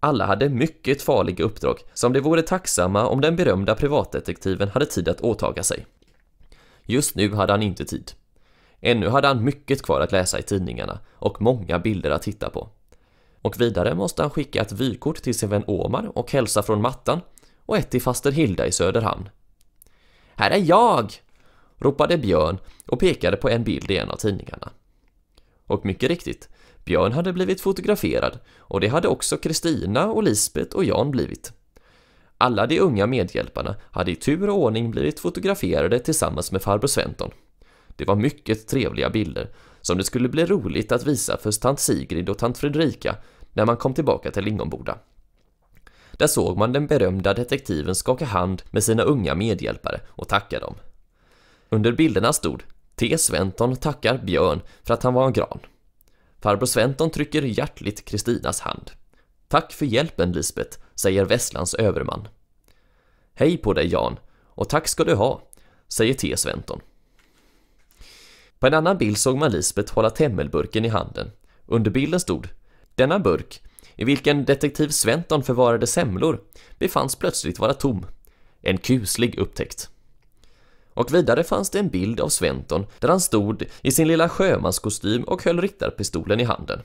Alla hade mycket farliga uppdrag som de vore tacksamma om den berömda privatdetektiven hade tid att åtaga sig. Just nu hade han inte tid. Ännu hade han mycket kvar att läsa i tidningarna och många bilder att titta på. Och vidare måste han skicka ett vykort till sin vän Omar och hälsa från mattan och ett till faster Hilda i Söderhamn. Här är jag! ropade Björn och pekade på en bild i en av tidningarna. Och mycket riktigt, Björn hade blivit fotograferad och det hade också Kristina och Lisbet och Jan blivit. Alla de unga medhjälparna hade i tur och ordning blivit fotograferade tillsammans med farbror Sventon. Det var mycket trevliga bilder som det skulle bli roligt att visa för tant Sigrid och tant Fredrika när man kom tillbaka till Lingonboda. Där såg man den berömda detektiven skaka hand med sina unga medhjälpare och tacka dem. Under bilderna stod T. Sventon tackar Björn för att han var en gran. Farbror Sventon trycker hjärtligt Kristinas hand. Tack för hjälpen Lisbeth”, säger Västlands överman. Hej på dig Jan, och tack ska du ha, säger T. Sventon. På en annan bild såg man Lisbeth hålla temmelburken i handen. Under bilden stod “Denna burk, i vilken detektiv Sventon förvarade semlor, befanns plötsligt vara tom. En kuslig upptäckt.” Och vidare fanns det en bild av Sventon där han stod i sin lilla sjömanskostym och höll ryttarpistolen i handen.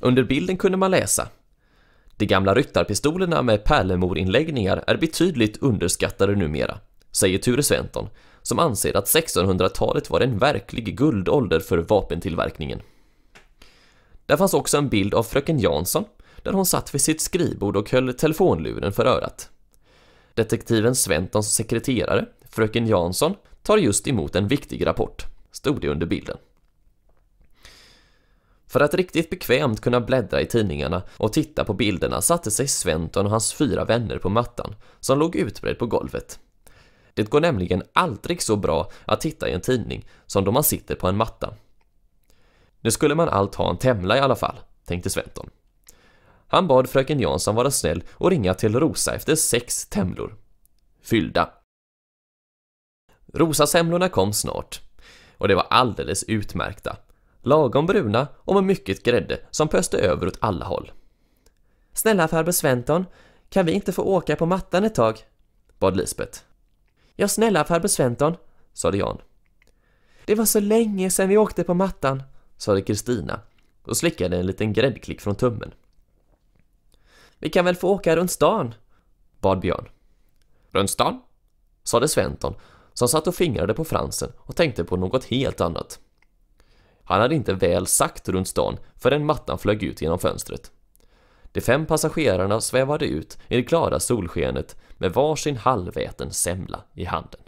Under bilden kunde man läsa de gamla ryttarpistolerna med pärlemorinläggningar är betydligt underskattade numera, säger Ture Sventon, som anser att 1600-talet var en verklig guldålder för vapentillverkningen. Där fanns också en bild av fröken Jansson, där hon satt vid sitt skrivbord och höll telefonluren för örat. Detektiven Sventons sekreterare, fröken Jansson, tar just emot en viktig rapport, stod det under bilden. För att riktigt bekvämt kunna bläddra i tidningarna och titta på bilderna satte sig Sventon och hans fyra vänner på mattan, som låg utbredd på golvet. Det går nämligen aldrig så bra att titta i en tidning som då man sitter på en matta. Nu skulle man allt ha en Temla i alla fall, tänkte Sventon. Han bad fröken Jansson vara snäll och ringa till Rosa efter sex Temlor. Fyllda. Rosasemlorna kom snart och det var alldeles utmärkta. Lagom bruna och med mycket grädde som pöste över åt alla håll. Snälla farbror Sventon, kan vi inte få åka på mattan ett tag? bad Lisbet. Ja, snälla farbror Sventon, sade Jan. Det var så länge sedan vi åkte på mattan, sade Kristina och slickade en liten gräddklick från tummen. Vi kan väl få åka runt stan, bad Björn. Runt stan? sade Sventon, som satt och fingrade på fransen och tänkte på något helt annat. Han hade inte väl sagt runt stan förrän mattan flög ut genom fönstret. De fem passagerarna svävade ut i det klara solskenet med varsin halväten semla i handen.